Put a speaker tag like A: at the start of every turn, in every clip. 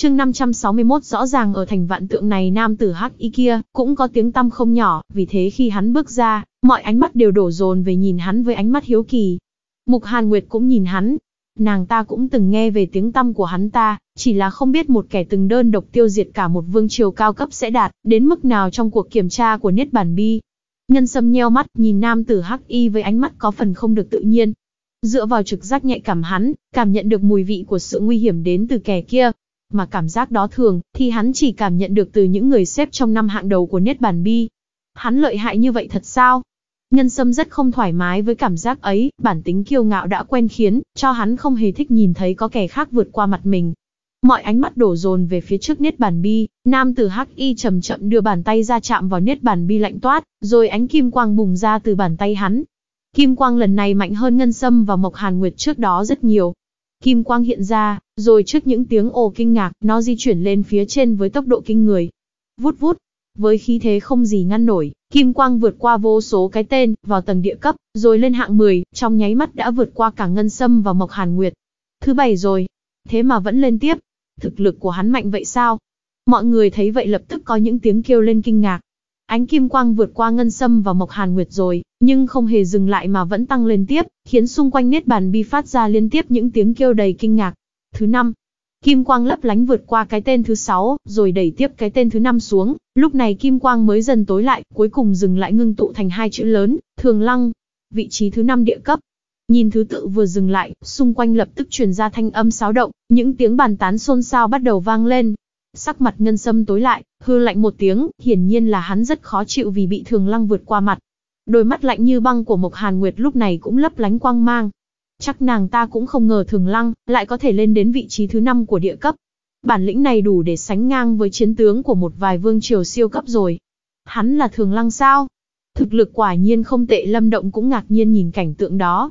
A: chương 561 rõ ràng ở thành vạn tượng này nam tử hắc y kia, cũng có tiếng tăm không nhỏ, vì thế khi hắn bước ra, mọi ánh mắt đều đổ dồn về nhìn hắn với ánh mắt hiếu kỳ. Mục Hàn Nguyệt cũng nhìn hắn, nàng ta cũng từng nghe về tiếng tăm của hắn ta, chỉ là không biết một kẻ từng đơn độc tiêu diệt cả một vương triều cao cấp sẽ đạt đến mức nào trong cuộc kiểm tra của Niết Bản Bi. Nhân sâm nheo mắt nhìn nam tử hắc y với ánh mắt có phần không được tự nhiên. Dựa vào trực giác nhạy cảm hắn, cảm nhận được mùi vị của sự nguy hiểm đến từ kẻ kia, mà cảm giác đó thường, thì hắn chỉ cảm nhận được từ những người xếp trong năm hạng đầu của Niết Bàn Bi. Hắn lợi hại như vậy thật sao? Nhân Sâm rất không thoải mái với cảm giác ấy, bản tính kiêu ngạo đã quen khiến, cho hắn không hề thích nhìn thấy có kẻ khác vượt qua mặt mình. Mọi ánh mắt đổ dồn về phía trước Niết Bàn Bi, nam tử Hắc Y chậm chậm đưa bàn tay ra chạm vào Niết Bàn Bi lạnh toát, rồi ánh kim quang bùng ra từ bàn tay hắn. Kim quang lần này mạnh hơn Ngân Sâm và Mộc Hàn Nguyệt trước đó rất nhiều. Kim quang hiện ra, rồi trước những tiếng ồ kinh ngạc, nó di chuyển lên phía trên với tốc độ kinh người. Vút vút, với khí thế không gì ngăn nổi, kim quang vượt qua vô số cái tên, vào tầng địa cấp, rồi lên hạng 10, trong nháy mắt đã vượt qua cả Ngân Sâm và Mộc Hàn Nguyệt. Thứ bảy rồi, thế mà vẫn lên tiếp. Thực lực của hắn mạnh vậy sao? Mọi người thấy vậy lập tức có những tiếng kêu lên kinh ngạc. Ánh kim quang vượt qua Ngân Sâm và Mộc Hàn Nguyệt rồi, nhưng không hề dừng lại mà vẫn tăng lên tiếp, khiến xung quanh Niết Bàn Bi phát ra liên tiếp những tiếng kêu đầy kinh ngạc. Thứ năm, kim quang lấp lánh vượt qua cái tên thứ sáu, rồi đẩy tiếp cái tên thứ năm xuống, lúc này kim quang mới dần tối lại, cuối cùng dừng lại ngưng tụ thành hai chữ lớn, Thường Lăng, vị trí thứ năm địa cấp. Nhìn thứ tự vừa dừng lại, xung quanh lập tức truyền ra thanh âm sáo động, những tiếng bàn tán xôn xao bắt đầu vang lên. Sắc mặt Ngân Sâm tối lại, hư lạnh một tiếng, hiển nhiên là hắn rất khó chịu vì bị Thường Lăng vượt qua mặt. Đôi mắt lạnh như băng của Mộc Hàn Nguyệt lúc này cũng lấp lánh quang mang, Chắc nàng ta cũng không ngờ Thường Lăng lại có thể lên đến vị trí thứ 5 của địa cấp. Bản lĩnh này đủ để sánh ngang với chiến tướng của một vài vương triều siêu cấp rồi. Hắn là Thường Lăng sao? Thực lực quả nhiên không tệ Lâm Động cũng ngạc nhiên nhìn cảnh tượng đó.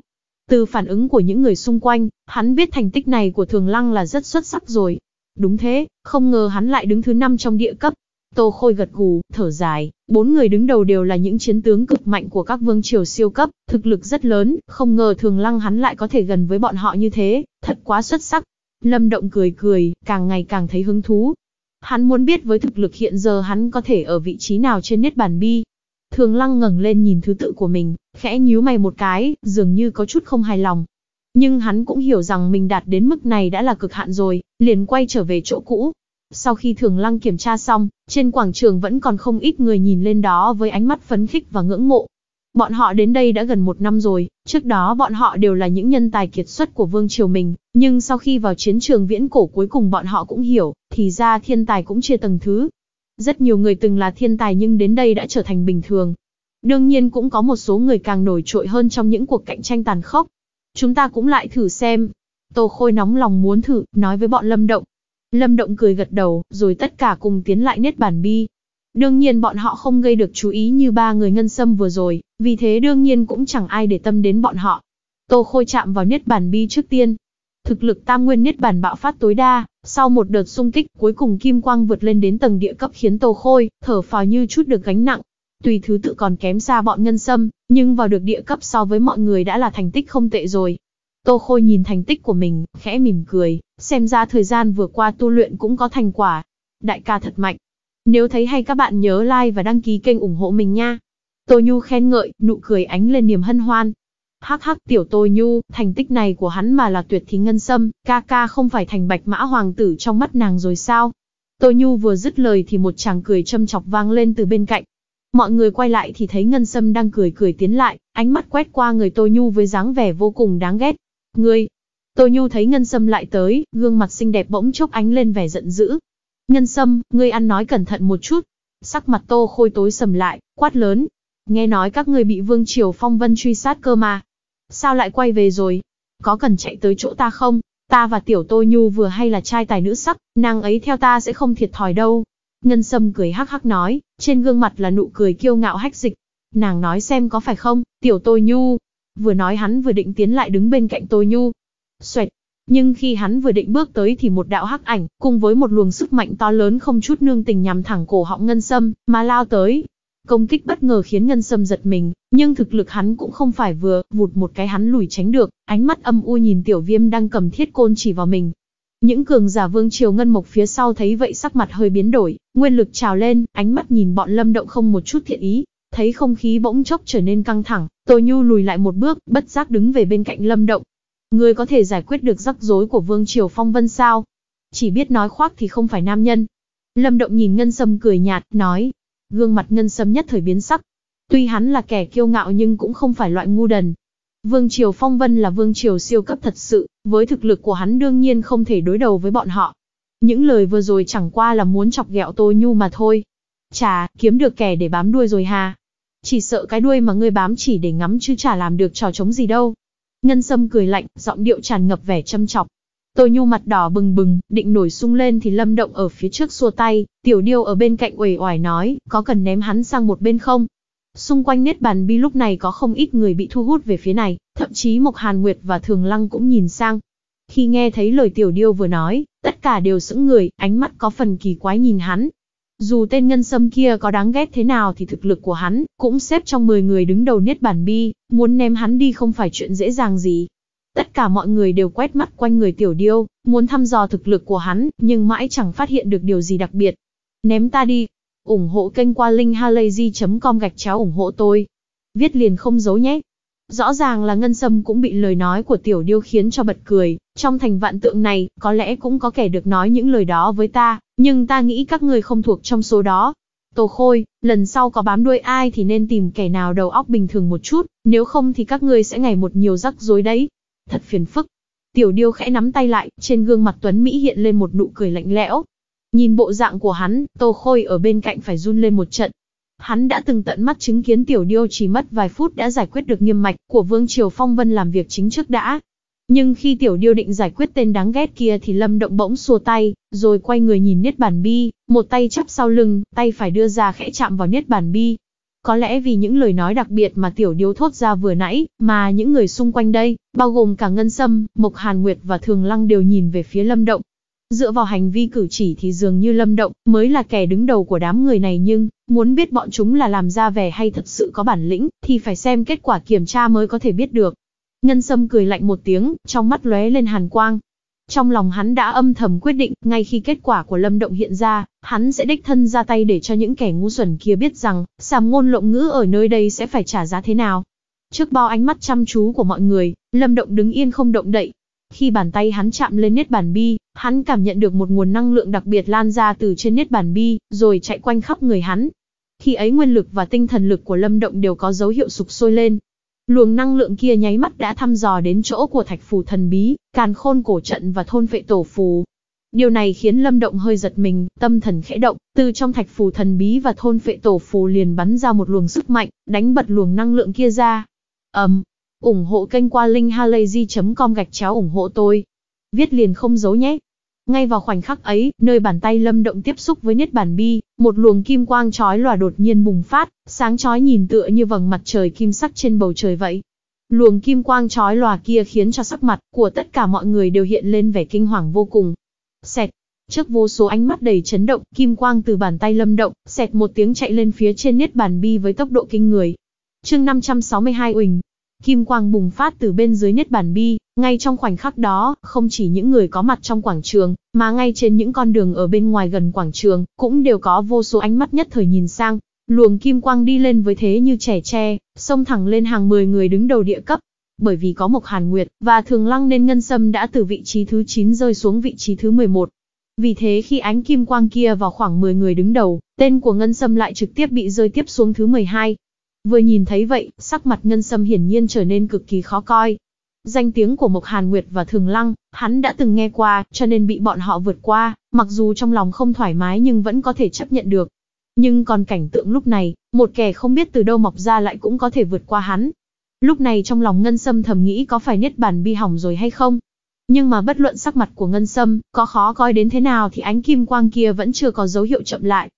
A: Từ phản ứng của những người xung quanh, hắn biết thành tích này của Thường Lăng là rất xuất sắc rồi. Đúng thế, không ngờ hắn lại đứng thứ 5 trong địa cấp, Tô Khôi gật gù, thở dài, bốn người đứng đầu đều là những chiến tướng cực mạnh của các vương triều siêu cấp, thực lực rất lớn, không ngờ thường lăng hắn lại có thể gần với bọn họ như thế, thật quá xuất sắc. Lâm Động cười cười, càng ngày càng thấy hứng thú. Hắn muốn biết với thực lực hiện giờ hắn có thể ở vị trí nào trên Niết Bàn Bi. Thường lăng ngẩng lên nhìn thứ tự của mình, khẽ nhíu mày một cái, dường như có chút không hài lòng. Nhưng hắn cũng hiểu rằng mình đạt đến mức này đã là cực hạn rồi, liền quay trở về chỗ cũ, sau khi Thường Lăng kiểm tra xong, trên quảng trường vẫn còn không ít người nhìn lên đó với ánh mắt phấn khích và ngưỡng mộ. Bọn họ đến đây đã gần một năm rồi, trước đó bọn họ đều là những nhân tài kiệt xuất của vương triều mình, nhưng sau khi vào chiến trường viễn cổ cuối cùng bọn họ cũng hiểu, thì ra thiên tài cũng chia tầng thứ. Rất nhiều người từng là thiên tài nhưng đến đây đã trở thành bình thường. Đương nhiên cũng có một số người càng nổi trội hơn trong những cuộc cạnh tranh tàn khốc. Chúng ta cũng lại thử xem. Tô Khôi nóng lòng muốn thử, nói với bọn Lâm Động, Lâm Động cười gật đầu, rồi tất cả cùng tiến lại niết bản bi. Đương nhiên bọn họ không gây được chú ý như ba người ngân sâm vừa rồi, vì thế đương nhiên cũng chẳng ai để tâm đến bọn họ. Tô Khôi chạm vào niết bản bi trước tiên. Thực lực tam nguyên niết bản bạo phát tối đa, sau một đợt xung kích cuối cùng kim quang vượt lên đến tầng địa cấp khiến Tô Khôi thở phào như chút được gánh nặng. Tùy thứ tự còn kém xa bọn ngân sâm, nhưng vào được địa cấp so với mọi người đã là thành tích không tệ rồi. Tô Khôi nhìn thành tích của mình, khẽ mỉm cười, xem ra thời gian vừa qua tu luyện cũng có thành quả. Đại ca thật mạnh. Nếu thấy hay các bạn nhớ like và đăng ký kênh ủng hộ mình nha. Tô Nhu khen ngợi, nụ cười ánh lên niềm hân hoan. Hắc hắc tiểu Tô Nhu, thành tích này của hắn mà là tuyệt thì ngân sâm, ca ca không phải thành bạch mã hoàng tử trong mắt nàng rồi sao? Tô Nhu vừa dứt lời thì một chàng cười châm chọc vang lên từ bên cạnh. Mọi người quay lại thì thấy Ngân Sâm đang cười cười tiến lại, ánh mắt quét qua người Tô Nhu với dáng vẻ vô cùng đáng ghét, Ngươi! Tô Nhu thấy Ngân Sâm lại tới, gương mặt xinh đẹp bỗng chốc ánh lên vẻ giận dữ. Ngân Sâm, ngươi ăn nói cẩn thận một chút. Sắc mặt Tô Khôi tối sầm lại, quát lớn. Nghe nói các ngươi bị Vương Triều Phong Vân truy sát cơ mà. Sao lại quay về rồi? Có cần chạy tới chỗ ta không? Ta và Tiểu Tô Nhu vừa hay là trai tài nữ sắc, nàng ấy theo ta sẽ không thiệt thòi đâu. Ngân Sâm cười hắc hắc nói, trên gương mặt là nụ cười kiêu ngạo hách dịch. Nàng nói xem có phải không, Tiểu Tô Nhu, Vừa nói hắn vừa định tiến lại đứng bên cạnh tôi Nhu. Xoẹt. Nhưng khi hắn vừa định bước tới thì một đạo hắc ảnh, cùng với một luồng sức mạnh to lớn không chút nương tình nhằm thẳng cổ họng Ngân Sâm, mà lao tới. Công kích bất ngờ khiến Ngân Sâm giật mình, nhưng thực lực hắn cũng không phải vừa, vụt một cái hắn lùi tránh được, ánh mắt âm u nhìn tiểu viêm đang cầm thiết côn chỉ vào mình. Những cường giả vương triều ngân mộc phía sau thấy vậy sắc mặt hơi biến đổi, nguyên lực trào lên, ánh mắt nhìn bọn lâm động không một chút thiện ý, Thấy không khí bỗng chốc trở nên căng thẳng, Tô Nhu lùi lại một bước, bất giác đứng về bên cạnh Lâm Động. Ngươi có thể giải quyết được rắc rối của Vương Triều Phong Vân sao? Chỉ biết nói khoác thì không phải nam nhân. Lâm Động nhìn Ngân Sâm cười nhạt, nói. Gương mặt Ngân Sâm nhất thời biến sắc. Tuy hắn là kẻ kiêu ngạo nhưng cũng không phải loại ngu đần. Vương Triều Phong Vân là Vương Triều siêu cấp thật sự, với thực lực của hắn đương nhiên không thể đối đầu với bọn họ. Những lời vừa rồi chẳng qua là muốn chọc ghẹo Tô Nhu mà thôi. Chà, kiếm được kẻ để bám đuôi rồi hà. Chỉ sợ cái đuôi mà ngươi bám chỉ để ngắm chứ chả làm được trò chống gì đâu. Ngân Sâm cười lạnh, giọng điệu tràn ngập vẻ châm chọc. Tô Nhu mặt đỏ bừng bừng, định nổi sung lên thì Lâm Động ở phía trước xua tay, Tiểu Điêu ở bên cạnh uể oải nói, có cần ném hắn sang một bên không? Xung quanh nét bàn bi lúc này có không ít người bị thu hút về phía này, thậm chí Mộc Hàn Nguyệt và Thường Lăng cũng nhìn sang. Khi nghe thấy lời Tiểu Điêu vừa nói, tất cả đều sững người, ánh mắt có phần kỳ quái nhìn hắn. Dù tên ngân sâm kia có đáng ghét thế nào thì thực lực của hắn cũng xếp trong 10 người đứng đầu niết bản bi, muốn ném hắn đi không phải chuyện dễ dàng gì. Tất cả mọi người đều quét mắt quanh người tiểu điêu, muốn thăm dò thực lực của hắn, nhưng mãi chẳng phát hiện được điều gì đặc biệt. Ném ta đi. ủng hộ kênh qua linkhalazy.com gạch chéo ủng hộ tôi. Viết liền không giấu nhé. Rõ ràng là Ngân Sâm cũng bị lời nói của tiểu điêu khiến cho bật cười, trong thành vạn tượng này, có lẽ cũng có kẻ được nói những lời đó với ta, nhưng ta nghĩ các người không thuộc trong số đó. Tô Khôi, lần sau có bám đuôi ai thì nên tìm kẻ nào đầu óc bình thường một chút, nếu không thì các người sẽ ngày một nhiều rắc rối đấy. Thật phiền phức. Tiểu điêu khẽ nắm tay lại, trên gương mặt Tuấn Mỹ hiện lên một nụ cười lạnh lẽo. Nhìn bộ dạng của hắn, Tô Khôi ở bên cạnh phải run lên một trận, Hắn đã từng tận mắt chứng kiến tiểu điêu chỉ mất vài phút đã giải quyết được nghiêm mạch của Vương Triều Phong Vân làm việc chính trước đã. Nhưng khi tiểu điêu định giải quyết tên đáng ghét kia thì Lâm Động bỗng xua tay, rồi quay người nhìn Niết Bản Bi, một tay chắp sau lưng, tay phải đưa ra khẽ chạm vào Niết Bản Bi. Có lẽ vì những lời nói đặc biệt mà tiểu điêu thốt ra vừa nãy, mà những người xung quanh đây, bao gồm cả Ngân Sâm, Mộc Hàn Nguyệt và Thường Lăng đều nhìn về phía Lâm Động. Dựa vào hành vi cử chỉ thì dường như Lâm Động mới là kẻ đứng đầu của đám người này nhưng, muốn biết bọn chúng là làm ra vẻ hay thật sự có bản lĩnh, thì phải xem kết quả kiểm tra mới có thể biết được. Ngân Sâm cười lạnh một tiếng, trong mắt lóe lên hàn quang. Trong lòng hắn đã âm thầm quyết định, ngay khi kết quả của Lâm Động hiện ra, hắn sẽ đích thân ra tay để cho những kẻ ngu xuẩn kia biết rằng, sàm ngôn lộng ngữ ở nơi đây sẽ phải trả giá thế nào. Trước bao ánh mắt chăm chú của mọi người, Lâm Động đứng yên không động đậy, khi bàn tay hắn chạm lên niết bàn bi, hắn cảm nhận được một nguồn năng lượng đặc biệt lan ra từ trên niết bàn bi, rồi chạy quanh khắp người hắn. Khi ấy nguyên lực và tinh thần lực của Lâm Động đều có dấu hiệu sụp sôi lên. Luồng năng lượng kia nháy mắt đã thăm dò đến chỗ của thạch phù thần bí, càn khôn cổ trận và thôn vệ tổ phù. Điều này khiến Lâm Động hơi giật mình, tâm thần khẽ động, từ trong thạch phù thần bí và thôn vệ tổ phù liền bắn ra một luồng sức mạnh, đánh bật luồng năng lượng kia ra. Ầm, um, ủng hộ kênh qua linkhalazy.com gạch chéo ủng hộ tôi. Viết liền không giấu nhé. Ngay vào khoảnh khắc ấy, nơi bàn tay Lâm Động tiếp xúc với niết bản bi, một luồng kim quang chói lòa đột nhiên bùng phát, sáng chói nhìn tựa như vầng mặt trời kim sắc trên bầu trời vậy. Luồng kim quang chói lòa kia khiến cho sắc mặt của tất cả mọi người đều hiện lên vẻ kinh hoàng vô cùng. Xẹt, trước vô số ánh mắt đầy chấn động, kim quang từ bàn tay Lâm Động, xẹt một tiếng chạy lên phía trên niết bàn bi với tốc độ kinh người. Chương 562 Uỳnh Kim quang bùng phát từ bên dưới nhất bản bi, ngay trong khoảnh khắc đó, không chỉ những người có mặt trong quảng trường, mà ngay trên những con đường ở bên ngoài gần quảng trường, cũng đều có vô số ánh mắt nhất thời nhìn sang. Luồng kim quang đi lên với thế như trẻ tre, xông thẳng lên hàng 10 người đứng đầu địa cấp. Bởi vì có một Hàn Nguyệt và Thường Lăng nên Ngân Sâm đã từ vị trí thứ 9 rơi xuống vị trí thứ 11. Vì thế khi ánh kim quang kia vào khoảng 10 người đứng đầu, tên của Ngân Sâm lại trực tiếp bị rơi tiếp xuống thứ 12, Vừa nhìn thấy vậy, sắc mặt Ngân Sâm hiển nhiên trở nên cực kỳ khó coi. Danh tiếng của Mộc Hàn Nguyệt và Thường Lăng, hắn đã từng nghe qua, cho nên bị bọn họ vượt qua, mặc dù trong lòng không thoải mái nhưng vẫn có thể chấp nhận được. Nhưng còn cảnh tượng lúc này, một kẻ không biết từ đâu mọc ra lại cũng có thể vượt qua hắn. Lúc này trong lòng Ngân Sâm thầm nghĩ có phải niết bàn bi hỏng rồi hay không. Nhưng mà bất luận sắc mặt của Ngân Sâm, có khó coi đến thế nào thì ánh kim quang kia vẫn chưa có dấu hiệu chậm lại,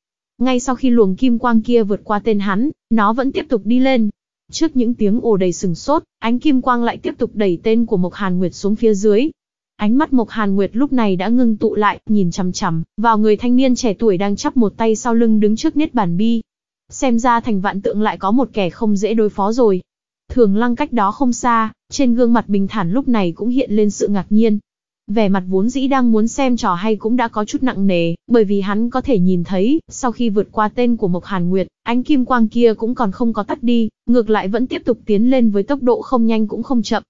A: ngay sau khi luồng kim quang kia vượt qua tên hắn, nó vẫn tiếp tục đi lên. Trước những tiếng ồ đầy sừng sốt, ánh kim quang lại tiếp tục đẩy tên của Mộc Hàn Nguyệt xuống phía dưới. Ánh mắt Mộc Hàn Nguyệt lúc này đã ngưng tụ lại, nhìn chằm chằm vào người thanh niên trẻ tuổi đang chắp một tay sau lưng đứng trước niết bàn bi. Xem ra thành vạn tượng lại có một kẻ không dễ đối phó rồi. Thường lăng cách đó không xa, trên gương mặt bình thản lúc này cũng hiện lên sự ngạc nhiên, Vẻ mặt vốn dĩ đang muốn xem trò hay cũng đã có chút nặng nề, bởi vì hắn có thể nhìn thấy, sau khi vượt qua tên của Mộc Hàn Nguyệt, ánh kim quang kia cũng còn không có tắt đi, ngược lại vẫn tiếp tục tiến lên với tốc độ không nhanh cũng không chậm.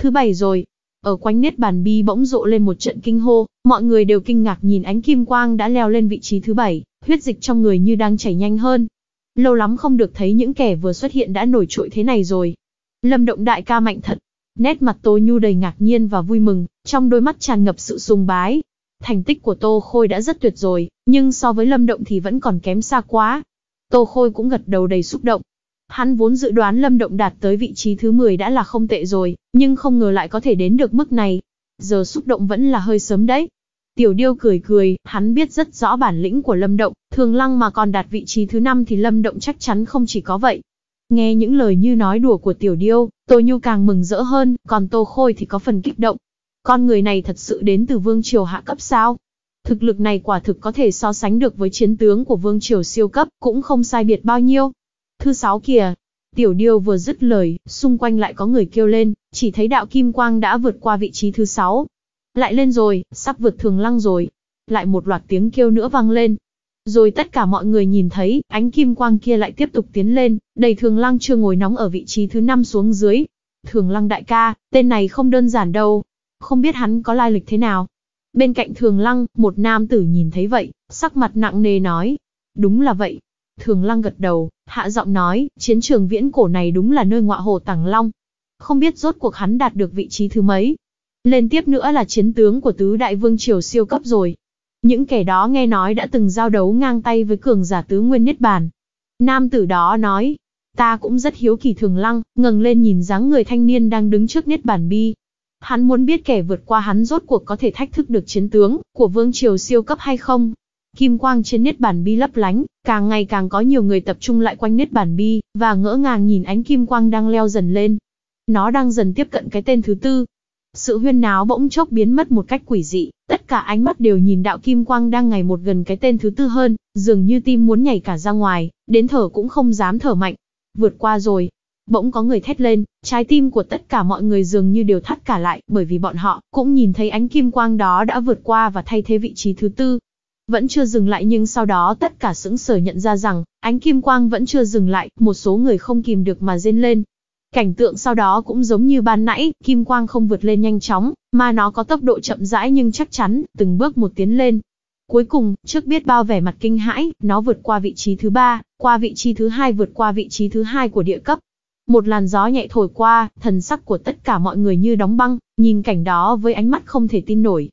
A: Thứ bảy rồi. Ở quanh nét bàn bi bỗng rộ lên một trận kinh hô, mọi người đều kinh ngạc nhìn ánh kim quang đã leo lên vị trí thứ bảy, huyết dịch trong người như đang chảy nhanh hơn. Lâu lắm không được thấy những kẻ vừa xuất hiện đã nổi trội thế này rồi. Lâm động đại ca mạnh thật. Nét mặt Tô Nhu đầy ngạc nhiên và vui mừng, trong đôi mắt tràn ngập sự sùng bái. Thành tích của Tô Khôi đã rất tuyệt rồi, nhưng so với Lâm Động thì vẫn còn kém xa quá. Tô Khôi cũng gật đầu đầy xúc động. Hắn vốn dự đoán Lâm Động đạt tới vị trí thứ 10 đã là không tệ rồi, nhưng không ngờ lại có thể đến được mức này. Giờ xúc động vẫn là hơi sớm đấy. Tiểu Điêu cười cười, hắn biết rất rõ bản lĩnh của Lâm Động, thường lăng mà còn đạt vị trí thứ 5 thì Lâm Động chắc chắn không chỉ có vậy. Nghe những lời như nói đùa của Tiểu Điêu, Tô Nhu càng mừng rỡ hơn, còn Tô Khôi thì có phần kích động. Con người này thật sự đến từ vương triều hạ cấp sao? Thực lực này quả thực có thể so sánh được với chiến tướng của vương triều siêu cấp, cũng không sai biệt bao nhiêu. Thứ sáu kìa, Tiểu điêu vừa dứt lời, xung quanh lại có người kêu lên, chỉ thấy đạo kim quang đã vượt qua vị trí thứ sáu. Lại lên rồi, sắp vượt thường lăng rồi. Lại một loạt tiếng kêu nữa vang lên. Rồi tất cả mọi người nhìn thấy, ánh kim quang kia lại tiếp tục tiến lên, đầy thường lăng chưa ngồi nóng ở vị trí thứ năm xuống dưới. Thường lăng đại ca, tên này không đơn giản đâu không biết hắn có lai lịch thế nào. Bên cạnh Thường Lăng, một nam tử nhìn thấy vậy, sắc mặt nặng nề nói. Đúng là vậy. Thường Lăng gật đầu, hạ giọng nói, chiến trường viễn cổ này đúng là nơi ngọa hồ Tàng Long. Không biết rốt cuộc hắn đạt được vị trí thứ mấy. Lên tiếp nữa là chiến tướng của tứ đại vương triều siêu cấp rồi. Những kẻ đó nghe nói đã từng giao đấu ngang tay với cường giả tứ nguyên niết bàn. Nam tử đó nói, ta cũng rất hiếu kỳ thường lăng, ngẩng lên nhìn dáng người thanh niên đang đứng trước niết bàn bi, Hắn muốn biết kẻ vượt qua hắn rốt cuộc có thể thách thức được chiến tướng của vương triều siêu cấp hay không. Kim quang trên niết bàn bi lấp lánh, càng ngày càng có nhiều người tập trung lại quanh niết bàn bi, và ngỡ ngàng nhìn ánh kim quang đang leo dần lên. Nó đang dần tiếp cận cái tên thứ tư. Sự huyên náo bỗng chốc biến mất một cách quỷ dị, tất cả ánh mắt đều nhìn đạo kim quang đang ngày một gần cái tên thứ tư hơn, dường như tim muốn nhảy cả ra ngoài, đến thở cũng không dám thở mạnh. Vượt qua rồi, Bỗng có người thét lên, trái tim của tất cả mọi người dường như đều thắt cả lại, bởi vì bọn họ cũng nhìn thấy ánh kim quang đó đã vượt qua và thay thế vị trí thứ tư. Vẫn chưa dừng lại nhưng sau đó tất cả sững sờ nhận ra rằng, ánh kim quang vẫn chưa dừng lại, một số người không kìm được mà rên lên. Cảnh tượng sau đó cũng giống như ban nãy, kim quang không vượt lên nhanh chóng, mà nó có tốc độ chậm rãi nhưng chắc chắn, từng bước một tiến lên, Cuối cùng, trước biết bao vẻ mặt kinh hãi, nó vượt qua vị trí thứ ba, qua vị trí thứ hai vượt qua vị trí thứ hai của địa cấp, một làn gió nhẹ thổi qua, thần sắc của tất cả mọi người như đóng băng, nhìn cảnh đó với ánh mắt không thể tin nổi.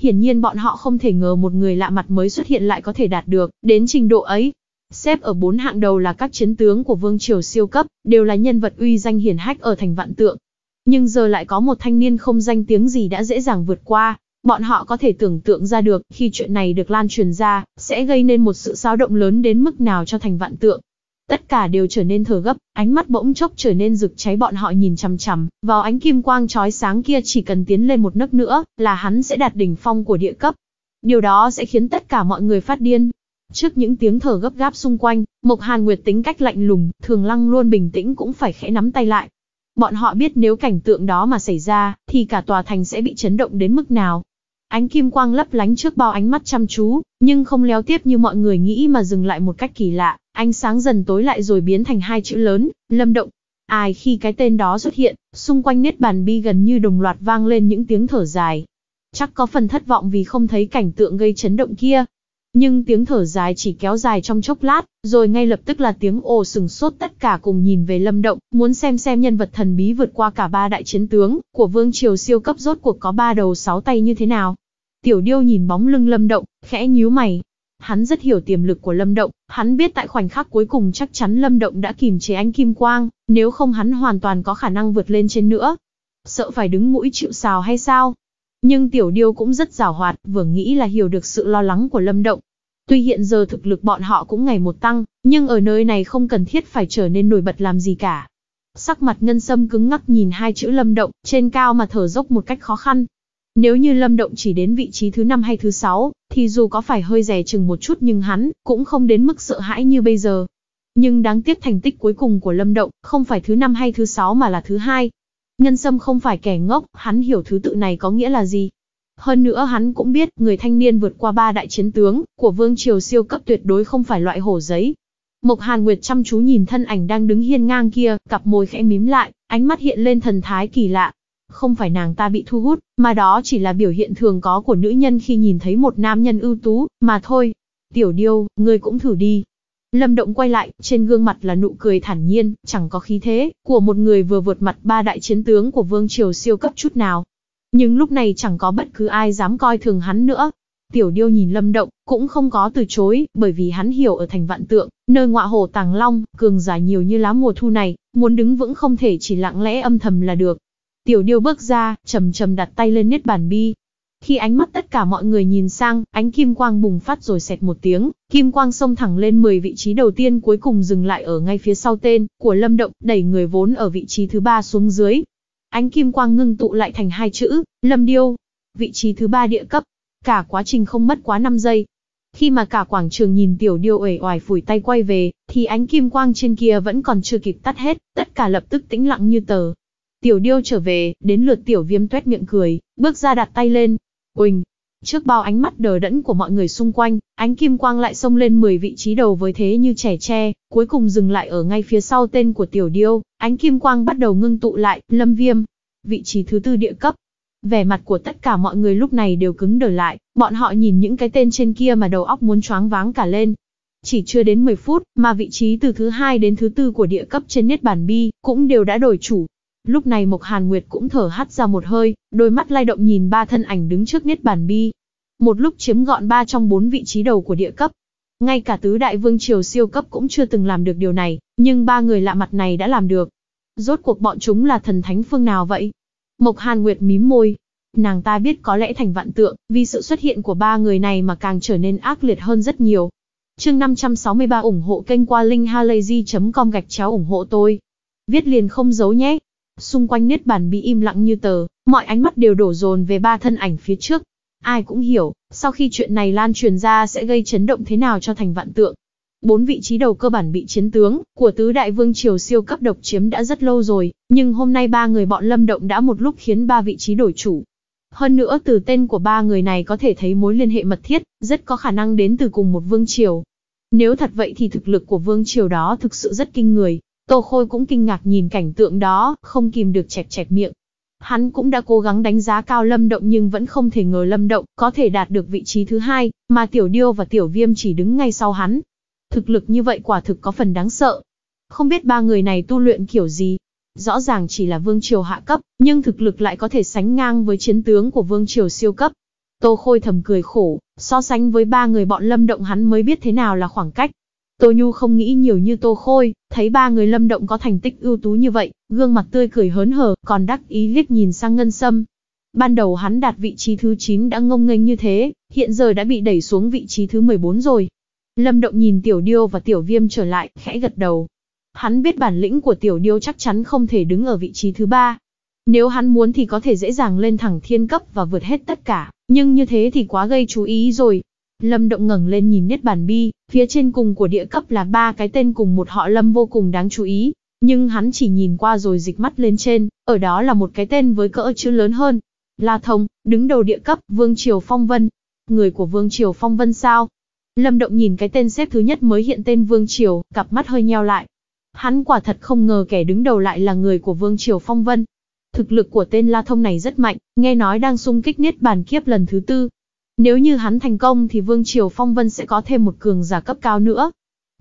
A: Hiển nhiên bọn họ không thể ngờ một người lạ mặt mới xuất hiện lại có thể đạt được, đến trình độ ấy. Xếp ở bốn hạng đầu là các chiến tướng của vương triều siêu cấp, đều là nhân vật uy danh hiển hách ở thành vạn tượng. Nhưng giờ lại có một thanh niên không danh tiếng gì đã dễ dàng vượt qua, bọn họ có thể tưởng tượng ra được khi chuyện này được lan truyền ra, sẽ gây nên một sự xáo động lớn đến mức nào cho thành vạn tượng. Tất cả đều trở nên thở gấp, ánh mắt bỗng chốc trở nên rực cháy bọn họ nhìn chằm chằm, vào ánh kim quang chói sáng kia chỉ cần tiến lên một nấc nữa, là hắn sẽ đạt đỉnh phong của địa cấp. Điều đó sẽ khiến tất cả mọi người phát điên. Trước những tiếng thở gấp gáp xung quanh, Mộc Hàn Nguyệt tính cách lạnh lùng, thường lăng luôn bình tĩnh cũng phải khẽ nắm tay lại. Bọn họ biết nếu cảnh tượng đó mà xảy ra, thì cả tòa thành sẽ bị chấn động đến mức nào. Ánh kim quang lấp lánh trước bao ánh mắt chăm chú, nhưng không léo tiếp như mọi người nghĩ mà dừng lại một cách kỳ lạ ánh sáng dần tối lại rồi biến thành hai chữ lớn, lâm động. Ai khi cái tên đó xuất hiện, xung quanh nết bàn bi gần như đồng loạt vang lên những tiếng thở dài. Chắc có phần thất vọng vì không thấy cảnh tượng gây chấn động kia. Nhưng tiếng thở dài chỉ kéo dài trong chốc lát, rồi ngay lập tức là tiếng ồ sừng sốt tất cả cùng nhìn về lâm động, muốn xem xem nhân vật thần bí vượt qua cả ba đại chiến tướng của vương triều siêu cấp rốt cuộc có ba đầu sáu tay như thế nào. Tiểu điêu nhìn bóng lưng lâm động, khẽ nhíu mày, Hắn rất hiểu tiềm lực của Lâm Động, hắn biết tại khoảnh khắc cuối cùng chắc chắn Lâm Động đã kìm chế Anh kim quang, nếu không hắn hoàn toàn có khả năng vượt lên trên nữa. Sợ phải đứng mũi chịu sào hay sao? Nhưng Tiểu Điêu cũng rất giàu hoạt, vừa nghĩ là hiểu được sự lo lắng của Lâm Động. Tuy hiện giờ thực lực bọn họ cũng ngày một tăng, nhưng ở nơi này không cần thiết phải trở nên nổi bật làm gì cả. Sắc mặt ngân sâm cứng ngắc nhìn hai chữ lâm động, trên cao mà thở dốc một cách khó khăn, nếu như Lâm Động chỉ đến vị trí thứ 5 hay thứ 6, thì dù có phải hơi rẻ chừng một chút nhưng hắn cũng không đến mức sợ hãi như bây giờ. Nhưng đáng tiếc thành tích cuối cùng của Lâm Động không phải thứ 5 hay thứ 6 mà là thứ 2. Ngân Sâm không phải kẻ ngốc, hắn hiểu thứ tự này có nghĩa là gì. Hơn nữa hắn cũng biết người thanh niên vượt qua ba đại chiến tướng của vương triều siêu cấp tuyệt đối không phải loại hổ giấy. Mộc Hàn Nguyệt chăm chú nhìn thân ảnh đang đứng hiên ngang kia, cặp môi khẽ mím lại, ánh mắt hiện lên thần thái kỳ lạ. Không phải nàng ta bị thu hút, mà đó chỉ là biểu hiện thường có của nữ nhân khi nhìn thấy một nam nhân ưu tú, mà thôi. Tiểu điêu, ngươi cũng thử đi. Lâm Động quay lại, trên gương mặt là nụ cười thản nhiên, chẳng có khí thế, của một người vừa vượt mặt ba đại chiến tướng của Vương Triều siêu cấp chút nào. Nhưng lúc này chẳng có bất cứ ai dám coi thường hắn nữa. Tiểu điêu nhìn Lâm Động, cũng không có từ chối, bởi vì hắn hiểu ở thành vạn tượng, nơi ngọa hồ Tàng Long, cường giả nhiều như lá mùa thu này, muốn đứng vững không thể chỉ lặng lẽ âm thầm là được. Tiểu điêu bước ra, chầm chầm đặt tay lên niết bàn bi. Khi ánh mắt tất cả mọi người nhìn sang, ánh kim quang bùng phát rồi xẹt một tiếng, kim quang xông thẳng lên 10 vị trí đầu tiên cuối cùng dừng lại ở ngay phía sau tên của Lâm Động, đẩy người vốn ở vị trí thứ ba xuống dưới. Ánh kim quang ngưng tụ lại thành hai chữ, Lâm Điêu, vị trí thứ ba địa cấp. Cả quá trình không mất quá 5 giây, khi mà cả quảng trường nhìn tiểu điêu uể oải phủi tay quay về, thì ánh kim quang trên kia vẫn còn chưa kịp tắt hết, tất cả lập tức tĩnh lặng như tờ. Tiểu điêu trở về, đến lượt tiểu viêm tuét miệng cười, bước ra đặt tay lên. Quỳnh, Trước bao ánh mắt đờ đẫn của mọi người xung quanh, ánh kim quang lại xông lên 10 vị trí đầu với thế như trẻ tre, cuối cùng dừng lại ở ngay phía sau tên của tiểu điêu, ánh kim quang bắt đầu ngưng tụ lại, lâm viêm. Vị trí thứ tư địa cấp. Vẻ mặt của tất cả mọi người lúc này đều cứng đờ lại, bọn họ nhìn những cái tên trên kia mà đầu óc muốn choáng váng cả lên, chỉ chưa đến 10 phút mà vị trí từ thứ hai đến thứ tư của địa cấp trên Niết bản Bi cũng đều đã đổi chủ, Lúc này Mộc Hàn Nguyệt cũng thở hắt ra một hơi, đôi mắt lay động nhìn ba thân ảnh đứng trước niết bàn bi. Một lúc chiếm gọn ba trong bốn vị trí đầu của địa cấp. Ngay cả tứ đại vương triều siêu cấp cũng chưa từng làm được điều này, nhưng ba người lạ mặt này đã làm được. Rốt cuộc bọn chúng là thần thánh phương nào vậy? Mộc Hàn Nguyệt mím môi. Nàng ta biết có lẽ thành vạn tượng, vì sự xuất hiện của ba người này mà càng trở nên ác liệt hơn rất nhiều. Chương 563 ủng hộ kênh qua linkhalazy.com gạch chéo ủng hộ tôi. Viết liền không giấu nhé. Xung quanh niết bàn bị im lặng như tờ, mọi ánh mắt đều đổ dồn về ba thân ảnh phía trước. Ai cũng hiểu, sau khi chuyện này lan truyền ra sẽ gây chấn động thế nào cho thành vạn tượng. Bốn vị trí đầu cơ bản bị chiến tướng của tứ đại vương triều siêu cấp độc chiếm đã rất lâu rồi, nhưng hôm nay ba người bọn Lâm Động đã một lúc khiến ba vị trí đổi chủ. Hơn nữa từ tên của ba người này có thể thấy mối liên hệ mật thiết, rất có khả năng đến từ cùng một vương triều. Nếu thật vậy thì thực lực của vương triều đó thực sự rất kinh người, Tô Khôi cũng kinh ngạc nhìn cảnh tượng đó, không kìm được chẹp chẹp miệng. Hắn cũng đã cố gắng đánh giá cao Lâm Động nhưng vẫn không thể ngờ Lâm Động có thể đạt được vị trí thứ hai, mà Tiểu Điêu và Tiểu Viêm chỉ đứng ngay sau hắn. Thực lực như vậy quả thực có phần đáng sợ. Không biết ba người này tu luyện kiểu gì. Rõ ràng chỉ là vương triều hạ cấp, nhưng thực lực lại có thể sánh ngang với chiến tướng của vương triều siêu cấp. Tô Khôi thầm cười khổ, so sánh với ba người bọn Lâm Động hắn mới biết thế nào là khoảng cách, Tô Nhu không nghĩ nhiều như Tô Khôi, thấy ba người lâm động có thành tích ưu tú như vậy, gương mặt tươi cười hớn hở, còn đắc ý liếc nhìn sang Ngân Sâm. Ban đầu hắn đạt vị trí thứ 9 đã ngông nghênh như thế, hiện giờ đã bị đẩy xuống vị trí thứ 14 rồi. Lâm Động nhìn Tiểu Điêu và Tiểu Viêm trở lại, khẽ gật đầu. Hắn biết bản lĩnh của Tiểu Điêu chắc chắn không thể đứng ở vị trí thứ 3. Nếu hắn muốn thì có thể dễ dàng lên thẳng thiên cấp và vượt hết tất cả, nhưng như thế thì quá gây chú ý rồi, Lâm Động ngẩng lên nhìn nét bản bi, phía trên cùng của địa cấp là ba cái tên cùng một họ Lâm vô cùng đáng chú ý, nhưng hắn chỉ nhìn qua rồi dịch mắt lên trên, ở đó là một cái tên với cỡ chữ lớn hơn. La Thông, đứng đầu địa cấp, Vương Triều Phong Vân. Người của Vương Triều Phong Vân sao? Lâm Động nhìn cái tên xếp thứ nhất mới hiện tên Vương Triều, cặp mắt hơi nheo lại. Hắn quả thật không ngờ kẻ đứng đầu lại là người của Vương Triều Phong Vân. Thực lực của tên La Thông này rất mạnh, nghe nói đang xung kích niết bàn kiếp lần thứ tư, nếu như hắn thành công thì Vương Triều Phong Vân sẽ có thêm một cường giả cấp cao nữa.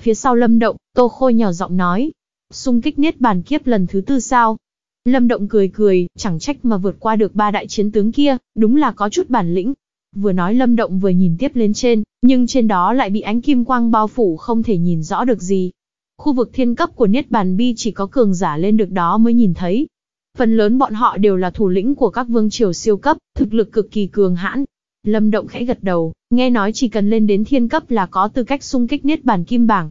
A: Phía sau Lâm Động, Tô Khôi nhỏ giọng nói. Xung kích niết bàn kiếp lần thứ tư sao? Lâm Động cười cười, chẳng trách mà vượt qua được ba đại chiến tướng kia, đúng là có chút bản lĩnh. Vừa nói Lâm Động vừa nhìn tiếp lên trên, nhưng trên đó lại bị ánh kim quang bao phủ không thể nhìn rõ được gì. Khu vực thiên cấp của Niết Bàn Bi chỉ có cường giả lên được đó mới nhìn thấy. Phần lớn bọn họ đều là thủ lĩnh của các vương triều siêu cấp, thực lực cực kỳ cường hãn, Lâm Động khẽ gật đầu, nghe nói chỉ cần lên đến thiên cấp là có tư cách xung kích niết bàn kim bảng.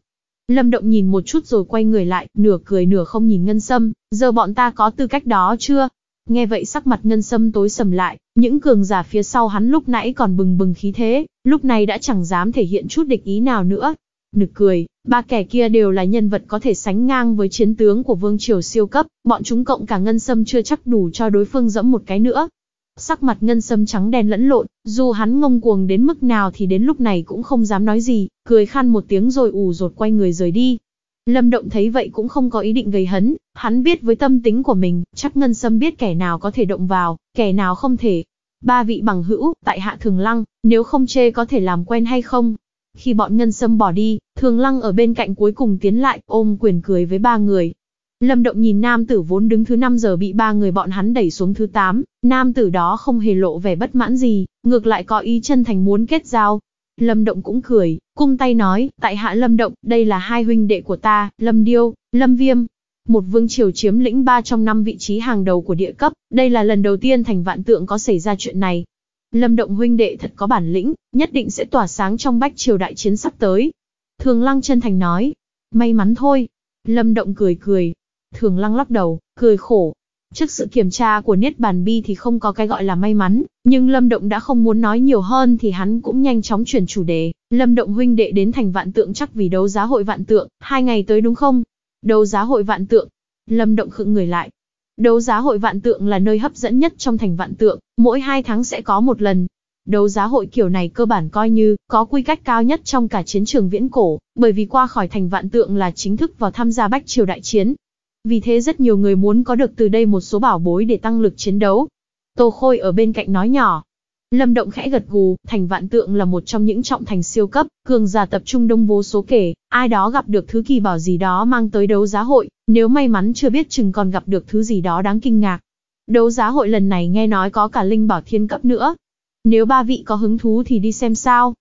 A: Lâm Động nhìn một chút rồi quay người lại, nửa cười nửa không nhìn Ngân Sâm, giờ bọn ta có tư cách đó chưa? Nghe vậy sắc mặt Ngân Sâm tối sầm lại, những cường giả phía sau hắn lúc nãy còn bừng bừng khí thế, lúc này đã chẳng dám thể hiện chút địch ý nào nữa. Nực cười, ba kẻ kia đều là nhân vật có thể sánh ngang với chiến tướng của vương triều siêu cấp, bọn chúng cộng cả Ngân Sâm chưa chắc đủ cho đối phương dẫm một cái nữa, Sắc mặt ngân sâm trắng đen lẫn lộn, dù hắn ngông cuồng đến mức nào thì đến lúc này cũng không dám nói gì, cười khan một tiếng rồi ù rột quay người rời đi. Lâm Động thấy vậy cũng không có ý định gây hấn, hắn biết với tâm tính của mình, chắc Ngân Sâm biết kẻ nào có thể động vào, kẻ nào không thể. Ba vị bằng hữu, tại hạ Thường Lăng, nếu không chê có thể làm quen hay không? Khi bọn Ngân Sâm bỏ đi, Thường Lăng ở bên cạnh cuối cùng tiến lại, ôm quyền cười với ba người, Lâm Động nhìn nam tử vốn đứng thứ 5 giờ bị ba người bọn hắn đẩy xuống thứ 8, nam tử đó không hề lộ vẻ bất mãn gì, ngược lại có ý chân thành muốn kết giao. Lâm Động cũng cười, cung tay nói, tại hạ Lâm Động, đây là hai huynh đệ của ta, Lâm Điêu, Lâm Viêm. Một vương triều chiếm lĩnh ba trong năm vị trí hàng đầu của địa cấp, đây là lần đầu tiên thành vạn tượng có xảy ra chuyện này. Lâm Động huynh đệ thật có bản lĩnh, nhất định sẽ tỏa sáng trong bách triều đại chiến sắp tới. Thường Lăng chân thành nói, may mắn thôi. Lâm Động cười cười, Thường lăng lắc đầu, cười khổ. Trước sự kiểm tra của Niết Bàn Bi thì không có cái gọi là may mắn, nhưng Lâm Động đã không muốn nói nhiều hơn thì hắn cũng nhanh chóng chuyển chủ đề. Lâm Động huynh đệ đến thành vạn tượng chắc vì đấu giá hội vạn tượng, hai ngày tới đúng không? Đấu giá hội vạn tượng. Lâm Động khựng người lại. Đấu giá hội vạn tượng là nơi hấp dẫn nhất trong thành vạn tượng, mỗi hai tháng sẽ có một lần, đấu giá hội kiểu này cơ bản coi như có quy cách cao nhất trong cả chiến trường viễn cổ, bởi vì qua khỏi thành vạn tượng là chính thức vào tham gia bách triều đại chiến, vì thế rất nhiều người muốn có được từ đây một số bảo bối để tăng lực chiến đấu. Tô Khôi ở bên cạnh nói nhỏ. Lâm Động khẽ gật gù, thành vạn tượng là một trong những trọng thành siêu cấp, cường giả tập trung đông vô số kể, ai đó gặp được thứ kỳ bảo gì đó mang tới đấu giá hội, nếu may mắn chưa biết chừng còn gặp được thứ gì đó đáng kinh ngạc. Đấu giá hội lần này nghe nói có cả linh bảo thiên cấp nữa. Nếu ba vị có hứng thú thì đi xem sao.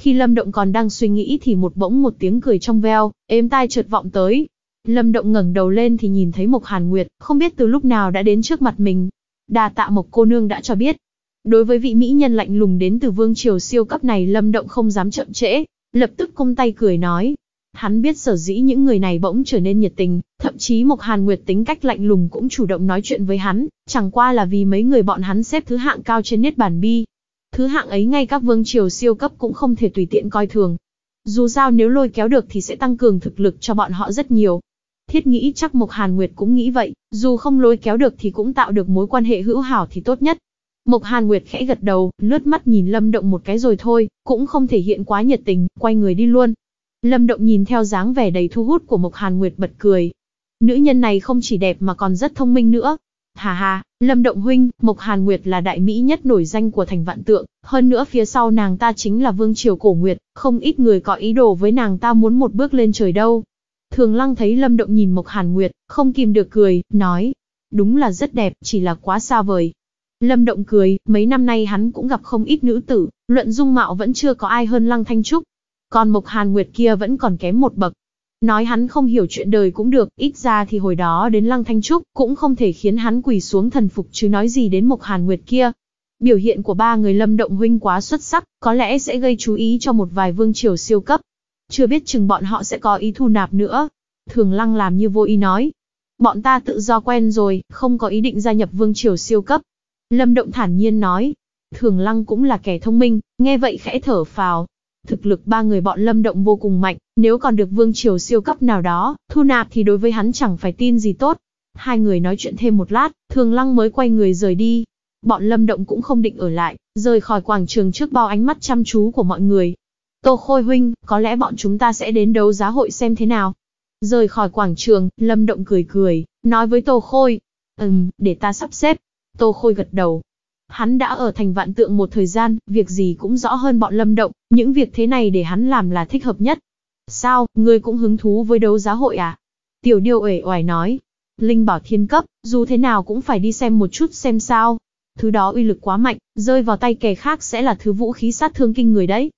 A: Khi Lâm Động còn đang suy nghĩ thì một bỗng một tiếng cười trong veo, êm tai chợt vọng tới, Lâm Động ngẩng đầu lên thì nhìn thấy Mộc Hàn Nguyệt, không biết từ lúc nào đã đến trước mặt mình. Đà tạ Mộc cô nương đã cho biết. Đối với vị mỹ nhân lạnh lùng đến từ vương triều siêu cấp này Lâm Động không dám chậm trễ, lập tức cong tay cười nói. Hắn biết sở dĩ những người này bỗng trở nên nhiệt tình, thậm chí Mộc Hàn Nguyệt tính cách lạnh lùng cũng chủ động nói chuyện với hắn, chẳng qua là vì mấy người bọn hắn xếp thứ hạng cao trên Nét Bản bi. Thứ hạng ấy ngay các vương triều siêu cấp cũng không thể tùy tiện coi thường. Dù sao nếu lôi kéo được thì sẽ tăng cường thực lực cho bọn họ rất nhiều, Thiết nghĩ chắc Mộc Hàn Nguyệt cũng nghĩ vậy, dù không lôi kéo được thì cũng tạo được mối quan hệ hữu hảo thì tốt nhất. Mộc Hàn Nguyệt khẽ gật đầu, lướt mắt nhìn Lâm Động một cái rồi thôi, cũng không thể hiện quá nhiệt tình, quay người đi luôn. Lâm Động nhìn theo dáng vẻ đầy thu hút của Mộc Hàn Nguyệt bật cười. Nữ nhân này không chỉ đẹp mà còn rất thông minh nữa. Hà hà, Lâm Động huynh, Mộc Hàn Nguyệt là đại mỹ nhất nổi danh của thành vạn tượng, hơn nữa phía sau nàng ta chính là Vương Triều Cổ Nguyệt, không ít người có ý đồ với nàng ta muốn một bước lên trời đâu. Thường Lăng thấy Lâm Động nhìn Mộc Hàn Nguyệt, không kìm được cười, nói. Đúng là rất đẹp, chỉ là quá xa vời. Lâm Động cười, mấy năm nay hắn cũng gặp không ít nữ tử, luận dung mạo vẫn chưa có ai hơn Lăng Thanh Trúc. Còn Mộc Hàn Nguyệt kia vẫn còn kém một bậc. Nói hắn không hiểu chuyện đời cũng được, ít ra thì hồi đó đến Lăng Thanh Trúc cũng không thể khiến hắn quỳ xuống thần phục chứ nói gì đến Mộc Hàn Nguyệt kia. Biểu hiện của ba người Lâm Động huynh quá xuất sắc, có lẽ sẽ gây chú ý cho một vài vương triều siêu cấp, chưa biết chừng bọn họ sẽ có ý thu nạp nữa. Thường lăng làm như vô ý nói. Bọn ta tự do quen rồi, không có ý định gia nhập vương triều siêu cấp. Lâm Động thản nhiên nói. Thường lăng cũng là kẻ thông minh, nghe vậy khẽ thở phào. Thực lực ba người bọn Lâm Động vô cùng mạnh, nếu còn được vương triều siêu cấp nào đó, thu nạp thì đối với hắn chẳng phải tin gì tốt. Hai người nói chuyện thêm một lát, thường lăng mới quay người rời đi. Bọn Lâm Động cũng không định ở lại, rời khỏi quảng trường trước bao ánh mắt chăm chú của mọi người. Tô Khôi Huynh, có lẽ bọn chúng ta sẽ đến đấu giá hội xem thế nào. Rời khỏi quảng trường, Lâm Động cười cười, nói với Tô Khôi. Ừm, để ta sắp xếp. Tô Khôi gật đầu. Hắn đã ở thành vạn tượng một thời gian, việc gì cũng rõ hơn bọn Lâm Động, những việc thế này để hắn làm là thích hợp nhất. Sao, ngươi cũng hứng thú với đấu giá hội à? Tiểu điêu ể oải nói. Linh bảo thiên cấp, dù thế nào cũng phải đi xem một chút xem sao. Thứ đó uy lực quá mạnh, rơi vào tay kẻ khác sẽ là thứ vũ khí sát thương kinh người đấy.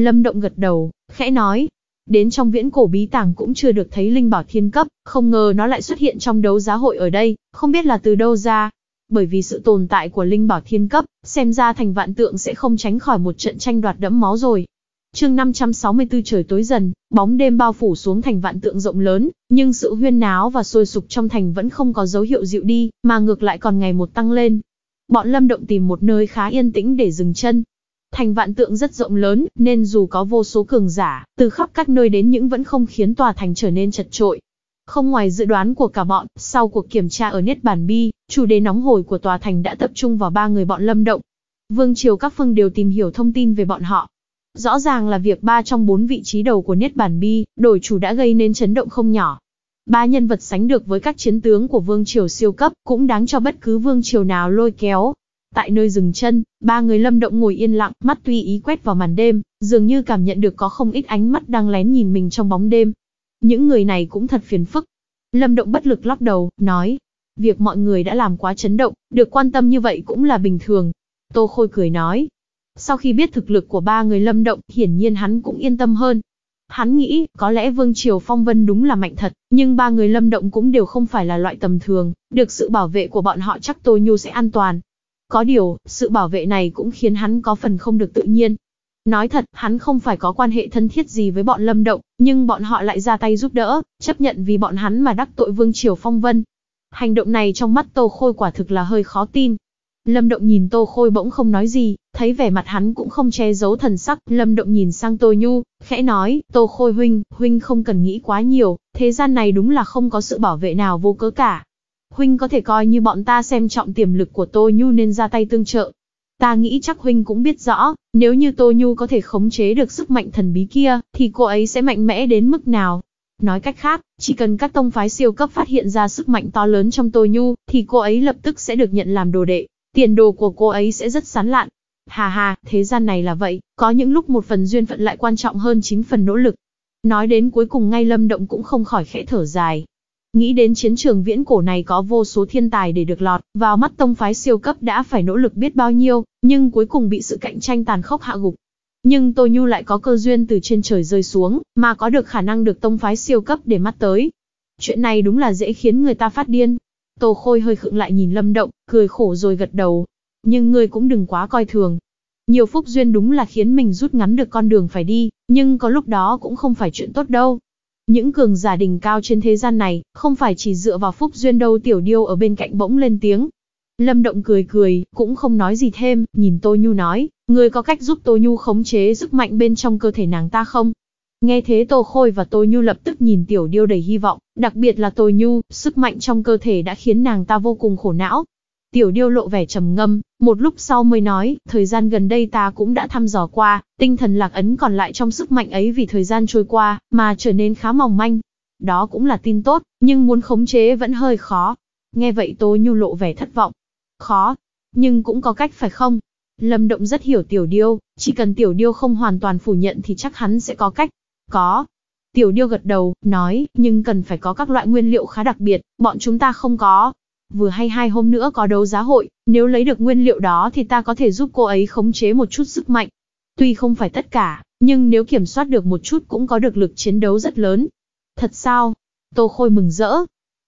A: Lâm Động gật đầu, khẽ nói. Đến trong viễn cổ bí tàng cũng chưa được thấy linh bảo thiên cấp, không ngờ nó lại xuất hiện trong đấu giá hội ở đây, không biết là từ đâu ra. Bởi vì sự tồn tại của linh bảo thiên cấp, xem ra thành vạn tượng sẽ không tránh khỏi một trận tranh đoạt đẫm máu rồi. Chương 564 trời tối dần, bóng đêm bao phủ xuống thành vạn tượng rộng lớn, nhưng sự huyên náo và sôi sục trong thành vẫn không có dấu hiệu dịu đi, mà ngược lại còn ngày một tăng lên. Bọn Lâm Động tìm một nơi khá yên tĩnh để dừng chân, Thành vạn tượng rất rộng lớn, nên dù có vô số cường giả, từ khắp các nơi đến những vẫn không khiến tòa thành trở nên chật trội. Không ngoài dự đoán của cả bọn, sau cuộc kiểm tra ở Niết Bản Bi, chủ đề nóng hổi của tòa thành đã tập trung vào ba người bọn Lâm Động. Vương Triều các phương đều tìm hiểu thông tin về bọn họ. Rõ ràng là việc ba trong bốn vị trí đầu của Niết Bản Bi, đổi chủ đã gây nên chấn động không nhỏ. Ba nhân vật sánh được với các chiến tướng của Vương Triều siêu cấp cũng đáng cho bất cứ Vương Triều nào lôi kéo, Tại nơi rừng chân, ba người lâm động ngồi yên lặng, mắt tuy ý quét vào màn đêm, dường như cảm nhận được có không ít ánh mắt đang lén nhìn mình trong bóng đêm. Những người này cũng thật phiền phức. Lâm động bất lực lắc đầu, nói. Việc mọi người đã làm quá chấn động, được quan tâm như vậy cũng là bình thường. Tô Khôi cười nói. Sau khi biết thực lực của ba người lâm động, hiển nhiên hắn cũng yên tâm hơn. Hắn nghĩ, có lẽ Vương Triều Phong Vân đúng là mạnh thật, nhưng ba người lâm động cũng đều không phải là loại tầm thường, được sự bảo vệ của bọn họ chắc Tô Nhu sẽ an toàn. Có điều, sự bảo vệ này cũng khiến hắn có phần không được tự nhiên. Nói thật, hắn không phải có quan hệ thân thiết gì với bọn Lâm Động, nhưng bọn họ lại ra tay giúp đỡ, chấp nhận vì bọn hắn mà đắc tội Vương Triều Phong Vân. Hành động này trong mắt Tô Khôi quả thực là hơi khó tin. Lâm Động nhìn Tô Khôi bỗng không nói gì, thấy vẻ mặt hắn cũng không che giấu thần sắc, Lâm Động nhìn sang Tô Nhu, khẽ nói, Tô Khôi huynh, huynh không cần nghĩ quá nhiều, thế gian này đúng là không có sự bảo vệ nào vô cớ cả. Huynh có thể coi như bọn ta xem trọng tiềm lực của Tô Nhu nên ra tay tương trợ. Ta nghĩ chắc Huynh cũng biết rõ, nếu như Tô Nhu có thể khống chế được sức mạnh thần bí kia, thì cô ấy sẽ mạnh mẽ đến mức nào. Nói cách khác, chỉ cần các tông phái siêu cấp phát hiện ra sức mạnh to lớn trong Tô Nhu, thì cô ấy lập tức sẽ được nhận làm đồ đệ. Tiền đồ của cô ấy sẽ rất sán lạn. Hà hà, thế gian này là vậy, có những lúc một phần duyên phận lại quan trọng hơn chính phần nỗ lực. Nói đến cuối cùng ngay Lâm Động cũng không khỏi khẽ thở dài, Nghĩ đến chiến trường viễn cổ này có vô số thiên tài để được lọt, vào mắt tông phái siêu cấp đã phải nỗ lực biết bao nhiêu, nhưng cuối cùng bị sự cạnh tranh tàn khốc hạ gục. Nhưng Tô Nhu lại có cơ duyên từ trên trời rơi xuống, mà có được khả năng được tông phái siêu cấp để mắt tới. Chuyện này đúng là dễ khiến người ta phát điên. Tô Khôi hơi khựng lại nhìn Lâm Động, cười khổ rồi gật đầu. Nhưng ngươi cũng đừng quá coi thường. Nhiều phúc duyên đúng là khiến mình rút ngắn được con đường phải đi, nhưng có lúc đó cũng không phải chuyện tốt đâu. Những cường giả đỉnh cao trên thế gian này, không phải chỉ dựa vào phúc duyên đâu tiểu điêu ở bên cạnh bỗng lên tiếng. Lâm Động cười cười, cũng không nói gì thêm, nhìn Tô Nhu nói, người có cách giúp Tô Nhu khống chế sức mạnh bên trong cơ thể nàng ta không? Nghe thế Tô Khôi và Tô Nhu lập tức nhìn Tiểu Điêu đầy hy vọng, đặc biệt là Tô Nhu, sức mạnh trong cơ thể đã khiến nàng ta vô cùng khổ não, Tiểu điêu lộ vẻ trầm ngâm, một lúc sau mới nói, thời gian gần đây ta cũng đã thăm dò qua, tinh thần lạc ấn còn lại trong sức mạnh ấy vì thời gian trôi qua, mà trở nên khá mỏng manh. Đó cũng là tin tốt, nhưng muốn khống chế vẫn hơi khó. Nghe vậy tôi nhu lộ vẻ thất vọng. Khó, nhưng cũng có cách phải không? Lâm Động rất hiểu Tiểu Điêu, chỉ cần Tiểu Điêu không hoàn toàn phủ nhận thì chắc hắn sẽ có cách. Có. Tiểu Điêu gật đầu, nói, nhưng cần phải có các loại nguyên liệu khá đặc biệt, bọn chúng ta không có, vừa hay hai hôm nữa có đấu giá hội, nếu lấy được nguyên liệu đó thì ta có thể giúp cô ấy khống chế một chút sức mạnh. Tuy không phải tất cả, nhưng nếu kiểm soát được một chút cũng có được lực chiến đấu rất lớn. Thật sao? Tô Khôi mừng rỡ.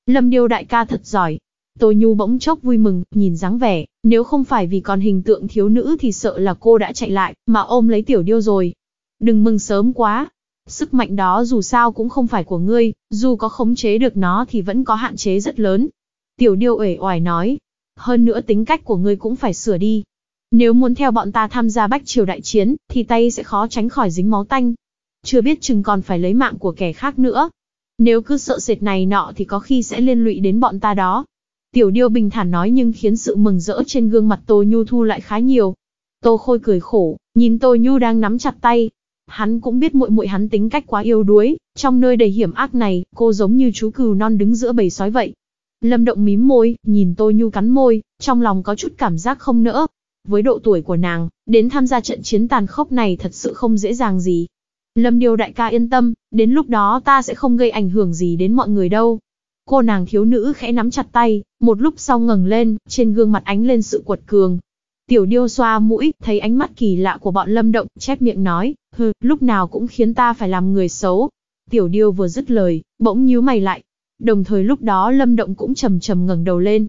A: Lâm Điêu đại ca thật giỏi. Tô Nhu bỗng chốc vui mừng, nhìn dáng vẻ, nếu không phải vì còn hình tượng thiếu nữ thì sợ là cô đã chạy lại, mà ôm lấy tiểu điêu rồi. Đừng mừng sớm quá. Sức mạnh đó dù sao cũng không phải của ngươi, dù có khống chế được nó thì vẫn có hạn chế rất lớn, Tiểu điêu uể oải nói. Hơn nữa tính cách của ngươi cũng phải sửa đi. Nếu muốn theo bọn ta tham gia bách triều đại chiến, thì tay sẽ khó tránh khỏi dính máu tanh. Chưa biết chừng còn phải lấy mạng của kẻ khác nữa. Nếu cứ sợ sệt này nọ thì có khi sẽ liên lụy đến bọn ta đó. Tiểu điêu bình thản nói nhưng khiến sự mừng rỡ trên gương mặt Tô Nhu thu lại khá nhiều. Tô Khôi cười khổ, nhìn Tô Nhu đang nắm chặt tay. Hắn cũng biết muội muội hắn tính cách quá yêu đuối, trong nơi đầy hiểm ác này, cô giống như chú cừu non đứng giữa bầy sói vậy. Lâm Động mím môi, nhìn Tô Nhu cắn môi, trong lòng có chút cảm giác không nỡ. Với độ tuổi của nàng, đến tham gia trận chiến tàn khốc này thật sự không dễ dàng gì. Lâm Điều đại ca yên tâm, đến lúc đó ta sẽ không gây ảnh hưởng gì đến mọi người đâu. Cô nàng thiếu nữ khẽ nắm chặt tay, một lúc sau ngẩng lên, trên gương mặt ánh lên sự quật cường. Tiểu điêu xoa mũi, thấy ánh mắt kỳ lạ của bọn lâm động, chép miệng nói, hừ, lúc nào cũng khiến ta phải làm người xấu. Tiểu điêu vừa dứt lời, bỗng nhíu mày lại, Đồng thời lúc đó Lâm Động cũng trầm trầm ngẩng đầu lên.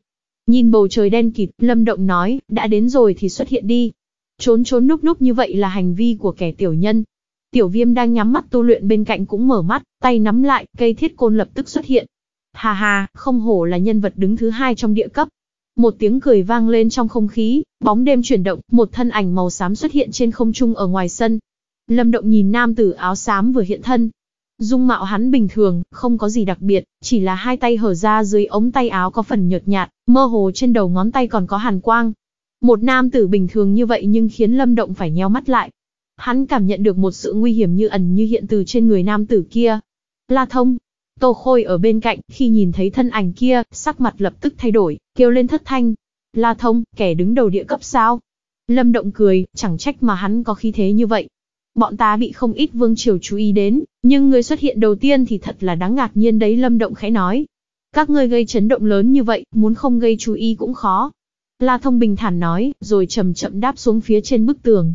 A: Nhìn bầu trời đen kịt, Lâm Động nói, đã đến rồi thì xuất hiện đi. Trốn trốn núp núp như vậy là hành vi của kẻ tiểu nhân. Tiểu viêm đang nhắm mắt tu luyện bên cạnh cũng mở mắt, tay nắm lại, cây thiết côn lập tức xuất hiện. Hà hà, không hổ là nhân vật đứng thứ hai trong địa cấp. Một tiếng cười vang lên trong không khí, bóng đêm chuyển động, một thân ảnh màu xám xuất hiện trên không trung ở ngoài sân. Lâm Động nhìn nam tử áo xám vừa hiện thân, Dung mạo hắn bình thường, không có gì đặc biệt, chỉ là hai tay hở ra dưới ống tay áo có phần nhợt nhạt, mơ hồ trên đầu ngón tay còn có hàn quang. Một nam tử bình thường như vậy nhưng khiến Lâm Động phải nheo mắt lại. Hắn cảm nhận được một sự nguy hiểm như ẩn như hiện từ trên người nam tử kia. La Thông, Tô Khôi ở bên cạnh, khi nhìn thấy thân ảnh kia, sắc mặt lập tức thay đổi, kêu lên thất thanh. La Thông, kẻ đứng đầu địa cấp sao? Lâm Động cười, chẳng trách mà hắn có khí thế như vậy, Bọn ta bị không ít vương triều chú ý đến, nhưng người xuất hiện đầu tiên thì thật là đáng ngạc nhiên đấy Lâm Động khẽ nói. Các ngươi gây chấn động lớn như vậy, muốn không gây chú ý cũng khó. La Thông bình thản nói, rồi chậm chậm đáp xuống phía trên bức tường.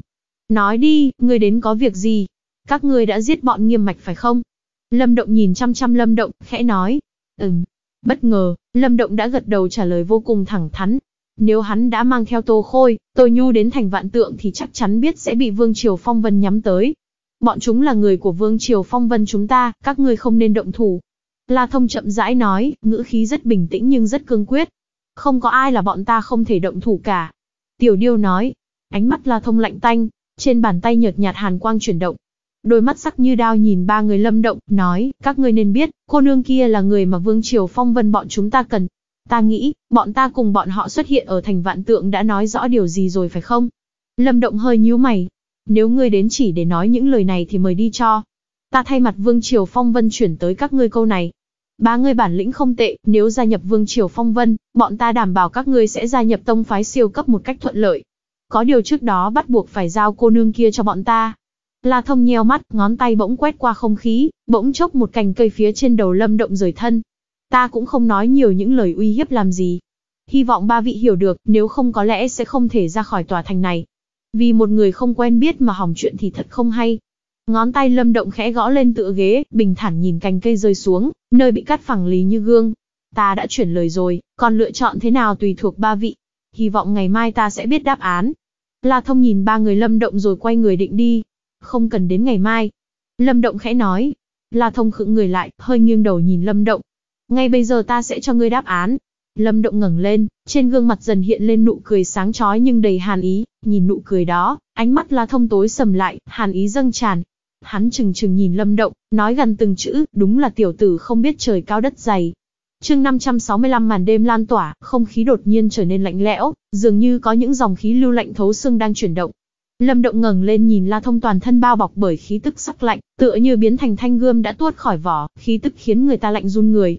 A: Nói đi, ngươi đến có việc gì? Các ngươi đã giết bọn nghiêm mạch phải không? Lâm Động nhìn chăm chăm Lâm Động, khẽ nói. Ừm. Bất ngờ, Lâm Động đã gật đầu trả lời vô cùng thẳng thắn, nếu hắn đã mang theo Tô Khôi, Tô Nhu đến thành vạn tượng thì chắc chắn biết sẽ bị Vương Triều Phong Vân nhắm tới. Bọn chúng là người của Vương Triều Phong Vân chúng ta, các ngươi không nên động thủ. La Thông chậm rãi nói, ngữ khí rất bình tĩnh nhưng rất cương quyết. Không có ai là bọn ta không thể động thủ cả. Tiểu Điêu nói, ánh mắt La Thông lạnh tanh, trên bàn tay nhợt nhạt hàn quang chuyển động. Đôi mắt sắc như đao nhìn ba người lâm động, nói, các ngươi nên biết, cô nương kia là người mà Vương Triều Phong Vân bọn chúng ta cần, Ta nghĩ, bọn ta cùng bọn họ xuất hiện ở thành vạn tượng đã nói rõ điều gì rồi phải không? Lâm Động hơi nhíu mày. Nếu ngươi đến chỉ để nói những lời này thì mời đi cho. Ta thay mặt Vương Triều Phong Vân chuyển tới các ngươi câu này. Ba ngươi bản lĩnh không tệ, nếu gia nhập Vương Triều Phong Vân, bọn ta đảm bảo các ngươi sẽ gia nhập tông phái siêu cấp một cách thuận lợi. Có điều trước đó bắt buộc phải giao cô nương kia cho bọn ta. La Thông nheo mắt, ngón tay bỗng quét qua không khí, bỗng chốc một cành cây phía trên đầu Lâm Động rời thân, Ta cũng không nói nhiều những lời uy hiếp làm gì. Hy vọng ba vị hiểu được, nếu không có lẽ sẽ không thể ra khỏi tòa thành này. Vì một người không quen biết mà hỏng chuyện thì thật không hay. Ngón tay lâm động khẽ gõ lên tựa ghế, bình thản nhìn cành cây rơi xuống, nơi bị cắt phẳng lý như gương. Ta đã chuyển lời rồi, còn lựa chọn thế nào tùy thuộc ba vị. Hy vọng ngày mai ta sẽ biết đáp án. La thông nhìn ba người lâm động rồi quay người định đi. Không cần đến ngày mai. Lâm động khẽ nói. La thông khựng người lại, hơi nghiêng đầu nhìn lâm động, ngay bây giờ ta sẽ cho ngươi đáp án. Lâm Động ngẩng lên, trên gương mặt dần hiện lên nụ cười sáng chói nhưng đầy hàn ý, nhìn nụ cười đó, ánh mắt La Thông tối sầm lại, hàn ý dâng tràn. Hắn chừng chừng nhìn Lâm Động, nói gần từng chữ, đúng là tiểu tử không biết trời cao đất dày. Chương 565 màn đêm lan tỏa, không khí đột nhiên trở nên lạnh lẽo, dường như có những dòng khí lưu lạnh thấu xương đang chuyển động. Lâm Động ngẩng lên nhìn La Thông toàn thân bao bọc bởi khí tức sắc lạnh, tựa như biến thành thanh gươm đã tuốt khỏi vỏ, khí tức khiến người ta lạnh run người,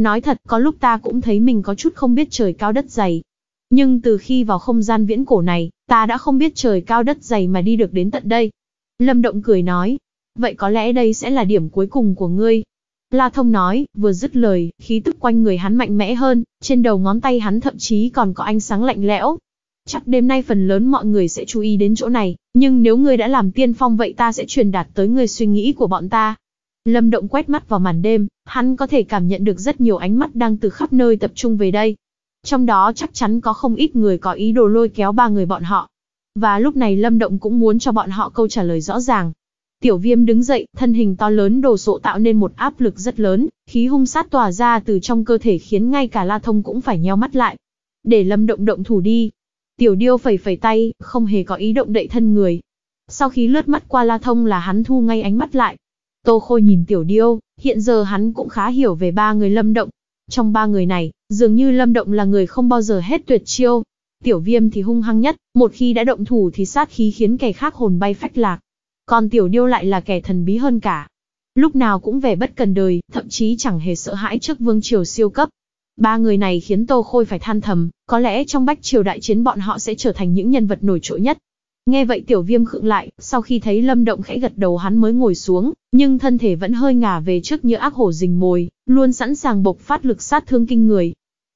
A: Nói thật, có lúc ta cũng thấy mình có chút không biết trời cao đất dày. Nhưng từ khi vào không gian viễn cổ này, ta đã không biết trời cao đất dày mà đi được đến tận đây. Lâm Động cười nói, vậy có lẽ đây sẽ là điểm cuối cùng của ngươi. La Thông nói, vừa dứt lời, khí tức quanh người hắn mạnh mẽ hơn, trên đầu ngón tay hắn thậm chí còn có ánh sáng lạnh lẽo. Chắc đêm nay phần lớn mọi người sẽ chú ý đến chỗ này, nhưng nếu ngươi đã làm tiên phong vậy ta sẽ truyền đạt tới ngươi suy nghĩ của bọn ta. Lâm Động quét mắt vào màn đêm, hắn có thể cảm nhận được rất nhiều ánh mắt đang từ khắp nơi tập trung về đây. Trong đó chắc chắn có không ít người có ý đồ lôi kéo ba người bọn họ. Và lúc này Lâm Động cũng muốn cho bọn họ câu trả lời rõ ràng. Tiểu viêm đứng dậy, thân hình to lớn đồ sộ tạo nên một áp lực rất lớn, khí hung sát tỏa ra từ trong cơ thể khiến ngay cả La Thông cũng phải nheo mắt lại. Để Lâm Động động thủ đi. Tiểu điêu phẩy phẩy tay, không hề có ý động đậy thân người. Sau khi lướt mắt qua La Thông là hắn thu ngay ánh mắt lại, Tô Khôi nhìn Tiểu Điêu, hiện giờ hắn cũng khá hiểu về ba người Lâm Động. Trong ba người này, dường như Lâm Động là người không bao giờ hết tuyệt chiêu. Tiểu Viêm thì hung hăng nhất, một khi đã động thủ thì sát khí khiến kẻ khác hồn bay phách lạc. Còn Tiểu Điêu lại là kẻ thần bí hơn cả. Lúc nào cũng vẻ bất cần đời, thậm chí chẳng hề sợ hãi trước vương triều siêu cấp. Ba người này khiến Tô Khôi phải than thầm, có lẽ trong bách triều đại chiến bọn họ sẽ trở thành những nhân vật nổi trội nhất, Nghe vậy tiểu viêm khựng lại, sau khi thấy lâm động khẽ gật đầu hắn mới ngồi xuống, nhưng thân thể vẫn hơi ngả về trước như ác hổ rình mồi, luôn sẵn sàng bộc phát lực sát thương kinh người.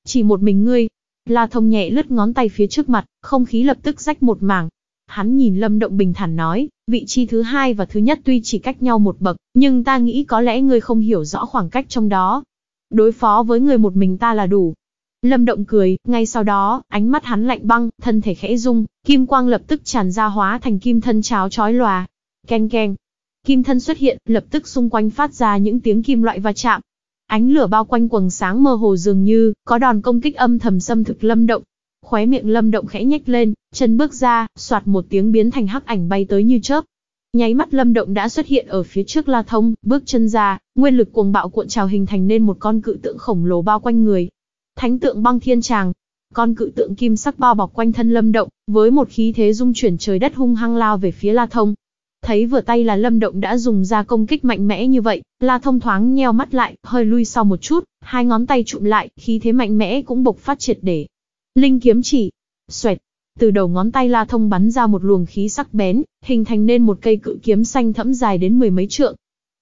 A: Chỉ một mình ngươi, la thông nhẹ lướt ngón tay phía trước mặt, không khí lập tức rách một mảng. Hắn nhìn lâm động bình thản nói, vị trí thứ hai và thứ nhất tuy chỉ cách nhau một bậc, nhưng ta nghĩ có lẽ ngươi không hiểu rõ khoảng cách trong đó. Đối phó với người một mình ta là đủ, Lâm Động cười, ngay sau đó, ánh mắt hắn lạnh băng, thân thể khẽ rung, kim quang lập tức tràn ra hóa thành kim thân cháo chói lòa. keng keng. Kim thân xuất hiện, lập tức xung quanh phát ra những tiếng kim loại va chạm. Ánh lửa bao quanh quầng sáng mơ hồ dường như có đòn công kích âm thầm xâm thực Lâm Động. Khóe miệng Lâm Động khẽ nhếch lên, chân bước ra, soạt một tiếng biến thành hắc ảnh bay tới như chớp. Nháy mắt Lâm Động đã xuất hiện ở phía trước La Thông, bước chân ra, nguyên lực cuồng bạo cuộn trào hình thành nên một con cự tượng khổng lồ bao quanh người, Thánh tượng băng thiên tràng, con cự tượng kim sắc bao bọc quanh thân Lâm Động, với một khí thế dung chuyển trời đất hung hăng lao về phía La Thông. Thấy vừa tay là Lâm Động đã dùng ra công kích mạnh mẽ như vậy, La Thông thoáng nheo mắt lại, hơi lui sau một chút, hai ngón tay chụm lại, khí thế mạnh mẽ cũng bộc phát triệt để. Linh kiếm chỉ, xoẹt, từ đầu ngón tay La Thông bắn ra một luồng khí sắc bén, hình thành nên một cây cự kiếm xanh thẫm dài đến mười mấy trượng,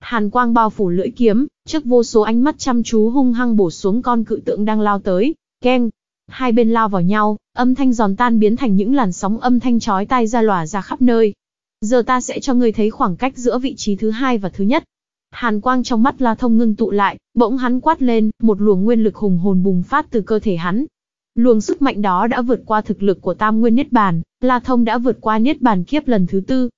A: Hàn quang bao phủ lưỡi kiếm, trước vô số ánh mắt chăm chú hung hăng bổ xuống con cự tượng đang lao tới, keng. Hai bên lao vào nhau, âm thanh giòn tan biến thành những làn sóng âm thanh chói tai ra lòa ra khắp nơi. Giờ ta sẽ cho người thấy khoảng cách giữa vị trí thứ hai và thứ nhất. Hàn quang trong mắt La Thông ngưng tụ lại, bỗng hắn quát lên, một luồng nguyên lực hùng hồn bùng phát từ cơ thể hắn. Luồng sức mạnh đó đã vượt qua thực lực của Tam Nguyên Niết Bàn, La Thông đã vượt qua Niết Bàn kiếp lần thứ tư,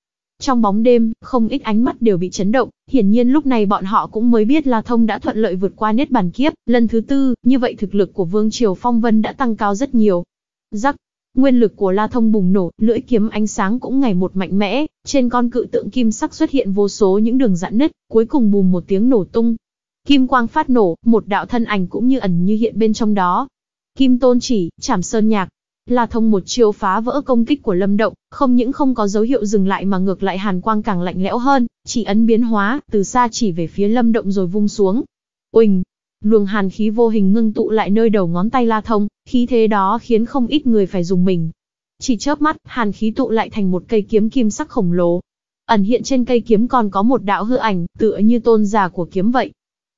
A: trong bóng đêm, không ít ánh mắt đều bị chấn động, hiển nhiên lúc này bọn họ cũng mới biết La Thông đã thuận lợi vượt qua niết bàn kiếp, lần thứ tư, như vậy thực lực của Vương Triều Phong Vân đã tăng cao rất nhiều. Rắc, nguyên lực của La Thông bùng nổ, lưỡi kiếm ánh sáng cũng ngày một mạnh mẽ, trên con cự tượng kim sắc xuất hiện vô số những đường rạn nứt, cuối cùng bùm một tiếng nổ tung. Kim quang phát nổ, một đạo thân ảnh cũng như ẩn như hiện bên trong đó. Kim tôn chỉ, chảm sơn nhạc, La Thông một chiêu phá vỡ công kích của Lâm Động, không những không có dấu hiệu dừng lại mà ngược lại hàn quang càng lạnh lẽo hơn, chỉ ấn biến hóa, từ xa chỉ về phía Lâm Động rồi vung xuống. Oình! Luồng hàn khí vô hình ngưng tụ lại nơi đầu ngón tay La Thông, khí thế đó khiến không ít người phải dùng mình. Chỉ chớp mắt, hàn khí tụ lại thành một cây kiếm kim sắc khổng lồ. Ẩn hiện trên cây kiếm còn có một đạo hư ảnh, tựa như tôn giả của kiếm vậy,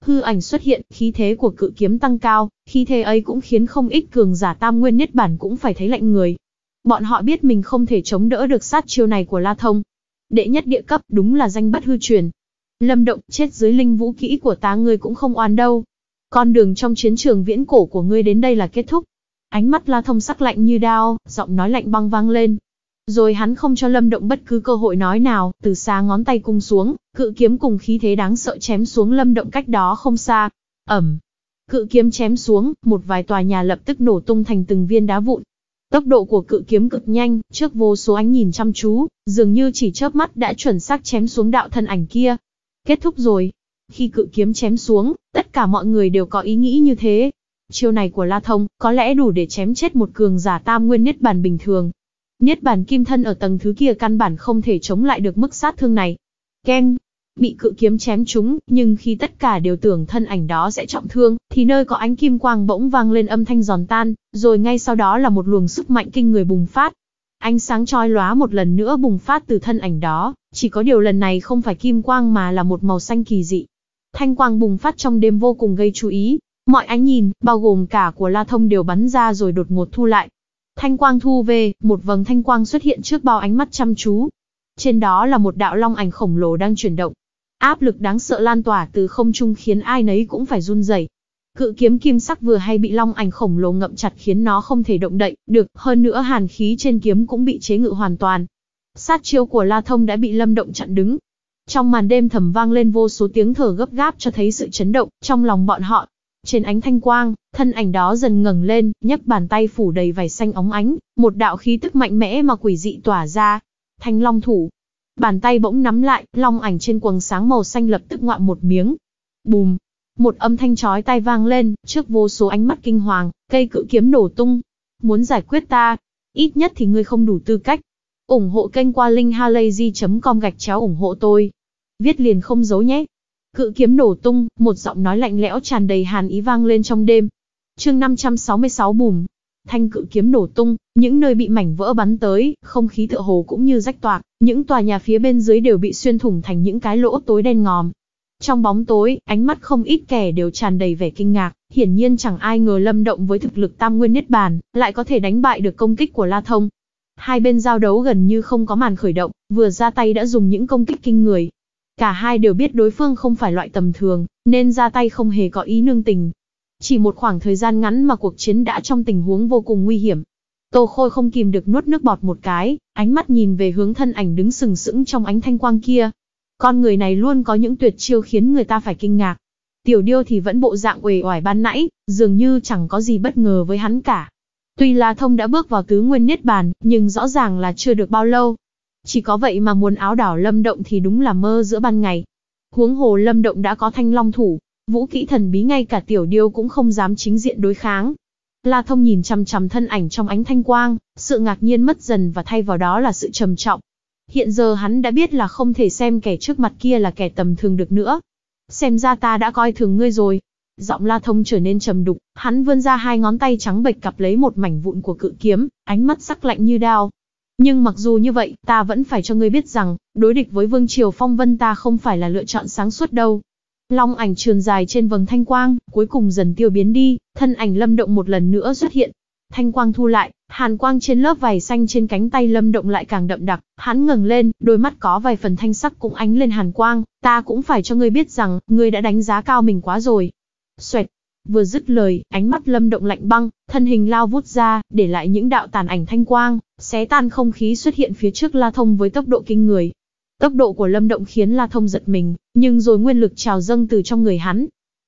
A: hư ảnh xuất hiện, khí thế của cự kiếm tăng cao, khí thế ấy cũng khiến không ít cường giả tam nguyên nhất bản cũng phải thấy lạnh người. Bọn họ biết mình không thể chống đỡ được sát chiêu này của La Thông. Đệ nhất địa cấp đúng là danh bất hư truyền. Lâm Động chết dưới linh vũ kỹ của ta ngươi cũng không oan đâu. Con đường trong chiến trường viễn cổ của ngươi đến đây là kết thúc. Ánh mắt La Thông sắc lạnh như đao, giọng nói lạnh băng vang lên. Rồi hắn không cho Lâm Động bất cứ cơ hội nói nào, từ xa ngón tay cung xuống, cự kiếm cùng khí thế đáng sợ chém xuống Lâm Động cách đó không xa. Ẩm. Cự kiếm chém xuống, một vài tòa nhà lập tức nổ tung thành từng viên đá vụn. Tốc độ của cự kiếm cực nhanh, trước vô số ánh nhìn chăm chú, dường như chỉ chớp mắt đã chuẩn xác chém xuống đạo thân ảnh kia. Kết thúc rồi. Khi cự kiếm chém xuống, tất cả mọi người đều có ý nghĩ như thế. Chiêu này của La Thông, có lẽ đủ để chém chết một cường giả tam nguyên niết bàn bình thường, Niết bản kim thân ở tầng thứ kia căn bản không thể chống lại được mức sát thương này. Keng, bị cự kiếm chém trúng, nhưng khi tất cả đều tưởng thân ảnh đó sẽ trọng thương, thì nơi có ánh kim quang bỗng vang lên âm thanh giòn tan, rồi ngay sau đó là một luồng sức mạnh kinh người bùng phát. Ánh sáng chói lóa một lần nữa bùng phát từ thân ảnh đó, chỉ có điều lần này không phải kim quang mà là một màu xanh kỳ dị. Thanh quang bùng phát trong đêm vô cùng gây chú ý, mọi ánh nhìn, bao gồm cả của La Thông đều bắn ra rồi đột ngột thu lại. Thanh quang thu về, một vầng thanh quang xuất hiện trước bao ánh mắt chăm chú. Trên đó là một đạo long ảnh khổng lồ đang chuyển động. Áp lực đáng sợ lan tỏa từ không trung khiến ai nấy cũng phải run rẩy. Cự kiếm kim sắc vừa hay bị long ảnh khổng lồ ngậm chặt khiến nó không thể động đậy được, hơn nữa hàn khí trên kiếm cũng bị chế ngự hoàn toàn. Sát chiêu của La Thông đã bị Lâm Động chặn đứng. Trong màn đêm thầm vang lên vô số tiếng thở gấp gáp cho thấy sự chấn động trong lòng bọn họ. Trên ánh thanh quang, thân ảnh đó dần ngẩng lên, nhấc bàn tay phủ đầy vải xanh óng ánh, một đạo khí tức mạnh mẽ mà quỷ dị tỏa ra. Thanh long thủ. Bàn tay bỗng nắm lại, long ảnh trên quần sáng màu xanh lập tức ngoạm một miếng. Bùm. Một âm thanh chói tai vang lên, trước vô số ánh mắt kinh hoàng, cây cự kiếm nổ tung. Muốn giải quyết ta, ít nhất thì ngươi không đủ tư cách. ủng hộ kênh qua linkhalazy.com gạch chéo ủng hộ tôi. Viết liền không giấu nhé. Cự kiếm nổ tung, một giọng nói lạnh lẽo tràn đầy hàn ý vang lên trong đêm. Chương 566 bùm. Thanh cự kiếm nổ tung, những nơi bị mảnh vỡ bắn tới, không khí tựa hồ cũng như rách toạc, những tòa nhà phía bên dưới đều bị xuyên thủng thành những cái lỗ tối đen ngòm. Trong bóng tối, ánh mắt không ít kẻ đều tràn đầy vẻ kinh ngạc, hiển nhiên chẳng ai ngờ Lâm Động với thực lực Tam Nguyên Niết Bàn, lại có thể đánh bại được công kích của La Thông. Hai bên giao đấu gần như không có màn khởi động, vừa ra tay đã dùng những công kích kinh người, Cả hai đều biết đối phương không phải loại tầm thường, nên ra tay không hề có ý nương tình. Chỉ một khoảng thời gian ngắn mà cuộc chiến đã trong tình huống vô cùng nguy hiểm. Tô Khôi không kìm được nuốt nước bọt một cái, ánh mắt nhìn về hướng thân ảnh đứng sừng sững trong ánh thanh quang kia. Con người này luôn có những tuyệt chiêu khiến người ta phải kinh ngạc. Tiểu Điêu thì vẫn bộ dạng uể oải ban nãy, dường như chẳng có gì bất ngờ với hắn cả. Tuy là thông đã bước vào tứ nguyên niết bàn, nhưng rõ ràng là chưa được bao lâu, chỉ có vậy mà muốn áo đảo lâm động thì đúng là mơ giữa ban ngày. Huống hồ lâm động đã có thanh long thủ, vũ kỹ thần bí ngay cả tiểu điêu cũng không dám chính diện đối kháng. La Thông nhìn chằm chằm thân ảnh trong ánh thanh quang, sự ngạc nhiên mất dần và thay vào đó là sự trầm trọng. Hiện giờ hắn đã biết là không thể xem kẻ trước mặt kia là kẻ tầm thường được nữa. Xem ra ta đã coi thường ngươi rồi. Giọng La Thông trở nên trầm đục, hắn vươn ra hai ngón tay trắng bệch cặp lấy một mảnh vụn của cự kiếm, ánh mắt sắc lạnh như đao, nhưng mặc dù như vậy, ta vẫn phải cho ngươi biết rằng, đối địch với Vương Triều Phong Vân ta không phải là lựa chọn sáng suốt đâu. Long ảnh trường dài trên vầng thanh quang, cuối cùng dần tiêu biến đi, thân ảnh lâm động một lần nữa xuất hiện. Thanh quang thu lại, hàn quang trên lớp vải xanh trên cánh tay lâm động lại càng đậm đặc, hắn ngừng lên, đôi mắt có vài phần thanh sắc cũng ánh lên hàn quang, ta cũng phải cho ngươi biết rằng, ngươi đã đánh giá cao mình quá rồi. Xoẹt, Vừa dứt lời, ánh mắt Lâm Động lạnh băng, thân hình lao vút ra, để lại những đạo tàn ảnh thanh quang, xé tan không khí xuất hiện phía trước La Thông với tốc độ kinh người. Tốc độ của Lâm Động khiến La Thông giật mình, nhưng rồi nguyên lực trào dâng từ trong người hắn.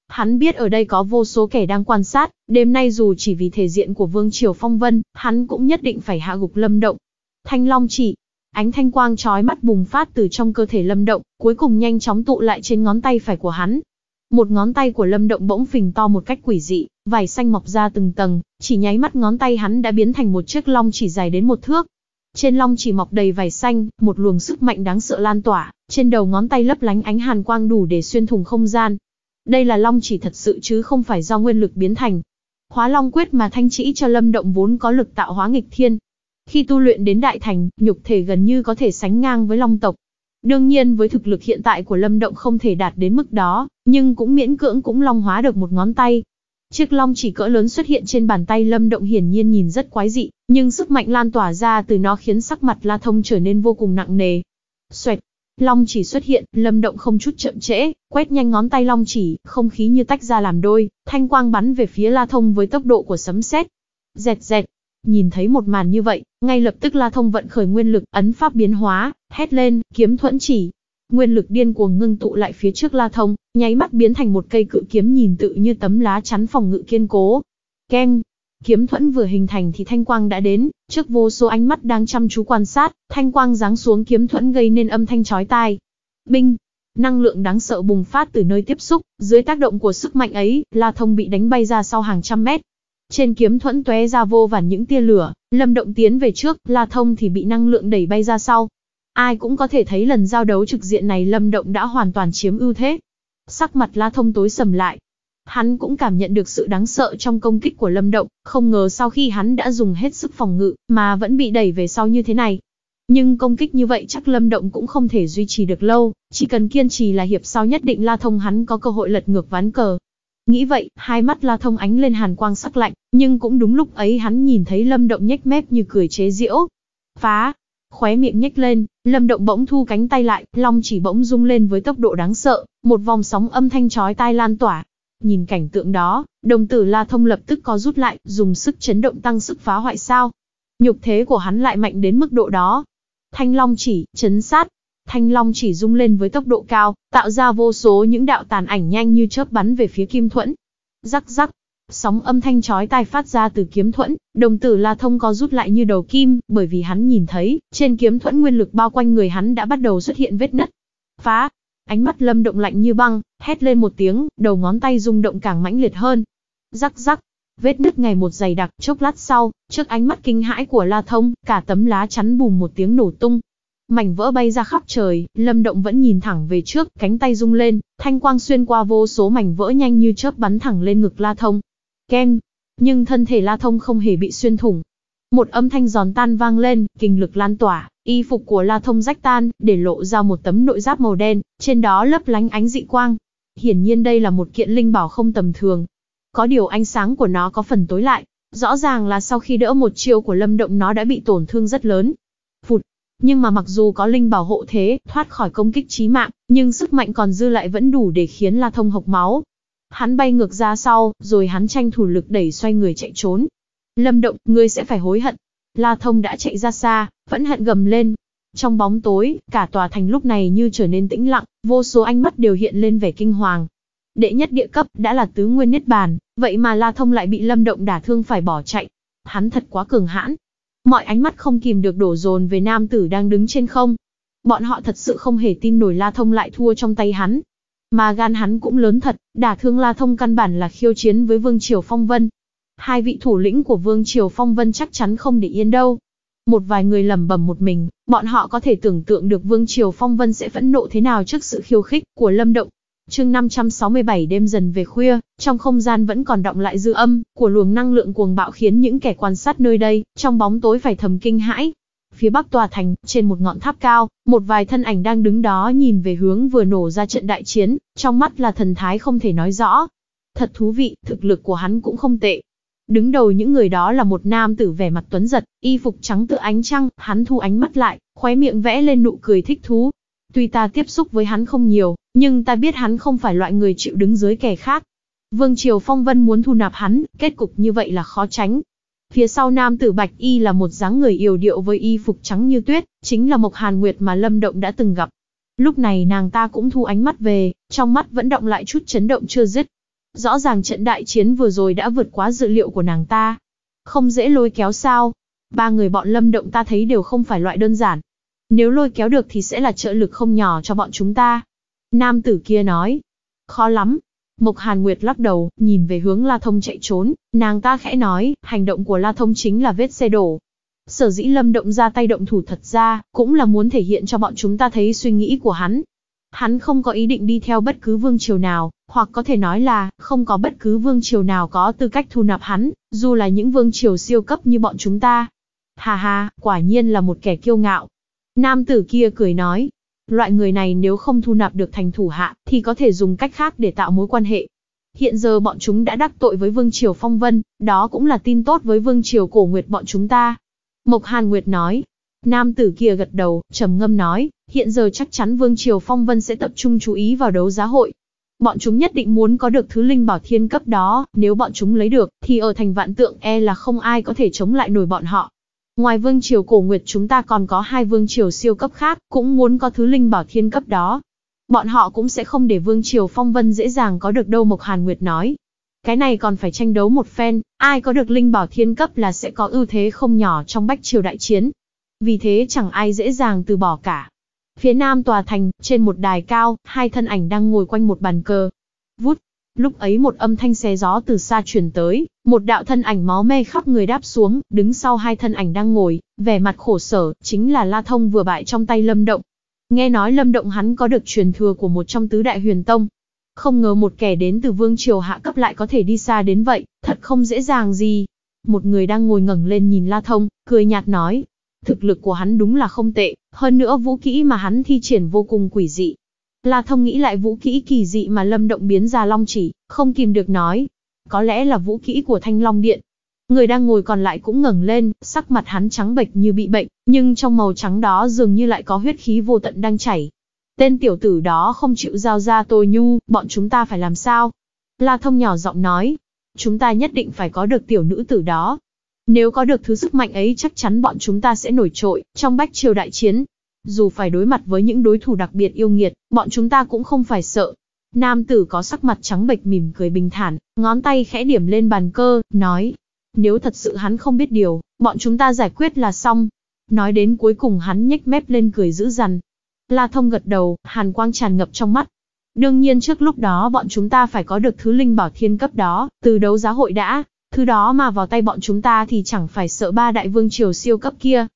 A: Hắn biết ở đây có vô số kẻ đang quan sát, đêm nay dù chỉ vì thể diện của Vương Triều Phong Vân, hắn cũng nhất định phải hạ gục Lâm Động. Thanh Long chỉ, ánh thanh quang chói mắt bùng phát từ trong cơ thể Lâm Động, cuối cùng nhanh chóng tụ lại trên ngón tay phải của hắn, một ngón tay của Lâm Động bỗng phình to một cách quỷ dị, vải xanh mọc ra từng tầng, chỉ nháy mắt ngón tay hắn đã biến thành một chiếc long chỉ dài đến một thước. Trên long chỉ mọc đầy vải xanh, một luồng sức mạnh đáng sợ lan tỏa, trên đầu ngón tay lấp lánh ánh hàn quang đủ để xuyên thủng không gian. Đây là long chỉ thật sự chứ không phải do nguyên lực biến thành. Hóa long quyết mà thanh chỉ cho Lâm Động vốn có lực tạo hóa nghịch thiên. Khi tu luyện đến đại thành, nhục thể gần như có thể sánh ngang với long tộc, Đương nhiên với thực lực hiện tại của Lâm Động không thể đạt đến mức đó, nhưng cũng miễn cưỡng cũng long hóa được một ngón tay. Chiếc long chỉ cỡ lớn xuất hiện trên bàn tay Lâm Động hiển nhiên nhìn rất quái dị, nhưng sức mạnh lan tỏa ra từ nó khiến sắc mặt La Thông trở nên vô cùng nặng nề. Xoẹt, long chỉ xuất hiện, Lâm Động không chút chậm trễ, quét nhanh ngón tay long chỉ, không khí như tách ra làm đôi, thanh quang bắn về phía La Thông với tốc độ của sấm sét. Dẹt dẹt, Nhìn thấy một màn như vậy, ngay lập tức La Thông vận khởi nguyên lực, ấn pháp biến hóa, hét lên, kiếm thuẫn chỉ. Nguyên lực điên cuồng ngưng tụ lại phía trước La Thông, nháy mắt biến thành một cây cự kiếm nhìn tự như tấm lá chắn phòng ngự kiên cố. Keng, kiếm thuẫn vừa hình thành thì thanh quang đã đến, trước vô số ánh mắt đang chăm chú quan sát, thanh quang giáng xuống kiếm thuẫn gây nên âm thanh chói tai. Binh, năng lượng đáng sợ bùng phát từ nơi tiếp xúc, dưới tác động của sức mạnh ấy, La Thông bị đánh bay ra sau hàng trăm mét, trên kiếm thuẫn tóe ra vô vàn những tia lửa, Lâm Động tiến về trước, La Thông thì bị năng lượng đẩy bay ra sau. Ai cũng có thể thấy lần giao đấu trực diện này Lâm Động đã hoàn toàn chiếm ưu thế. Sắc mặt La Thông tối sầm lại. Hắn cũng cảm nhận được sự đáng sợ trong công kích của Lâm Động, không ngờ sau khi hắn đã dùng hết sức phòng ngự mà vẫn bị đẩy về sau như thế này. Nhưng công kích như vậy chắc Lâm Động cũng không thể duy trì được lâu, chỉ cần kiên trì là hiệp sau nhất định La Thông hắn có cơ hội lật ngược ván cờ. Nghĩ vậy, hai mắt La Thông ánh lên hàn quang sắc lạnh, nhưng cũng đúng lúc ấy hắn nhìn thấy Lâm Động nhếch mép như cười chế giễu. Phá! Khóe miệng nhếch lên, Lâm Động bỗng thu cánh tay lại, long chỉ bỗng rung lên với tốc độ đáng sợ, một vòng sóng âm thanh chói tai lan tỏa. Nhìn cảnh tượng đó, đồng tử La Thông lập tức có rút lại, dùng sức chấn động tăng sức phá hoại sao. Nhục thế của hắn lại mạnh đến mức độ đó. Thanh long chỉ, chấn sát, Thanh Long chỉ rung lên với tốc độ cao, tạo ra vô số những đạo tàn ảnh nhanh như chớp bắn về phía Kim Thuẫn. Rắc rắc, sóng âm thanh chói tai phát ra từ kiếm thuẫn, đồng tử La Thông có rút lại như đầu kim, bởi vì hắn nhìn thấy, trên kiếm thuẫn nguyên lực bao quanh người hắn đã bắt đầu xuất hiện vết nứt. Phá! Ánh mắt Lâm động lạnh như băng, hét lên một tiếng, đầu ngón tay rung động càng mãnh liệt hơn. Rắc rắc, vết nứt ngày một dày đặc, chốc lát sau, trước ánh mắt kinh hãi của La Thông, cả tấm lá chắn bùm một tiếng nổ tung, Mảnh vỡ bay ra khắp trời, Lâm Động vẫn nhìn thẳng về trước, cánh tay rung lên, thanh quang xuyên qua vô số mảnh vỡ nhanh như chớp bắn thẳng lên ngực La Thông. Keng! Nhưng thân thể La Thông không hề bị xuyên thủng. Một âm thanh giòn tan vang lên, kinh lực lan tỏa, y phục của La Thông rách tan, để lộ ra một tấm nội giáp màu đen, trên đó lấp lánh ánh dị quang. Hiển nhiên đây là một kiện linh bảo không tầm thường. Có điều ánh sáng của nó có phần tối lại, rõ ràng là sau khi đỡ một chiêu của Lâm Động nó đã bị tổn thương rất lớn. Phụt, nhưng mà mặc dù có linh bảo hộ thế, thoát khỏi công kích chí mạng, nhưng sức mạnh còn dư lại vẫn đủ để khiến La Thông hộc máu. Hắn bay ngược ra sau, rồi hắn tranh thủ lực đẩy xoay người chạy trốn. Lâm Động, ngươi sẽ phải hối hận. La Thông đã chạy ra xa, vẫn hận gầm lên. Trong bóng tối, cả tòa thành lúc này như trở nên tĩnh lặng, vô số ánh mắt đều hiện lên vẻ kinh hoàng. Đệ nhất địa cấp đã là tứ nguyên niết bàn, vậy mà La Thông lại bị Lâm Động đả thương phải bỏ chạy. Hắn thật quá cường hãn, Mọi ánh mắt không kìm được đổ dồn về nam tử đang đứng trên không. Bọn họ thật sự không hề tin nổi La Thông lại thua trong tay hắn. Mà gan hắn cũng lớn thật, đả thương La Thông căn bản là khiêu chiến với Vương Triều Phong Vân. Hai vị thủ lĩnh của Vương Triều Phong Vân chắc chắn không để yên đâu. Một vài người lầm bầm một mình, bọn họ có thể tưởng tượng được Vương Triều Phong Vân sẽ phẫn nộ thế nào trước sự khiêu khích của Lâm Động chương 567 đêm dần về khuya, trong không gian vẫn còn động lại dư âm của luồng năng lượng cuồng bạo khiến những kẻ quan sát nơi đây, trong bóng tối phải thầm kinh hãi. Phía bắc tòa thành, trên một ngọn tháp cao, một vài thân ảnh đang đứng đó nhìn về hướng vừa nổ ra trận đại chiến, trong mắt là thần thái không thể nói rõ. Thật thú vị, thực lực của hắn cũng không tệ. Đứng đầu những người đó là một nam tử vẻ mặt tuấn giật, y phục trắng tựa ánh trăng, hắn thu ánh mắt lại, khóe miệng vẽ lên nụ cười thích thú, Tuy ta tiếp xúc với hắn không nhiều, nhưng ta biết hắn không phải loại người chịu đứng dưới kẻ khác. Vương Triều Phong Vân muốn thu nạp hắn, kết cục như vậy là khó tránh. Phía sau nam tử Bạch Y là một dáng người yêu điệu với y phục trắng như tuyết, chính là Mộc Hàn Nguyệt mà Lâm Động đã từng gặp. Lúc này nàng ta cũng thu ánh mắt về, trong mắt vẫn động lại chút chấn động chưa dứt. Rõ ràng trận đại chiến vừa rồi đã vượt quá dự liệu của nàng ta. Không dễ lôi kéo sao. Ba người bọn Lâm Động ta thấy đều không phải loại đơn giản. Nếu lôi kéo được thì sẽ là trợ lực không nhỏ cho bọn chúng ta. Nam tử kia nói. Khó lắm. Mộc Hàn Nguyệt lắc đầu, nhìn về hướng La Thông chạy trốn, nàng ta khẽ nói, hành động của La Thông chính là vết xe đổ. Sở dĩ Lâm Động ra tay động thủ thật ra, cũng là muốn thể hiện cho bọn chúng ta thấy suy nghĩ của hắn. Hắn không có ý định đi theo bất cứ vương triều nào, hoặc có thể nói là, không có bất cứ vương triều nào có tư cách thu nạp hắn, dù là những vương triều siêu cấp như bọn chúng ta. Hà hà, quả nhiên là một kẻ kiêu ngạo, Nam tử kia cười nói, loại người này nếu không thu nạp được thành thủ hạ, thì có thể dùng cách khác để tạo mối quan hệ. Hiện giờ bọn chúng đã đắc tội với Vương Triều Phong Vân, đó cũng là tin tốt với Vương Triều Cổ Nguyệt bọn chúng ta. Mộc Hàn Nguyệt nói, nam tử kia gật đầu, trầm ngâm nói, hiện giờ chắc chắn Vương Triều Phong Vân sẽ tập trung chú ý vào đấu giá hội. Bọn chúng nhất định muốn có được thứ linh bảo thiên cấp đó, nếu bọn chúng lấy được, thì ở thành vạn tượng e là không ai có thể chống lại nổi bọn họ. Ngoài vương triều cổ nguyệt chúng ta còn có hai vương triều siêu cấp khác, cũng muốn có thứ linh bảo thiên cấp đó. Bọn họ cũng sẽ không để vương triều phong vân dễ dàng có được đâu Mộc Hàn Nguyệt nói. Cái này còn phải tranh đấu một phen, ai có được linh bảo thiên cấp là sẽ có ưu thế không nhỏ trong bách triều đại chiến. Vì thế chẳng ai dễ dàng từ bỏ cả. Phía nam tòa thành, trên một đài cao, hai thân ảnh đang ngồi quanh một bàn cờ. Vút, Lúc ấy một âm thanh xé gió từ xa truyền tới, một đạo thân ảnh máu me khắp người đáp xuống, đứng sau hai thân ảnh đang ngồi, vẻ mặt khổ sở, chính là La Thông vừa bại trong tay Lâm Động. Nghe nói Lâm Động hắn có được truyền thừa của một trong tứ đại huyền tông. Không ngờ một kẻ đến từ vương triều hạ cấp lại có thể đi xa đến vậy, thật không dễ dàng gì. Một người đang ngồi ngẩng lên nhìn La Thông, cười nhạt nói. Thực lực của hắn đúng là không tệ, hơn nữa vũ kỹ mà hắn thi triển vô cùng quỷ dị, La thông nghĩ lại vũ kỹ kỳ dị mà lâm động biến ra long chỉ, không kìm được nói. Có lẽ là vũ kỹ của thanh long điện. Người đang ngồi còn lại cũng ngẩng lên, sắc mặt hắn trắng bệch như bị bệnh, nhưng trong màu trắng đó dường như lại có huyết khí vô tận đang chảy. Tên tiểu tử đó không chịu giao ra tôi nhu, bọn chúng ta phải làm sao? La thông nhỏ giọng nói, chúng ta nhất định phải có được tiểu nữ tử đó. Nếu có được thứ sức mạnh ấy chắc chắn bọn chúng ta sẽ nổi trội, trong bách triều đại chiến, dù phải đối mặt với những đối thủ đặc biệt yêu nghiệt, bọn chúng ta cũng không phải sợ. Nam tử có sắc mặt trắng bệch mỉm cười bình thản, ngón tay khẽ điểm lên bàn cơ, nói. Nếu thật sự hắn không biết điều, bọn chúng ta giải quyết là xong. Nói đến cuối cùng hắn nhếch mép lên cười dữ dằn. La thông gật đầu, hàn quang tràn ngập trong mắt. Đương nhiên trước lúc đó bọn chúng ta phải có được thứ linh bảo thiên cấp đó, từ đấu giá hội đã, thứ đó mà vào tay bọn chúng ta thì chẳng phải sợ ba đại vương triều siêu cấp kia,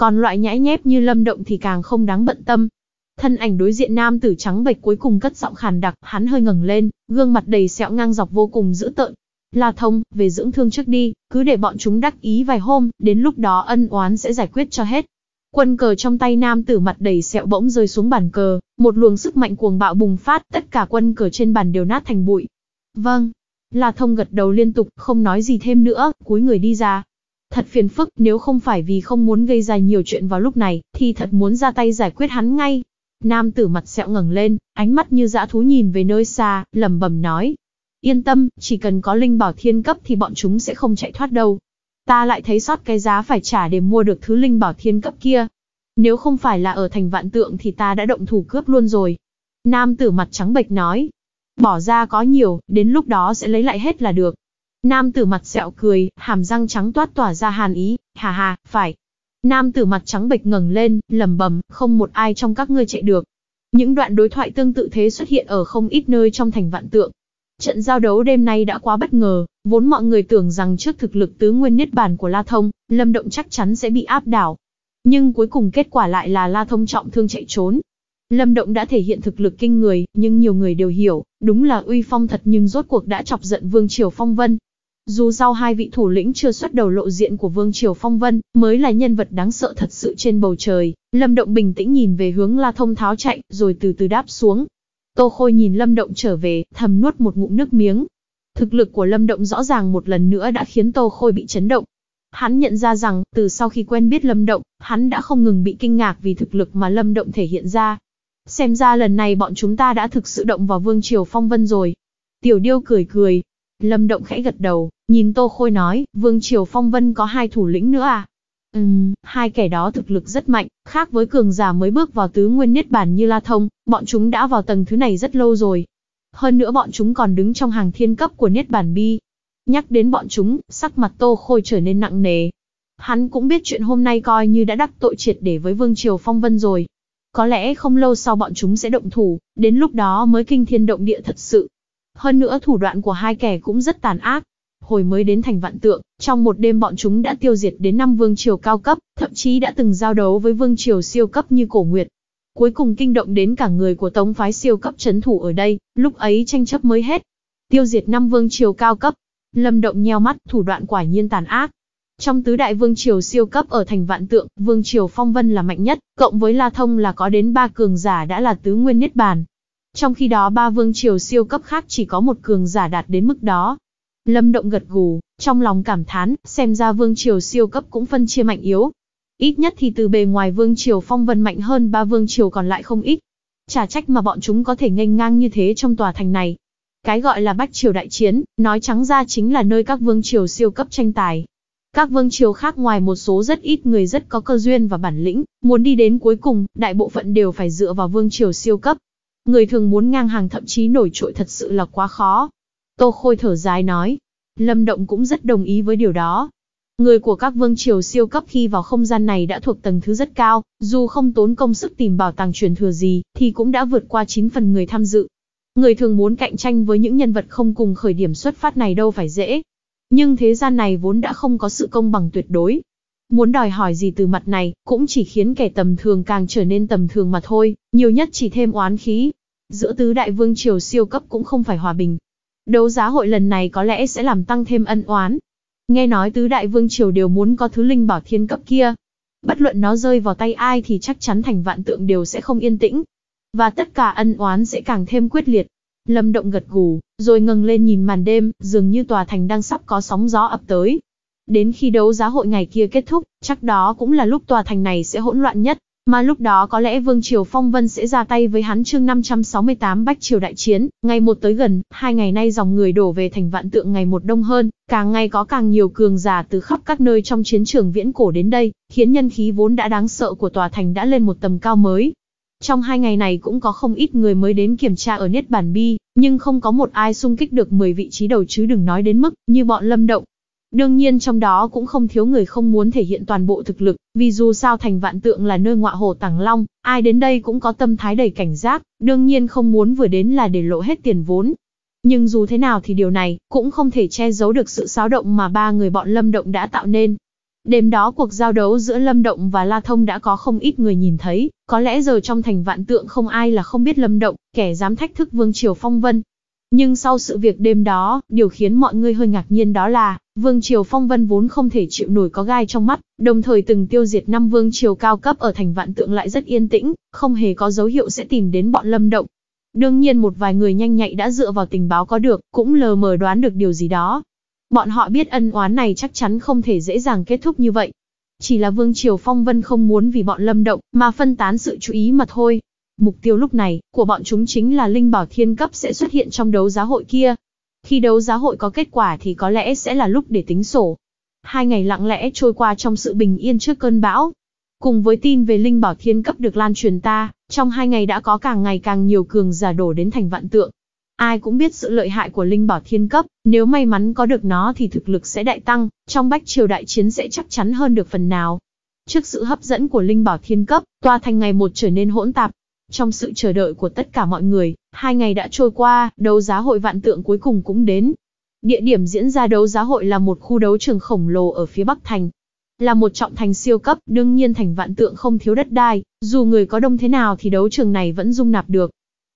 A: còn loại nhãi nhép như Lâm Động thì càng không đáng bận tâm. Thân ảnh đối diện nam tử trắng bệch cuối cùng cất giọng khàn đặc, hắn hơi ngẩng lên, gương mặt đầy sẹo ngang dọc vô cùng dữ tợn. La Thông, về dưỡng thương trước đi, cứ để bọn chúng đắc ý vài hôm, đến lúc đó ân oán sẽ giải quyết cho hết. Quân cờ trong tay nam tử mặt đầy sẹo bỗng rơi xuống bàn cờ, một luồng sức mạnh cuồng bạo bùng phát, tất cả quân cờ trên bàn đều nát thành bụi. Vâng. La Thông gật đầu liên tục, không nói gì thêm nữa, cúi người đi ra. Thật phiền phức, nếu không phải vì không muốn gây ra nhiều chuyện vào lúc này, thì thật muốn ra tay giải quyết hắn ngay. Nam tử mặt sẹo ngẩng lên, ánh mắt như dã thú nhìn về nơi xa, lầm bầm nói. Yên tâm, chỉ cần có linh bảo thiên cấp thì bọn chúng sẽ không chạy thoát đâu. Ta lại thấy sót cái giá phải trả để mua được thứ linh bảo thiên cấp kia. Nếu không phải là ở thành vạn tượng thì ta đã động thủ cướp luôn rồi. Nam tử mặt trắng bệch nói. Bỏ ra có nhiều, đến lúc đó sẽ lấy lại hết là được. Nam tử mặt sẹo cười, hàm răng trắng toát tỏa ra hàn ý, hà hà, phải. Nam tử mặt trắng bệch ngẩng lên, lầm bầm, không một ai trong các ngươi chạy được. Những đoạn đối thoại tương tự thế xuất hiện ở không ít nơi trong thành vạn tượng. Trận giao đấu đêm nay đã quá bất ngờ, vốn mọi người tưởng rằng trước thực lực tứ nguyên nhất bản của La Thông, Lâm Động chắc chắn sẽ bị áp đảo. Nhưng cuối cùng kết quả lại là La Thông trọng thương chạy trốn. Lâm Động đã thể hiện thực lực kinh người, nhưng nhiều người đều hiểu, đúng là uy phong thật nhưng rốt cuộc đã chọc giận Vương Triều Phong Vân, dù sao hai vị thủ lĩnh chưa xuất đầu lộ diện của Vương Triều Phong Vân, mới là nhân vật đáng sợ thật sự trên bầu trời. Lâm Động bình tĩnh nhìn về hướng La Thông Tháo chạy, rồi từ từ đáp xuống. Tô Khôi nhìn Lâm Động trở về, thầm nuốt một ngụm nước miếng. Thực lực của Lâm Động rõ ràng một lần nữa đã khiến Tô Khôi bị chấn động. Hắn nhận ra rằng, từ sau khi quen biết Lâm Động, hắn đã không ngừng bị kinh ngạc vì thực lực mà Lâm Động thể hiện ra. Xem ra lần này bọn chúng ta đã thực sự động vào Vương Triều Phong Vân rồi. Tiểu Điêu cười cười, Lâm Động khẽ gật đầu, nhìn Tô Khôi nói, Vương Triều Phong Vân có hai thủ lĩnh nữa à? Ừm, hai kẻ đó thực lực rất mạnh, khác với cường giả mới bước vào tứ nguyên niết bản như La Thông, bọn chúng đã vào tầng thứ này rất lâu rồi. Hơn nữa bọn chúng còn đứng trong hàng thiên cấp của niết bản bi. Nhắc đến bọn chúng, sắc mặt Tô Khôi trở nên nặng nề. Hắn cũng biết chuyện hôm nay coi như đã đắc tội triệt để với Vương Triều Phong Vân rồi. Có lẽ không lâu sau bọn chúng sẽ động thủ, đến lúc đó mới kinh thiên động địa thật sự, hơn nữa thủ đoạn của hai kẻ cũng rất tàn ác. Hồi mới đến thành vạn tượng, trong một đêm bọn chúng đã tiêu diệt đến năm vương triều cao cấp, thậm chí đã từng giao đấu với vương triều siêu cấp như cổ nguyệt. Cuối cùng kinh động đến cả người của tống phái siêu cấp chấn thủ ở đây, lúc ấy tranh chấp mới hết. Tiêu diệt năm vương triều cao cấp. Lâm động nheo mắt, thủ đoạn quả nhiên tàn ác. Trong tứ đại vương triều siêu cấp ở thành vạn tượng, vương triều phong vân là mạnh nhất, cộng với La Thông là có đến ba cường giả đã là tứ nguyên niết bàn. Trong khi đó ba vương triều siêu cấp khác chỉ có một cường giả đạt đến mức đó. Lâm Động gật gù, trong lòng cảm thán, xem ra vương triều siêu cấp cũng phân chia mạnh yếu. Ít nhất thì từ bề ngoài vương triều phong vân mạnh hơn ba vương triều còn lại không ít. Chả trách mà bọn chúng có thể nghênh ngang như thế trong tòa thành này. Cái gọi là bách triều đại chiến, nói trắng ra chính là nơi các vương triều siêu cấp tranh tài. Các vương triều khác ngoài một số rất ít người rất có cơ duyên và bản lĩnh, muốn đi đến cuối cùng, đại bộ phận đều phải dựa vào vương triều siêu cấp, người thường muốn ngang hàng thậm chí nổi trội thật sự là quá khó. Tô Khôi thở dài nói, Lâm Động cũng rất đồng ý với điều đó. Người của các vương triều siêu cấp khi vào không gian này đã thuộc tầng thứ rất cao, dù không tốn công sức tìm bảo tàng truyền thừa gì, thì cũng đã vượt qua 9 phần người tham dự. Người thường muốn cạnh tranh với những nhân vật không cùng khởi điểm xuất phát này đâu phải dễ. Nhưng thế gian này vốn đã không có sự công bằng tuyệt đối, Muốn đòi hỏi gì từ mặt này, cũng chỉ khiến kẻ tầm thường càng trở nên tầm thường mà thôi, nhiều nhất chỉ thêm oán khí. Giữa tứ đại vương triều siêu cấp cũng không phải hòa bình. Đấu giá hội lần này có lẽ sẽ làm tăng thêm ân oán. Nghe nói tứ đại vương triều đều muốn có thứ linh bảo thiên cấp kia. Bất luận nó rơi vào tay ai thì chắc chắn thành vạn tượng đều sẽ không yên tĩnh. Và tất cả ân oán sẽ càng thêm quyết liệt. Lâm Động gật gù, rồi ngẩng lên nhìn màn đêm, dường như tòa thành đang sắp có sóng gió ập tới. Đến khi đấu giá hội ngày kia kết thúc, chắc đó cũng là lúc tòa thành này sẽ hỗn loạn nhất, mà lúc đó có lẽ Vương Triều Phong Vân sẽ ra tay với hắn chương 568 Bách Triều Đại Chiến, ngày một tới gần, hai ngày nay dòng người đổ về thành vạn tượng ngày một đông hơn, càng ngày có càng nhiều cường giả từ khắp các nơi trong chiến trường viễn cổ đến đây, khiến nhân khí vốn đã đáng sợ của tòa thành đã lên một tầm cao mới. Trong hai ngày này cũng có không ít người mới đến kiểm tra ở Niết Bản Bi, nhưng không có một ai xung kích được 10 vị trí đầu chứ đừng nói đến mức như bọn Lâm Động, Đương nhiên trong đó cũng không thiếu người không muốn thể hiện toàn bộ thực lực, vì dù sao thành vạn tượng là nơi ngọa hồ Tàng Long, ai đến đây cũng có tâm thái đầy cảnh giác, đương nhiên không muốn vừa đến là để lộ hết tiền vốn. Nhưng dù thế nào thì điều này cũng không thể che giấu được sự xáo động mà ba người bọn Lâm Động đã tạo nên. Đêm đó cuộc giao đấu giữa Lâm Động và La Thông đã có không ít người nhìn thấy, có lẽ giờ trong thành vạn tượng không ai là không biết Lâm Động, kẻ dám thách thức Vương Triều Phong Vân, nhưng sau sự việc đêm đó, điều khiến mọi người hơi ngạc nhiên đó là, Vương Triều Phong Vân vốn không thể chịu nổi có gai trong mắt, đồng thời từng tiêu diệt năm Vương Triều cao cấp ở thành vạn tượng lại rất yên tĩnh, không hề có dấu hiệu sẽ tìm đến bọn lâm động. Đương nhiên một vài người nhanh nhạy đã dựa vào tình báo có được, cũng lờ mờ đoán được điều gì đó. Bọn họ biết ân oán này chắc chắn không thể dễ dàng kết thúc như vậy. Chỉ là Vương Triều Phong Vân không muốn vì bọn lâm động mà phân tán sự chú ý mà thôi. Mục tiêu lúc này, của bọn chúng chính là linh bảo thiên cấp sẽ xuất hiện trong đấu giá hội kia. Khi đấu giá hội có kết quả thì có lẽ sẽ là lúc để tính sổ. Hai ngày lặng lẽ trôi qua trong sự bình yên trước cơn bão. Cùng với tin về linh bảo thiên cấp được lan truyền ta, trong hai ngày đã có càng ngày càng nhiều cường giả đổ đến thành vạn tượng. Ai cũng biết sự lợi hại của linh bảo thiên cấp, nếu may mắn có được nó thì thực lực sẽ đại tăng, trong bách triều đại chiến sẽ chắc chắn hơn được phần nào. Trước sự hấp dẫn của linh bảo thiên cấp, tòa thành ngày một trở nên hỗn tạp, trong sự chờ đợi của tất cả mọi người, hai ngày đã trôi qua, đấu giá hội vạn tượng cuối cùng cũng đến. Địa điểm diễn ra đấu giá hội là một khu đấu trường khổng lồ ở phía Bắc Thành. Là một trọng thành siêu cấp, đương nhiên thành vạn tượng không thiếu đất đai, dù người có đông thế nào thì đấu trường này vẫn dung nạp được.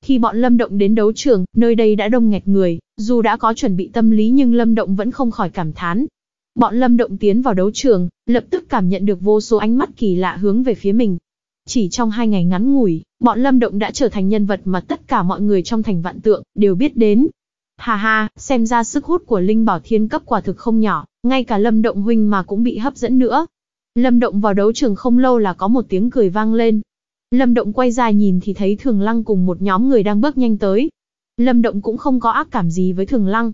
A: Khi bọn Lâm Động đến đấu trường, nơi đây đã đông nghẹt người, dù đã có chuẩn bị tâm lý nhưng Lâm Động vẫn không khỏi cảm thán. Bọn Lâm Động tiến vào đấu trường, lập tức cảm nhận được vô số ánh mắt kỳ lạ hướng về phía mình. Chỉ trong hai ngày ngắn ngủi, Bọn Lâm Động đã trở thành nhân vật mà tất cả mọi người trong thành vạn tượng đều biết đến. Hà ha, xem ra sức hút của Linh Bảo Thiên cấp quả thực không nhỏ, ngay cả Lâm Động huynh mà cũng bị hấp dẫn nữa. Lâm Động vào đấu trường không lâu là có một tiếng cười vang lên. Lâm Động quay ra nhìn thì thấy Thường Lăng cùng một nhóm người đang bước nhanh tới. Lâm Động cũng không có ác cảm gì với Thường Lăng.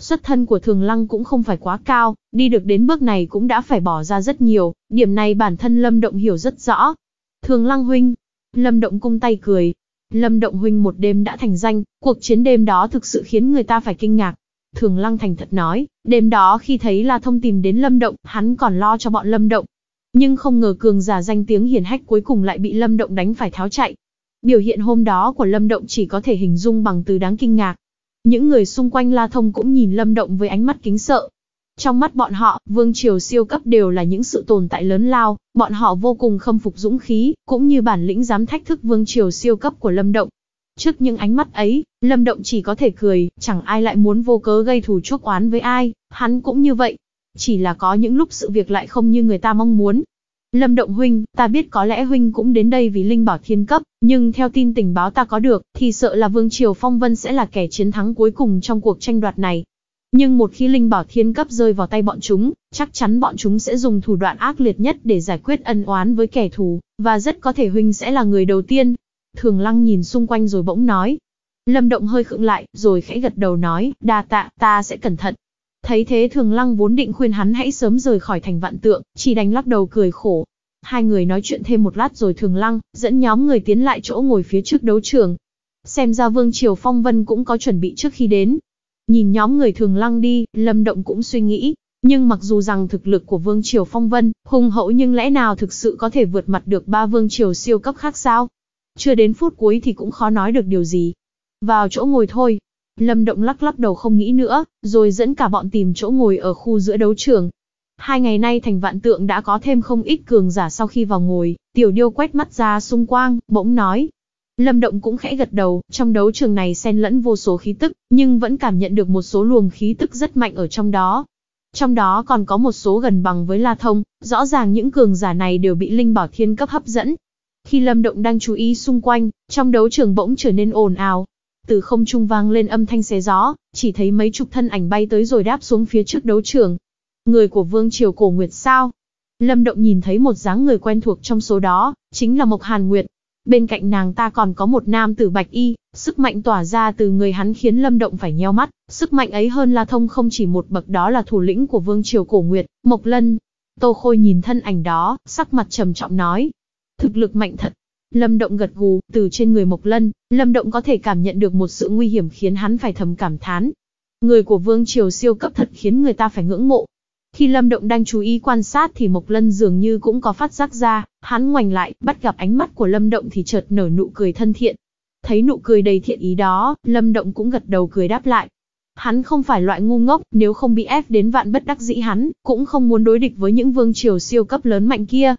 A: Xuất thân của Thường Lăng cũng không phải quá cao, đi được đến bước này cũng đã phải bỏ ra rất nhiều, điểm này bản thân Lâm Động hiểu rất rõ. Thường Lăng huynh, Lâm Động cung tay cười. Lâm Động huynh một đêm đã thành danh, cuộc chiến đêm đó thực sự khiến người ta phải kinh ngạc. Thường Lăng Thành thật nói, đêm đó khi thấy La Thông tìm đến Lâm Động, hắn còn lo cho bọn Lâm Động. Nhưng không ngờ cường giả danh tiếng hiền hách cuối cùng lại bị Lâm Động đánh phải tháo chạy. Biểu hiện hôm đó của Lâm Động chỉ có thể hình dung bằng từ đáng kinh ngạc. Những người xung quanh La Thông cũng nhìn Lâm Động với ánh mắt kính sợ, trong mắt bọn họ, vương triều siêu cấp đều là những sự tồn tại lớn lao, bọn họ vô cùng khâm phục dũng khí, cũng như bản lĩnh dám thách thức vương triều siêu cấp của Lâm Động. Trước những ánh mắt ấy, Lâm Động chỉ có thể cười, chẳng ai lại muốn vô cớ gây thù chuốc oán với ai, hắn cũng như vậy. Chỉ là có những lúc sự việc lại không như người ta mong muốn. Lâm Động Huynh, ta biết có lẽ Huynh cũng đến đây vì Linh Bảo Thiên Cấp, nhưng theo tin tình báo ta có được, thì sợ là Vương Triều Phong Vân sẽ là kẻ chiến thắng cuối cùng trong cuộc tranh đoạt này. Nhưng một khi linh bảo thiên cấp rơi vào tay bọn chúng, chắc chắn bọn chúng sẽ dùng thủ đoạn ác liệt nhất để giải quyết ân oán với kẻ thù, và rất có thể huynh sẽ là người đầu tiên. Thường lăng nhìn xung quanh rồi bỗng nói. Lâm động hơi khựng lại, rồi khẽ gật đầu nói, đa tạ, ta sẽ cẩn thận. Thấy thế thường lăng vốn định khuyên hắn hãy sớm rời khỏi thành vạn tượng, chỉ đánh lắc đầu cười khổ. Hai người nói chuyện thêm một lát rồi thường lăng, dẫn nhóm người tiến lại chỗ ngồi phía trước đấu trường. Xem ra Vương Triều Phong Vân cũng có chuẩn bị trước khi đến, Nhìn nhóm người thường lăng đi, Lâm Động cũng suy nghĩ, nhưng mặc dù rằng thực lực của Vương Triều Phong Vân, hùng hậu nhưng lẽ nào thực sự có thể vượt mặt được ba Vương Triều siêu cấp khác sao? Chưa đến phút cuối thì cũng khó nói được điều gì. Vào chỗ ngồi thôi. Lâm Động lắc lắc đầu không nghĩ nữa, rồi dẫn cả bọn tìm chỗ ngồi ở khu giữa đấu trường. Hai ngày nay thành vạn tượng đã có thêm không ít cường giả sau khi vào ngồi, tiểu điêu quét mắt ra xung quanh, bỗng nói, Lâm Động cũng khẽ gật đầu, trong đấu trường này xen lẫn vô số khí tức, nhưng vẫn cảm nhận được một số luồng khí tức rất mạnh ở trong đó. Trong đó còn có một số gần bằng với La Thông, rõ ràng những cường giả này đều bị linh bảo thiên cấp hấp dẫn. Khi Lâm Động đang chú ý xung quanh, trong đấu trường bỗng trở nên ồn ào. Từ không trung vang lên âm thanh xé gió, chỉ thấy mấy chục thân ảnh bay tới rồi đáp xuống phía trước đấu trường. Người của Vương Triều Cổ Nguyệt sao? Lâm Động nhìn thấy một dáng người quen thuộc trong số đó, chính là Mộc Hàn Nguyệt, bên cạnh nàng ta còn có một nam tử bạch y, sức mạnh tỏa ra từ người hắn khiến Lâm Động phải nheo mắt, sức mạnh ấy hơn La Thông không chỉ một bậc đó là thủ lĩnh của Vương Triều Cổ Nguyệt, Mộc Lân. Tô Khôi nhìn thân ảnh đó, sắc mặt trầm trọng nói. Thực lực mạnh thật. Lâm Động gật gù, từ trên người Mộc Lân, Lâm Động có thể cảm nhận được một sự nguy hiểm khiến hắn phải thầm cảm thán. Người của Vương Triều siêu cấp thật khiến người ta phải ngưỡng mộ, khi Lâm Động đang chú ý quan sát thì Mộc Lân dường như cũng có phát giác ra, hắn ngoảnh lại, bắt gặp ánh mắt của Lâm Động thì chợt nở nụ cười thân thiện. Thấy nụ cười đầy thiện ý đó, Lâm Động cũng gật đầu cười đáp lại. Hắn không phải loại ngu ngốc, nếu không bị ép đến vạn bất đắc dĩ hắn, cũng không muốn đối địch với những vương triều siêu cấp lớn mạnh kia.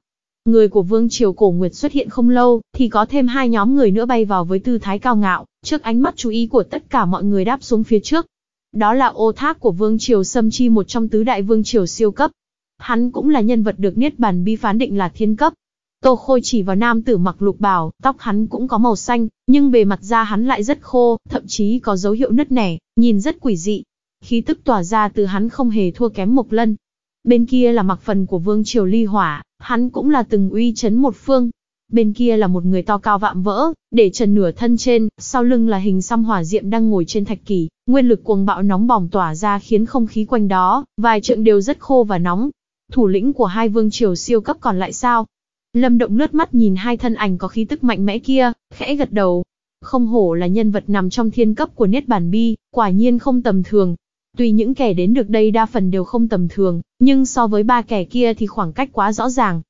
A: Người của vương triều cổ nguyệt xuất hiện không lâu, thì có thêm hai nhóm người nữa bay vào với tư thái cao ngạo, trước ánh mắt chú ý của tất cả mọi người đáp xuống phía trước. Đó là ô thác của Vương Triều Sâm Chi một trong tứ đại Vương Triều siêu cấp. Hắn cũng là nhân vật được Niết Bàn Bi phán định là thiên cấp. Tô Khôi chỉ vào nam tử mặc lục bào, tóc hắn cũng có màu xanh, nhưng bề mặt da hắn lại rất khô, thậm chí có dấu hiệu nứt nẻ, nhìn rất quỷ dị. Khí tức tỏa ra từ hắn không hề thua kém Mộc Lân. Bên kia là mặc phần của Vương Triều Ly Hỏa, hắn cũng là từng uy chấn một phương, Bên kia là một người to cao vạm vỡ, để trần nửa thân trên, sau lưng là hình xăm hỏa diệm đang ngồi trên thạch kỳ, nguyên lực cuồng bạo nóng bỏng tỏa ra khiến không khí quanh đó, vài trượng đều rất khô và nóng. Thủ lĩnh của hai vương triều siêu cấp còn lại sao? Lâm Động lướt mắt nhìn hai thân ảnh có khí tức mạnh mẽ kia, khẽ gật đầu. Không hổ là nhân vật nằm trong thiên cấp của Niết Bản Bi, quả nhiên không tầm thường. Tuy những kẻ đến được đây đa phần đều không tầm thường, nhưng so với ba kẻ kia thì khoảng cách quá rõ ràng,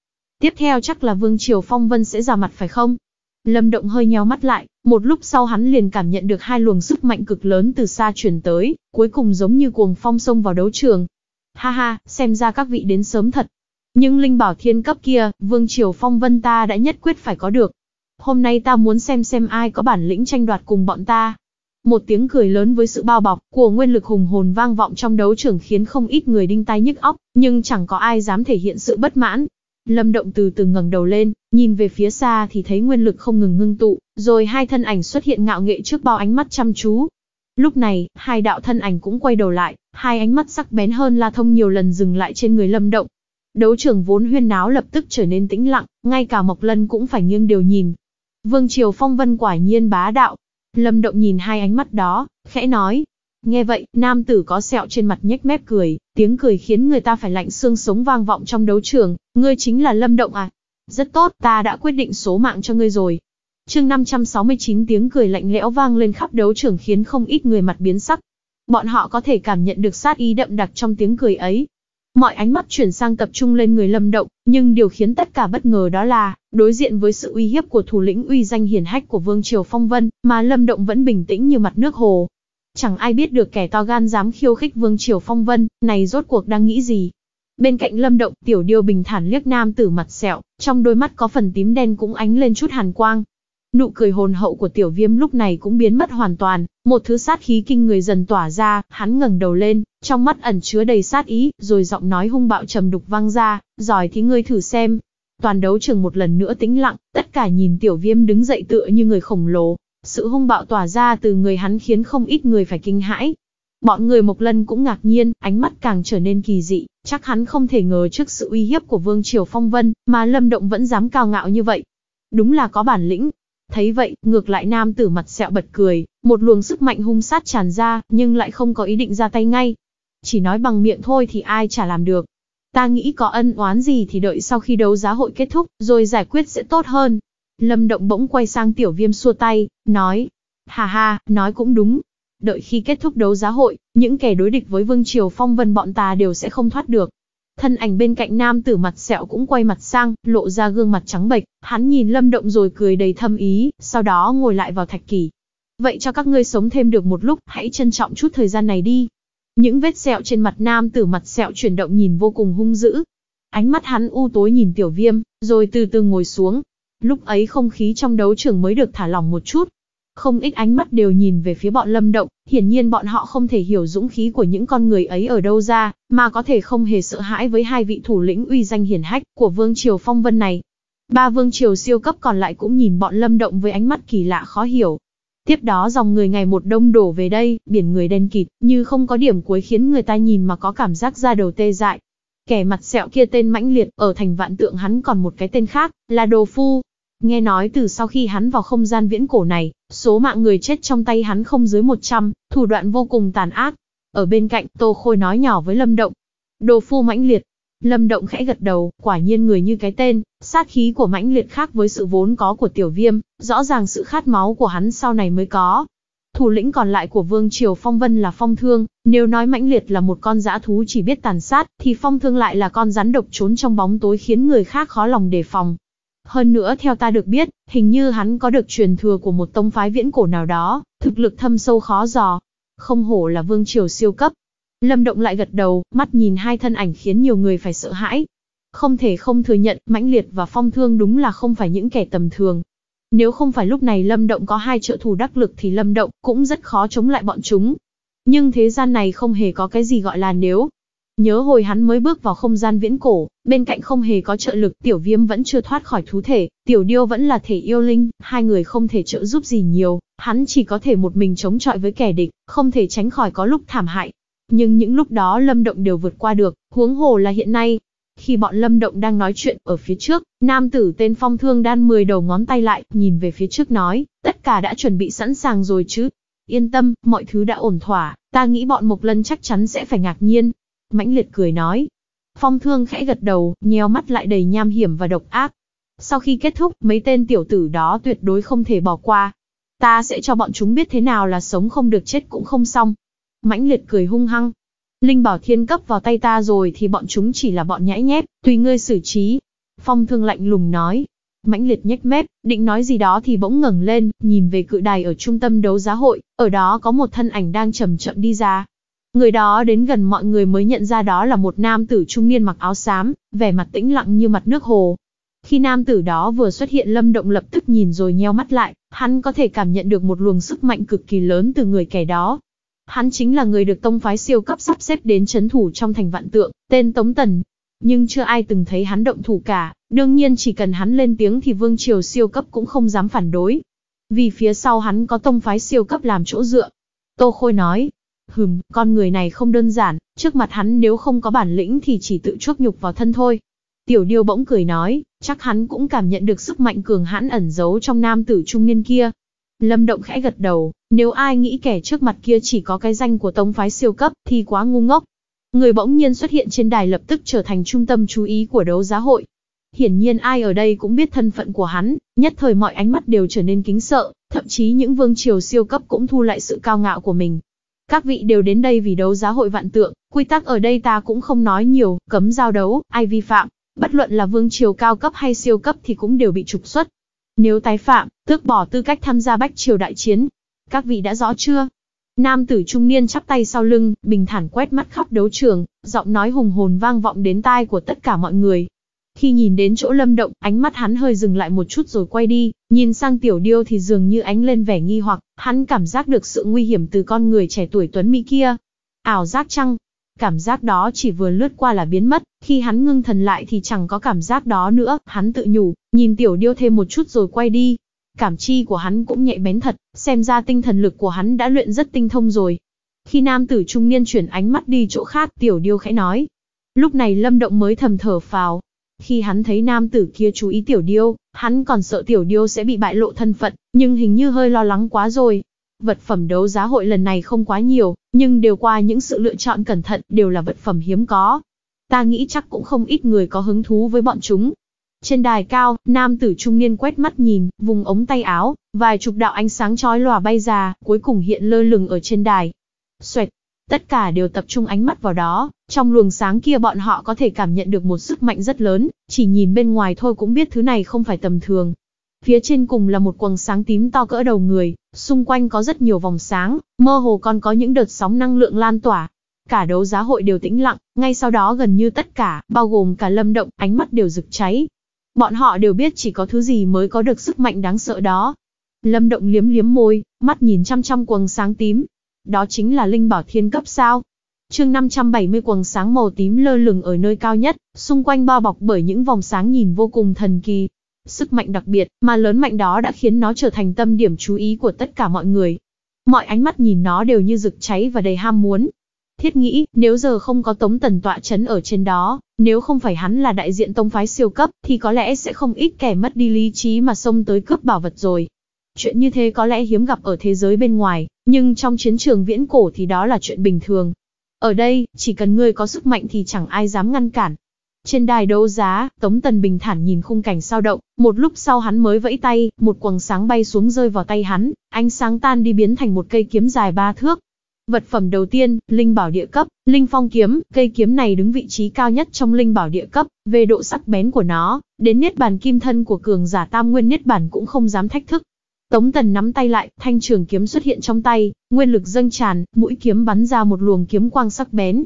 A: Tiếp theo chắc là Vương Triều Phong Vân sẽ ra mặt phải không? Lâm Động hơi nhéo mắt lại, một lúc sau hắn liền cảm nhận được hai luồng sức mạnh cực lớn từ xa chuyển tới, cuối cùng giống như cuồng phong xông vào đấu trường. Ha ha, xem ra các vị đến sớm thật. Nhưng linh bảo thiên cấp kia, Vương Triều Phong Vân ta đã nhất quyết phải có được. Hôm nay ta muốn xem xem ai có bản lĩnh tranh đoạt cùng bọn ta. Một tiếng cười lớn với sự bao bọc của nguyên lực hùng hồn vang vọng trong đấu trường khiến không ít người đinh tai nhức óc, nhưng chẳng có ai dám thể hiện sự bất mãn. Lâm Động từ từ ngẩng đầu lên, nhìn về phía xa thì thấy nguyên lực không ngừng ngưng tụ, rồi hai thân ảnh xuất hiện ngạo nghệ trước bao ánh mắt chăm chú. Lúc này, hai đạo thân ảnh cũng quay đầu lại, hai ánh mắt sắc bén hơn La Thông nhiều lần dừng lại trên người Lâm Động. Đấu trường vốn huyên náo lập tức trở nên tĩnh lặng, ngay cả Mộc Lân cũng phải nghiêng điều nhìn. Vương Triều Phong Vân quả nhiên bá đạo. Lâm Động nhìn hai ánh mắt đó, khẽ nói, Nghe vậy, nam tử có sẹo trên mặt nhếch mép cười, tiếng cười khiến người ta phải lạnh xương sống vang vọng trong đấu trường, ngươi chính là Lâm Động à? Rất tốt, ta đã quyết định số mạng cho ngươi rồi. Chương 569 tiếng cười lạnh lẽo vang lên khắp đấu trường khiến không ít người mặt biến sắc. Bọn họ có thể cảm nhận được sát ý đậm đặc trong tiếng cười ấy. Mọi ánh mắt chuyển sang tập trung lên người Lâm Động, nhưng điều khiến tất cả bất ngờ đó là, đối diện với sự uy hiếp của thủ lĩnh uy danh hiển hách của Vương Triều Phong Vân, mà Lâm Động vẫn bình tĩnh như mặt nước hồ, Chẳng ai biết được kẻ to gan dám khiêu khích vương triều phong vân, này rốt cuộc đang nghĩ gì. Bên cạnh lâm động, tiểu điêu bình thản liếc nam tử mặt sẹo, trong đôi mắt có phần tím đen cũng ánh lên chút hàn quang. Nụ cười hồn hậu của tiểu viêm lúc này cũng biến mất hoàn toàn, một thứ sát khí kinh người dần tỏa ra, hắn ngẩng đầu lên, trong mắt ẩn chứa đầy sát ý, rồi giọng nói hung bạo trầm đục vang ra, giỏi thì ngươi thử xem. Toàn đấu trường một lần nữa tĩnh lặng, tất cả nhìn tiểu viêm đứng dậy tựa như người khổng lồ, sự hung bạo tỏa ra từ người hắn khiến không ít người phải kinh hãi. Bọn người Mộc Lân cũng ngạc nhiên, ánh mắt càng trở nên kỳ dị, chắc hắn không thể ngờ trước sự uy hiếp của Vương Triều Phong Vân, mà Lâm Động vẫn dám cao ngạo như vậy. Đúng là có bản lĩnh. Thấy vậy, ngược lại nam tử mặt sẹo bật cười, một luồng sức mạnh hung sát tràn ra, nhưng lại không có ý định ra tay ngay. Chỉ nói bằng miệng thôi thì ai chả làm được. Ta nghĩ có ân oán gì thì đợi sau khi đấu giá hội kết thúc, rồi giải quyết sẽ tốt hơn. Lâm Động bỗng quay sang tiểu viêm xua tay, nói. Hà hà, nói cũng đúng. Đợi khi kết thúc đấu giá hội, những kẻ đối địch với Vương Triều Phong Vân bọn ta đều sẽ không thoát được. Thân ảnh bên cạnh nam tử mặt sẹo cũng quay mặt sang, lộ ra gương mặt trắng bệch, hắn nhìn Lâm Động rồi cười đầy thâm ý, sau đó ngồi lại vào thạch kỷ. Vậy cho các ngươi sống thêm được một lúc, hãy trân trọng chút thời gian này đi. Những vết sẹo trên mặt nam tử mặt sẹo chuyển động nhìn vô cùng hung dữ. Ánh mắt hắn u tối nhìn tiểu viêm, rồi từ từ ngồi xuống, Lúc ấy không khí trong đấu trường mới được thả lỏng một chút. Không ít ánh mắt đều nhìn về phía bọn lâm động, hiển nhiên bọn họ không thể hiểu dũng khí của những con người ấy ở đâu ra, mà có thể không hề sợ hãi với hai vị thủ lĩnh uy danh hiển hách của Vương Triều Phong Vân này. Ba Vương Triều siêu cấp còn lại cũng nhìn bọn lâm động với ánh mắt kỳ lạ khó hiểu. Tiếp đó dòng người ngày một đông đổ về đây, biển người đen kịt, như không có điểm cuối khiến người ta nhìn mà có cảm giác ra đầu tê dại. Kẻ mặt sẹo kia tên mãnh liệt, ở thành vạn tượng hắn còn một cái tên khác, là Đồ Phu, Nghe nói từ sau khi hắn vào không gian viễn cổ này, số mạng người chết trong tay hắn không dưới 100, thủ đoạn vô cùng tàn ác. Ở bên cạnh, Tô Khôi nói nhỏ với Lâm Động. Đồ phu mãnh liệt. Lâm Động khẽ gật đầu, quả nhiên người như cái tên, sát khí của mãnh liệt khác với sự vốn có của tiểu viêm, rõ ràng sự khát máu của hắn sau này mới có. Thủ lĩnh còn lại của Vương Triều Phong Vân là Phong Thương, nếu nói mãnh liệt là một con dã thú chỉ biết tàn sát, thì Phong Thương lại là con rắn độc trốn trong bóng tối khiến người khác khó lòng đề phòng. Hơn nữa theo ta được biết, hình như hắn có được truyền thừa của một tông phái viễn cổ nào đó, thực lực thâm sâu khó dò. Không hổ là vương triều siêu cấp. Lâm Động lại gật đầu, mắt nhìn hai thân ảnh khiến nhiều người phải sợ hãi. Không thể không thừa nhận, mãnh liệt và phong thương đúng là không phải những kẻ tầm thường. Nếu không phải lúc này Lâm Động có hai trợ thủ đắc lực thì Lâm Động cũng rất khó chống lại bọn chúng. Nhưng thế gian này không hề có cái gì gọi là nếu, Nhớ hồi hắn mới bước vào không gian viễn cổ, bên cạnh không hề có trợ lực, tiểu viêm vẫn chưa thoát khỏi thú thể, tiểu điêu vẫn là thể yêu linh, hai người không thể trợ giúp gì nhiều, hắn chỉ có thể một mình chống chọi với kẻ địch, không thể tránh khỏi có lúc thảm hại. Nhưng những lúc đó lâm động đều vượt qua được, huống hồ là hiện nay. Khi bọn lâm động đang nói chuyện ở phía trước, nam tử tên phong thương đan mười đầu ngón tay lại, nhìn về phía trước nói, tất cả đã chuẩn bị sẵn sàng rồi chứ. Yên tâm, mọi thứ đã ổn thỏa, ta nghĩ bọn Mộc Lân chắc chắn sẽ phải ngạc nhiên, mãnh liệt cười nói. Phong thương khẽ gật đầu, nheo mắt lại đầy nham hiểm và độc ác. Sau khi kết thúc, mấy tên tiểu tử đó tuyệt đối không thể bỏ qua. Ta sẽ cho bọn chúng biết thế nào là sống không được chết cũng không xong. Mãnh liệt cười hung hăng. Linh bảo thiên cấp vào tay ta rồi thì bọn chúng chỉ là bọn nhãi nhép, tùy ngươi xử trí. Phong thương lạnh lùng nói. Mãnh liệt nhếch mép, định nói gì đó thì bỗng ngẩng lên, nhìn về cự đài ở trung tâm đấu giá hội, ở đó có một thân ảnh đang chậm chậm đi ra, Người đó đến gần mọi người mới nhận ra đó là một nam tử trung niên mặc áo xám, vẻ mặt tĩnh lặng như mặt nước hồ. Khi nam tử đó vừa xuất hiện Lâm Động lập tức nhìn rồi nheo mắt lại, hắn có thể cảm nhận được một luồng sức mạnh cực kỳ lớn từ người kẻ đó. Hắn chính là người được tông phái siêu cấp sắp xếp đến chấn thủ trong thành vạn tượng, tên Tống Tần. Nhưng chưa ai từng thấy hắn động thủ cả, đương nhiên chỉ cần hắn lên tiếng thì vương triều siêu cấp cũng không dám phản đối. Vì phía sau hắn có tông phái siêu cấp làm chỗ dựa. Tô Khôi nói, Hừm, con người này không đơn giản, trước mặt hắn nếu không có bản lĩnh thì chỉ tự chuốc nhục vào thân thôi. Tiểu điêu bỗng cười nói, chắc hắn cũng cảm nhận được sức mạnh cường hãn ẩn giấu trong nam tử trung niên kia. Lâm Động khẽ gật đầu, nếu ai nghĩ kẻ trước mặt kia chỉ có cái danh của tông phái siêu cấp thì quá ngu ngốc. Người bỗng nhiên xuất hiện trên đài lập tức trở thành trung tâm chú ý của đấu giá hội. Hiển nhiên ai ở đây cũng biết thân phận của hắn, nhất thời mọi ánh mắt đều trở nên kính sợ, thậm chí những vương triều siêu cấp cũng thu lại sự cao ngạo của mình, các vị đều đến đây vì đấu giá hội vạn tượng, quy tắc ở đây ta cũng không nói nhiều, cấm giao đấu, ai vi phạm, bất luận là vương triều cao cấp hay siêu cấp thì cũng đều bị trục xuất. Nếu tái phạm, tước bỏ tư cách tham gia bách triều đại chiến. Các vị đã rõ chưa? Nam tử trung niên chắp tay sau lưng, bình thản quét mắt khắp đấu trường, giọng nói hùng hồn vang vọng đến tai của tất cả mọi người. Khi nhìn đến chỗ lâm động, ánh mắt hắn hơi dừng lại một chút rồi quay đi, nhìn sang tiểu điêu thì dường như ánh lên vẻ nghi hoặc, hắn cảm giác được sự nguy hiểm từ con người trẻ tuổi tuấn mỹ kia. Ảo giác chăng? Cảm giác đó chỉ vừa lướt qua là biến mất, khi hắn ngưng thần lại thì chẳng có cảm giác đó nữa, hắn tự nhủ, nhìn tiểu điêu thêm một chút rồi quay đi. Cảm chi của hắn cũng nhạy bén thật, xem ra tinh thần lực của hắn đã luyện rất tinh thông rồi. Khi nam tử trung niên chuyển ánh mắt đi chỗ khác, tiểu điêu khẽ nói. Lúc này lâm động mới thầm thở phào, khi hắn thấy nam tử kia chú ý tiểu điêu, hắn còn sợ tiểu điêu sẽ bị bại lộ thân phận, nhưng hình như hơi lo lắng quá rồi. Vật phẩm đấu giá hội lần này không quá nhiều, nhưng đều qua những sự lựa chọn cẩn thận đều là vật phẩm hiếm có. Ta nghĩ chắc cũng không ít người có hứng thú với bọn chúng. Trên đài cao, nam tử trung niên quét mắt nhìn, vùng ống tay áo, vài chục đạo ánh sáng chói lòa bay ra, cuối cùng hiện lơ lửng ở trên đài. Xoẹt, tất cả đều tập trung ánh mắt vào đó, trong luồng sáng kia bọn họ có thể cảm nhận được một sức mạnh rất lớn, chỉ nhìn bên ngoài thôi cũng biết thứ này không phải tầm thường. Phía trên cùng là một quầng sáng tím to cỡ đầu người, xung quanh có rất nhiều vòng sáng, mơ hồ còn có những đợt sóng năng lượng lan tỏa. Cả đấu giá hội đều tĩnh lặng, ngay sau đó gần như tất cả, bao gồm cả lâm động, ánh mắt đều rực cháy. Bọn họ đều biết chỉ có thứ gì mới có được sức mạnh đáng sợ đó. Lâm động liếm liếm môi, mắt nhìn chăm chăm quầng sáng tím, đó chính là linh bảo thiên cấp sao? Chương 570 quầng sáng màu tím lơ lửng ở nơi cao nhất, xung quanh bao bọc bởi những vòng sáng nhìn vô cùng thần kỳ. Sức mạnh đặc biệt mà lớn mạnh đó đã khiến nó trở thành tâm điểm chú ý của tất cả mọi người. Mọi ánh mắt nhìn nó đều như rực cháy và đầy ham muốn, thiết nghĩ, nếu giờ không có tống tần tọa chấn ở trên đó, nếu không phải hắn là đại diện tông phái siêu cấp, thì có lẽ sẽ không ít kẻ mất đi lý trí mà xông tới cướp bảo vật rồi. Chuyện như thế có lẽ hiếm gặp ở thế giới bên ngoài. Nhưng trong chiến trường viễn cổ thì đó là chuyện bình thường. Ở đây, chỉ cần ngươi có sức mạnh thì chẳng ai dám ngăn cản. Trên đài đấu giá, Tống Tần bình thản nhìn khung cảnh sao động, một lúc sau hắn mới vẫy tay, một quầng sáng bay xuống rơi vào tay hắn, ánh sáng tan đi biến thành một cây kiếm dài ba thước. Vật phẩm đầu tiên, linh bảo địa cấp, linh phong kiếm, cây kiếm này đứng vị trí cao nhất trong linh bảo địa cấp, về độ sắc bén của nó, đến niết bàn kim thân của cường giả tam nguyên niết bàn cũng không dám thách thức. Tống Tần nắm tay lại, thanh trường kiếm xuất hiện trong tay, nguyên lực dâng tràn, mũi kiếm bắn ra một luồng kiếm quang sắc bén.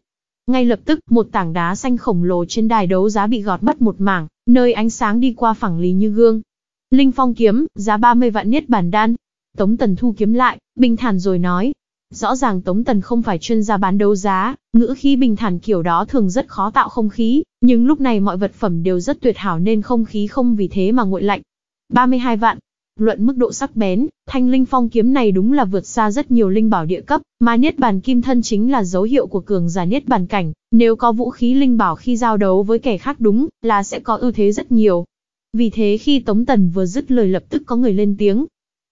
A: Ngay lập tức, một tảng đá xanh khổng lồ trên đài đấu giá bị gọt mất một mảng, nơi ánh sáng đi qua phẳng lì như gương. Linh phong kiếm, giá 30 vạn niết bản đan. Tống Tần thu kiếm lại, bình thản rồi nói. Rõ ràng Tống Tần không phải chuyên gia bán đấu giá, ngữ khí bình thản kiểu đó thường rất khó tạo không khí, nhưng lúc này mọi vật phẩm đều rất tuyệt hảo nên không khí không vì thế mà nguội lạnh. 32 vạn, Luận mức độ sắc bén, thanh linh phong kiếm này đúng là vượt xa rất nhiều linh bảo địa cấp, mà niết bàn kim thân chính là dấu hiệu của cường giả niết bàn cảnh, nếu có vũ khí linh bảo khi giao đấu với kẻ khác đúng, là sẽ có ưu thế rất nhiều. Vì thế khi Tống Tần vừa dứt lời lập tức có người lên tiếng.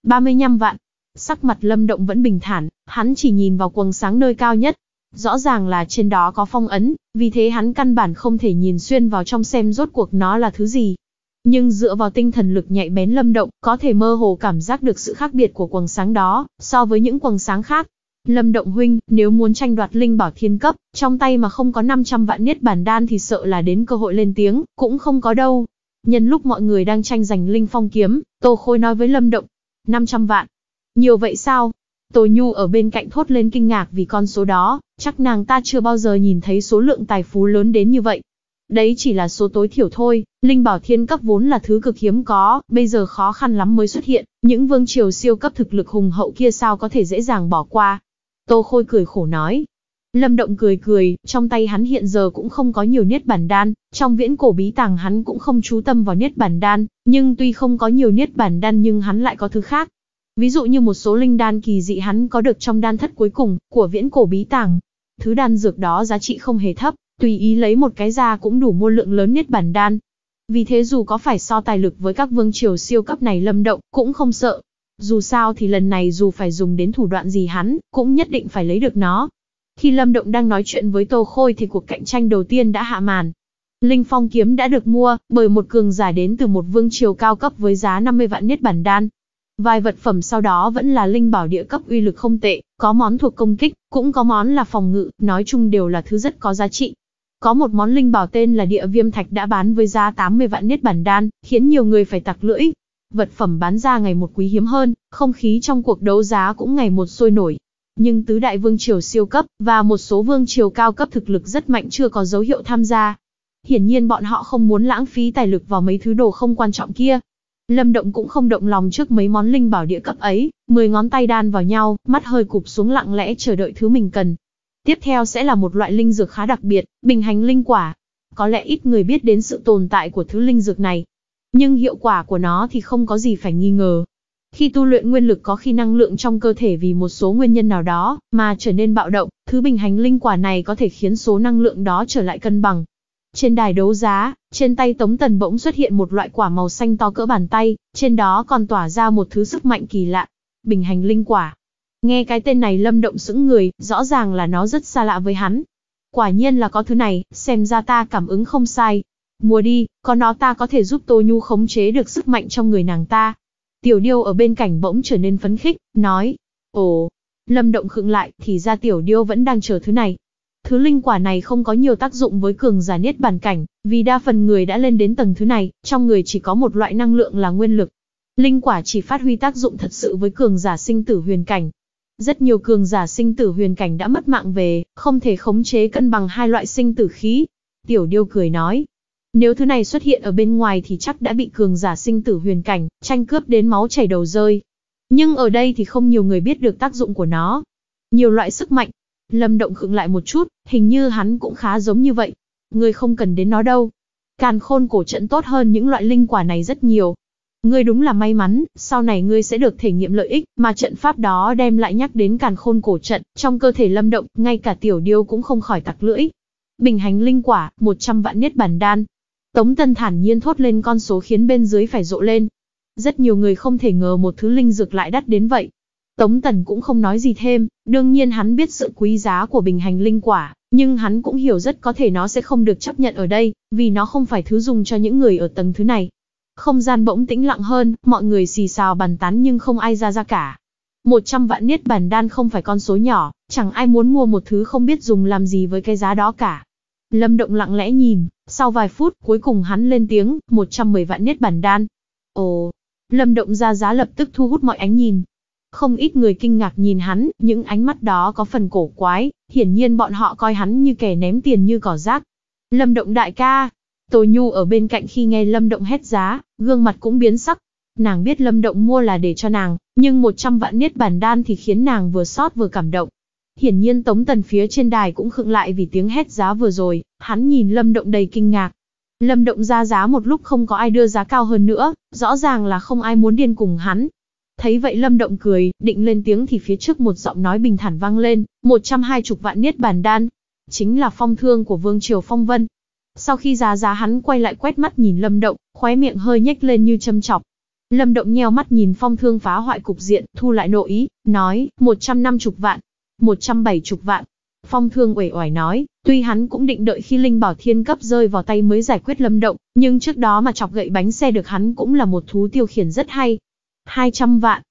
A: 35 vạn. Sắc mặt lâm động vẫn bình thản, hắn chỉ nhìn vào quần sáng nơi cao nhất. Rõ ràng là trên đó có phong ấn, vì thế hắn căn bản không thể nhìn xuyên vào trong xem rốt cuộc nó là thứ gì. Nhưng dựa vào tinh thần lực nhạy bén Lâm Động, có thể mơ hồ cảm giác được sự khác biệt của quầng sáng đó, so với những quầng sáng khác. Lâm Động huynh, nếu muốn tranh đoạt linh bảo thiên cấp, trong tay mà không có 500 vạn niết bản đan thì sợ là đến cơ hội lên tiếng, cũng không có đâu. Nhân lúc mọi người đang tranh giành linh phong kiếm, Tô Khôi nói với Lâm Động, 500 vạn. Nhiều vậy sao? Tô Nhu ở bên cạnh thốt lên kinh ngạc vì con số đó, chắc nàng ta chưa bao giờ nhìn thấy số lượng tài phú lớn đến như vậy. Đấy chỉ là số tối thiểu thôi, linh bảo thiên cấp vốn là thứ cực hiếm có, bây giờ khó khăn lắm mới xuất hiện, những vương triều siêu cấp thực lực hùng hậu kia sao có thể dễ dàng bỏ qua. Tô Khôi cười khổ nói. Lâm Động cười cười, trong tay hắn hiện giờ cũng không có nhiều niết bản đan, trong viễn cổ bí tàng hắn cũng không chú tâm vào niết bản đan, nhưng tuy không có nhiều niết bản đan nhưng hắn lại có thứ khác. Ví dụ như một số linh đan kỳ dị hắn có được trong đan thất cuối cùng của viễn cổ bí tàng. Thứ đan dược đó giá trị không hề thấp, tùy ý lấy một cái ra cũng đủ mua lượng lớn niết bản đan. Vì thế dù có phải so tài lực với các vương triều siêu cấp này lâm động, cũng không sợ. Dù sao thì lần này dù phải dùng đến thủ đoạn gì hắn, cũng nhất định phải lấy được nó. Khi Lâm Động đang nói chuyện với Tô Khôi thì cuộc cạnh tranh đầu tiên đã hạ màn. Linh Phong kiếm đã được mua bởi một cường giả đến từ một vương triều cao cấp với giá 50 vạn niết bản đan. Vài vật phẩm sau đó vẫn là linh bảo địa cấp uy lực không tệ, có món thuộc công kích, cũng có món là phòng ngự, nói chung đều là thứ rất có giá trị có một món linh bảo tên là địa viêm thạch đã bán với giá 80 vạn nết bản đan, khiến nhiều người phải tặc lưỡi. Vật phẩm bán ra ngày một quý hiếm hơn, không khí trong cuộc đấu giá cũng ngày một sôi nổi. Nhưng tứ đại vương triều siêu cấp và một số vương triều cao cấp thực lực rất mạnh chưa có dấu hiệu tham gia. Hiển nhiên bọn họ không muốn lãng phí tài lực vào mấy thứ đồ không quan trọng kia. Lâm Động cũng không động lòng trước mấy món linh bảo địa cấp ấy, mười ngón tay đan vào nhau, mắt hơi cụp xuống lặng lẽ chờ đợi thứ mình cần. Tiếp theo sẽ là một loại linh dược khá đặc biệt, bình hành linh quả. Có lẽ ít người biết đến sự tồn tại của thứ linh dược này. Nhưng hiệu quả của nó thì không có gì phải nghi ngờ. Khi tu luyện nguyên lực có khi năng lượng trong cơ thể vì một số nguyên nhân nào đó mà trở nên bạo động, thứ bình hành linh quả này có thể khiến số năng lượng đó trở lại cân bằng. Trên đài đấu giá, trên tay Tống Tần bỗng xuất hiện một loại quả màu xanh to cỡ bàn tay, trên đó còn tỏa ra một thứ sức mạnh kỳ lạ. Bình hành linh quả, Nghe cái tên này Lâm Động sững người, rõ ràng là nó rất xa lạ với hắn. Quả nhiên là có thứ này, xem ra ta cảm ứng không sai. mua đi, có nó ta có thể giúp Tô Nhu khống chế được sức mạnh trong người nàng ta. Tiểu Điêu ở bên cạnh bỗng trở nên phấn khích, nói. Ồ, Lâm Động khựng lại, thì ra Tiểu Điêu vẫn đang chờ thứ này. Thứ linh quả này không có nhiều tác dụng với cường giả niết bàn cảnh, vì đa phần người đã lên đến tầng thứ này, trong người chỉ có một loại năng lượng là nguyên lực. Linh quả chỉ phát huy tác dụng thật sự với cường giả sinh tử huyền cảnh, rất nhiều cường giả sinh tử huyền cảnh đã mất mạng về, không thể khống chế cân bằng hai loại sinh tử khí. Tiểu điêu cười nói. Nếu thứ này xuất hiện ở bên ngoài thì chắc đã bị cường giả sinh tử huyền cảnh, tranh cướp đến máu chảy đầu rơi. Nhưng ở đây thì không nhiều người biết được tác dụng của nó. Nhiều loại sức mạnh. Lâm động khựng lại một chút, hình như hắn cũng khá giống như vậy. Người không cần đến nó đâu. Càn khôn cổ trận tốt hơn những loại linh quả này rất nhiều, Ngươi đúng là may mắn, sau này ngươi sẽ được thể nghiệm lợi ích, mà trận pháp đó đem lại nhắc đến càn khôn cổ trận, trong cơ thể lâm động, ngay cả tiểu điêu cũng không khỏi tặc lưỡi. Bình hành linh quả, 100 vạn niết bản đan. Tống Tân thản nhiên thốt lên con số khiến bên dưới phải rộ lên. Rất nhiều người không thể ngờ một thứ linh dược lại đắt đến vậy. Tống Tần cũng không nói gì thêm, đương nhiên hắn biết sự quý giá của bình hành linh quả, nhưng hắn cũng hiểu rất có thể nó sẽ không được chấp nhận ở đây, vì nó không phải thứ dùng cho những người ở tầng thứ này. Không gian bỗng tĩnh lặng hơn, mọi người xì xào bàn tán nhưng không ai ra ra cả. Một trăm vạn niết bàn đan không phải con số nhỏ, chẳng ai muốn mua một thứ không biết dùng làm gì với cái giá đó cả. Lâm Động lặng lẽ nhìn, sau vài phút cuối cùng hắn lên tiếng, một trăm mười vạn niết bàn đan. Ồ, Lâm Động ra giá lập tức thu hút mọi ánh nhìn. Không ít người kinh ngạc nhìn hắn, những ánh mắt đó có phần cổ quái, hiển nhiên bọn họ coi hắn như kẻ ném tiền như cỏ rác. Lâm Động đại ca, Tô Nhu ở bên cạnh khi nghe Lâm Động hét giá, gương mặt cũng biến sắc. Nàng biết Lâm Động mua là để cho nàng, nhưng 100 vạn niết bản đan thì khiến nàng vừa sót vừa cảm động. Hiển nhiên Tống Tần phía trên đài cũng khựng lại vì tiếng hét giá vừa rồi, hắn nhìn Lâm Động đầy kinh ngạc. Lâm Động ra giá một lúc không có ai đưa giá cao hơn nữa, rõ ràng là không ai muốn điên cùng hắn. Thấy vậy Lâm Động cười, định lên tiếng thì phía trước một giọng nói bình thản vang lên, 120 vạn niết bản đan. Chính là phong thương của Vương Triều Phong Vân. Sau khi giá giá hắn quay lại quét mắt nhìn Lâm Động, khóe miệng hơi nhếch lên như châm chọc. Lâm Động nheo mắt nhìn phong thương phá hoại cục diện, thu lại nội ý, nói, 150 vạn, 170 vạn. Phong thương uể oải nói, tuy hắn cũng định đợi khi Linh Bảo Thiên cấp rơi vào tay mới giải quyết Lâm Động, nhưng trước đó mà chọc gậy bánh xe được hắn cũng là một thú tiêu khiển rất hay. 200 vạn.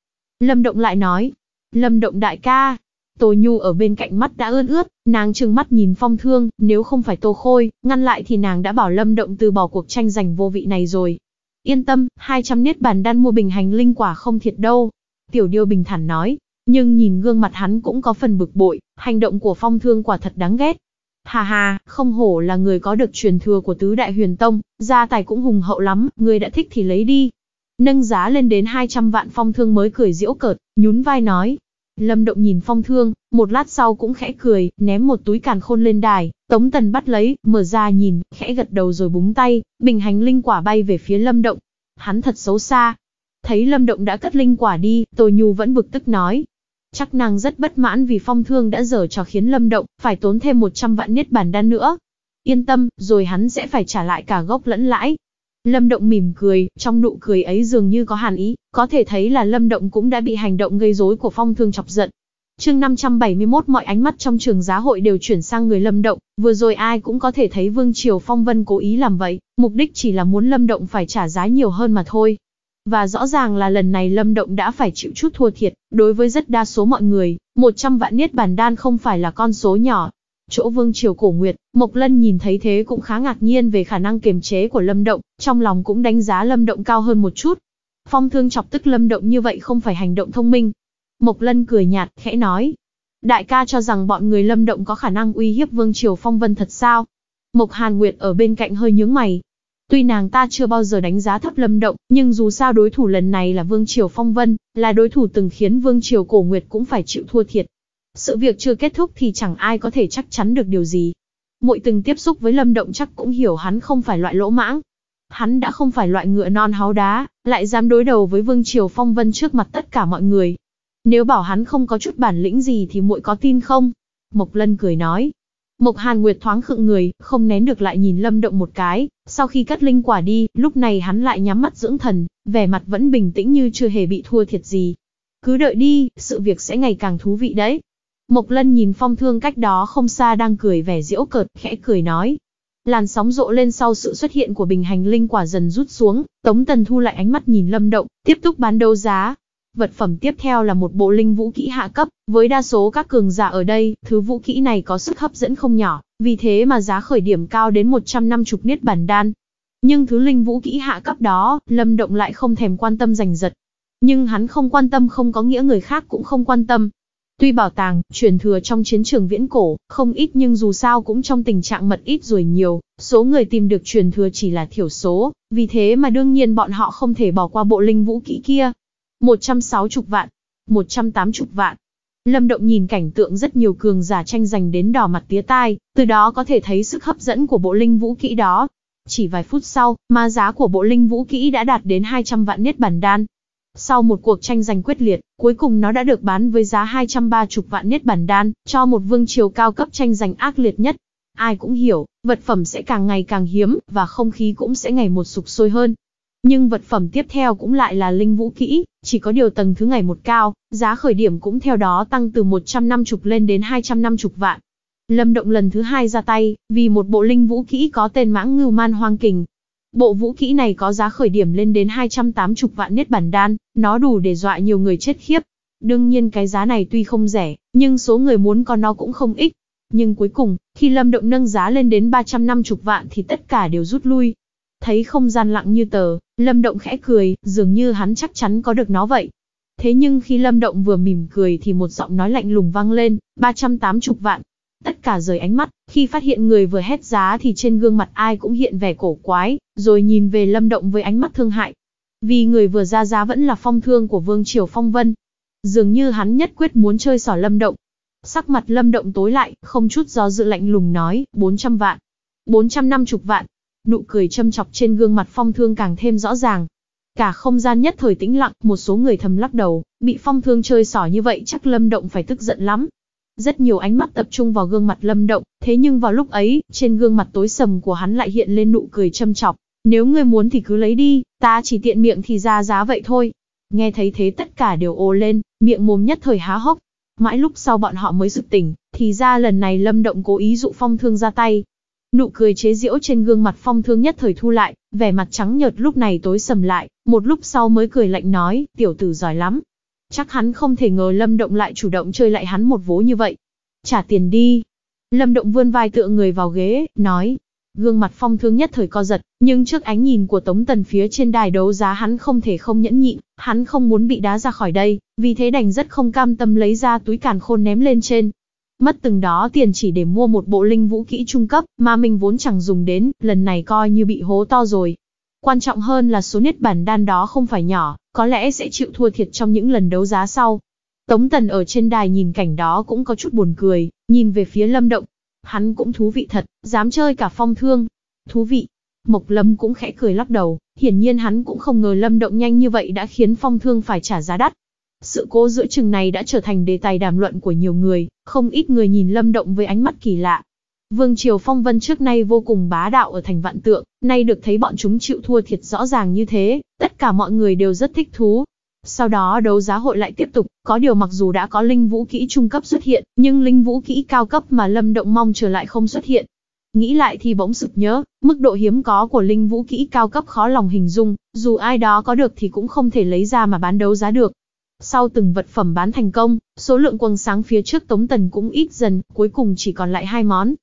A: Lâm Động lại nói, Lâm Động đại ca, Tô Nhu ở bên cạnh mắt đã ướt ướt, nàng trừng mắt nhìn phong thương, nếu không phải Tô Khôi, ngăn lại thì nàng đã bảo Lâm Động từ bỏ cuộc tranh giành vô vị này rồi. Yên tâm, 200 niết bàn đan mua bình hành linh quả không thiệt đâu. Tiểu Điêu bình thản nói, nhưng nhìn gương mặt hắn cũng có phần bực bội, hành động của phong thương quả thật đáng ghét. Hà hà, không hổ là người có được truyền thừa của tứ đại huyền tông, gia tài cũng hùng hậu lắm, người đã thích thì lấy đi. Nâng giá lên đến 200 vạn phong thương mới cười diễu cợt, nhún vai nói, Lâm Động nhìn phong thương, một lát sau cũng khẽ cười, ném một túi càn khôn lên đài, Tống Tần bắt lấy, mở ra nhìn, khẽ gật đầu rồi búng tay, bình hành linh quả bay về phía Lâm Động. Hắn thật xấu xa. Thấy Lâm Động đã cất linh quả đi, Tô Nhu vẫn bực tức nói. Chắc nàng rất bất mãn vì phong thương đã dở cho khiến Lâm Động phải tốn thêm 100 vạn niết bản đan nữa. Yên tâm, rồi hắn sẽ phải trả lại cả gốc lẫn lãi, Lâm Động mỉm cười, trong nụ cười ấy dường như có hàn ý, có thể thấy là Lâm Động cũng đã bị hành động gây rối của Phong Thương chọc giận. Chương 571 mọi ánh mắt trong trường giá hội đều chuyển sang người Lâm Động, vừa rồi ai cũng có thể thấy Vương Triều Phong Vân cố ý làm vậy, mục đích chỉ là muốn Lâm Động phải trả giá nhiều hơn mà thôi. Và rõ ràng là lần này Lâm Động đã phải chịu chút thua thiệt, đối với rất đa số mọi người, 100 vạn niết bàn đan không phải là con số nhỏ, Chỗ vương triều cổ nguyệt, Mộc Lân nhìn thấy thế cũng khá ngạc nhiên về khả năng kiềm chế của Lâm Động, trong lòng cũng đánh giá Lâm Động cao hơn một chút. Phong thương chọc tức Lâm Động như vậy không phải hành động thông minh. Mộc Lân cười nhạt, khẽ nói. Đại ca cho rằng bọn người Lâm Động có khả năng uy hiếp vương triều phong vân thật sao? Mộc Hàn Nguyệt ở bên cạnh hơi nhướng mày. Tuy nàng ta chưa bao giờ đánh giá thấp Lâm Động, nhưng dù sao đối thủ lần này là Vương Triều Phong Vân, là đối thủ từng khiến Vương Triều Cổ Nguyệt cũng phải chịu thua thiệt. Sự việc chưa kết thúc thì chẳng ai có thể chắc chắn được điều gì. Mội từng tiếp xúc với Lâm Động chắc cũng hiểu hắn không phải loại lỗ mãng. Hắn đã không phải loại ngựa non háo đá, lại dám đối đầu với Vương Triều Phong Vân trước mặt tất cả mọi người. Nếu bảo hắn không có chút bản lĩnh gì thì muội có tin không? Mộc Lân cười nói. Mộc Hàn Nguyệt thoáng khựng người, không nén được lại nhìn Lâm Động một cái, sau khi cắt linh quả đi, lúc này hắn lại nhắm mắt dưỡng thần, vẻ mặt vẫn bình tĩnh như chưa hề bị thua thiệt gì. Cứ đợi đi, sự việc sẽ ngày càng thú vị đấy. Mộc Lân nhìn phong thương cách đó không xa đang cười vẻ diễu cợt, khẽ cười nói. Làn sóng rộ lên sau sự xuất hiện của bình hành linh quả dần rút xuống, Tống Tần thu lại ánh mắt nhìn lâm động, tiếp tục bán đấu giá. Vật phẩm tiếp theo là một bộ linh vũ kỹ hạ cấp, với đa số các cường giả ở đây, thứ vũ kỹ này có sức hấp dẫn không nhỏ, vì thế mà giá khởi điểm cao đến 150 niết bản đan. Nhưng thứ linh vũ kỹ hạ cấp đó, Lâm Động lại không thèm quan tâm giành giật. Nhưng hắn không quan tâm không có nghĩa người khác cũng không quan tâm, Tuy bảo tàng, truyền thừa trong chiến trường viễn cổ, không ít nhưng dù sao cũng trong tình trạng mật ít rồi nhiều, số người tìm được truyền thừa chỉ là thiểu số, vì thế mà đương nhiên bọn họ không thể bỏ qua bộ linh vũ kỹ kia. 160 vạn, 180 vạn. Lâm Động nhìn cảnh tượng rất nhiều cường giả tranh giành đến đỏ mặt tía tai, từ đó có thể thấy sức hấp dẫn của bộ linh vũ kỹ đó. Chỉ vài phút sau, ma giá của bộ linh vũ kỹ đã đạt đến 200 vạn niết bản đan, sau một cuộc tranh giành quyết liệt, cuối cùng nó đã được bán với giá 230 vạn niết bản đan, cho một vương triều cao cấp tranh giành ác liệt nhất. Ai cũng hiểu, vật phẩm sẽ càng ngày càng hiếm, và không khí cũng sẽ ngày một sụp sôi hơn. Nhưng vật phẩm tiếp theo cũng lại là linh vũ kỹ, chỉ có điều tầng thứ ngày một cao, giá khởi điểm cũng theo đó tăng từ 150 lên đến 250 vạn. Lâm Động lần thứ hai ra tay, vì một bộ linh vũ kỹ có tên mãng ngưu man hoang kình, Bộ vũ kỹ này có giá khởi điểm lên đến 280 vạn niết bản đan, nó đủ để dọa nhiều người chết khiếp. Đương nhiên cái giá này tuy không rẻ, nhưng số người muốn có nó cũng không ít. Nhưng cuối cùng, khi Lâm Động nâng giá lên đến 350 vạn thì tất cả đều rút lui. Thấy không gian lặng như tờ, Lâm Động khẽ cười, dường như hắn chắc chắn có được nó vậy. Thế nhưng khi Lâm Động vừa mỉm cười thì một giọng nói lạnh lùng vang lên, 380 vạn, Tất cả rời ánh mắt, khi phát hiện người vừa hét giá thì trên gương mặt ai cũng hiện vẻ cổ quái, rồi nhìn về Lâm Động với ánh mắt thương hại. Vì người vừa ra giá vẫn là phong thương của Vương Triều Phong Vân. Dường như hắn nhất quyết muốn chơi sỏ Lâm Động. Sắc mặt Lâm Động tối lại, không chút do dự lạnh lùng nói, 400 vạn. 450 vạn. Nụ cười châm chọc trên gương mặt phong thương càng thêm rõ ràng. Cả không gian nhất thời tĩnh lặng, một số người thầm lắc đầu, bị phong thương chơi sỏ như vậy chắc Lâm Động phải tức giận lắm, rất nhiều ánh mắt tập trung vào gương mặt Lâm Động, thế nhưng vào lúc ấy, trên gương mặt tối sầm của hắn lại hiện lên nụ cười châm chọc. Nếu ngươi muốn thì cứ lấy đi, ta chỉ tiện miệng thì ra giá vậy thôi. Nghe thấy thế tất cả đều ô lên, miệng mồm nhất thời há hốc. Mãi lúc sau bọn họ mới sực tỉnh, thì ra lần này Lâm Động cố ý dụ phong thương ra tay. Nụ cười chế giễu trên gương mặt phong thương nhất thời thu lại, vẻ mặt trắng nhợt lúc này tối sầm lại, một lúc sau mới cười lạnh nói, tiểu tử giỏi lắm, Chắc hắn không thể ngờ Lâm Động lại chủ động chơi lại hắn một vố như vậy. Trả tiền đi. Lâm Động vươn vai tựa người vào ghế, nói. Gương mặt phong thương nhất thời co giật, nhưng trước ánh nhìn của Tống Tần phía trên đài đấu giá hắn không thể không nhẫn nhịn, hắn không muốn bị đá ra khỏi đây, vì thế đành rất không cam tâm lấy ra túi càn khôn ném lên trên, mất từng đó tiền chỉ để mua một bộ linh vũ kỹ trung cấp mà mình vốn chẳng dùng đến, lần này coi như bị hố to rồi. Quan trọng hơn là số niết bản đan đó không phải nhỏ, có lẽ sẽ chịu thua thiệt trong những lần đấu giá sau. Tống Tần ở trên đài nhìn cảnh đó cũng có chút buồn cười, nhìn về phía Lâm Động. Hắn cũng thú vị thật, dám chơi cả phong thương. Thú vị. Mộc Lâm cũng khẽ cười lắc đầu, hiển nhiên hắn cũng không ngờ Lâm Động nhanh như vậy đã khiến phong thương phải trả giá đắt. Sự cố giữa chừng này đã trở thành đề tài đàm luận của nhiều người, không ít người nhìn Lâm Động với ánh mắt kỳ lạ, Vương triều phong vân trước nay vô cùng bá đạo ở thành vạn tượng, nay được thấy bọn chúng chịu thua thiệt rõ ràng như thế, tất cả mọi người đều rất thích thú. Sau đó đấu giá hội lại tiếp tục, có điều mặc dù đã có linh vũ kỹ trung cấp xuất hiện, nhưng linh vũ kỹ cao cấp mà Lâm Động mong trở lại không xuất hiện. Nghĩ lại thì bỗng sực nhớ, mức độ hiếm có của linh vũ kỹ cao cấp khó lòng hình dung, dù ai đó có được thì cũng không thể lấy ra mà bán đấu giá được. Sau từng vật phẩm bán thành công, số lượng quần sáng phía trước Tống Tần cũng ít dần, cuối cùng chỉ còn lại hai món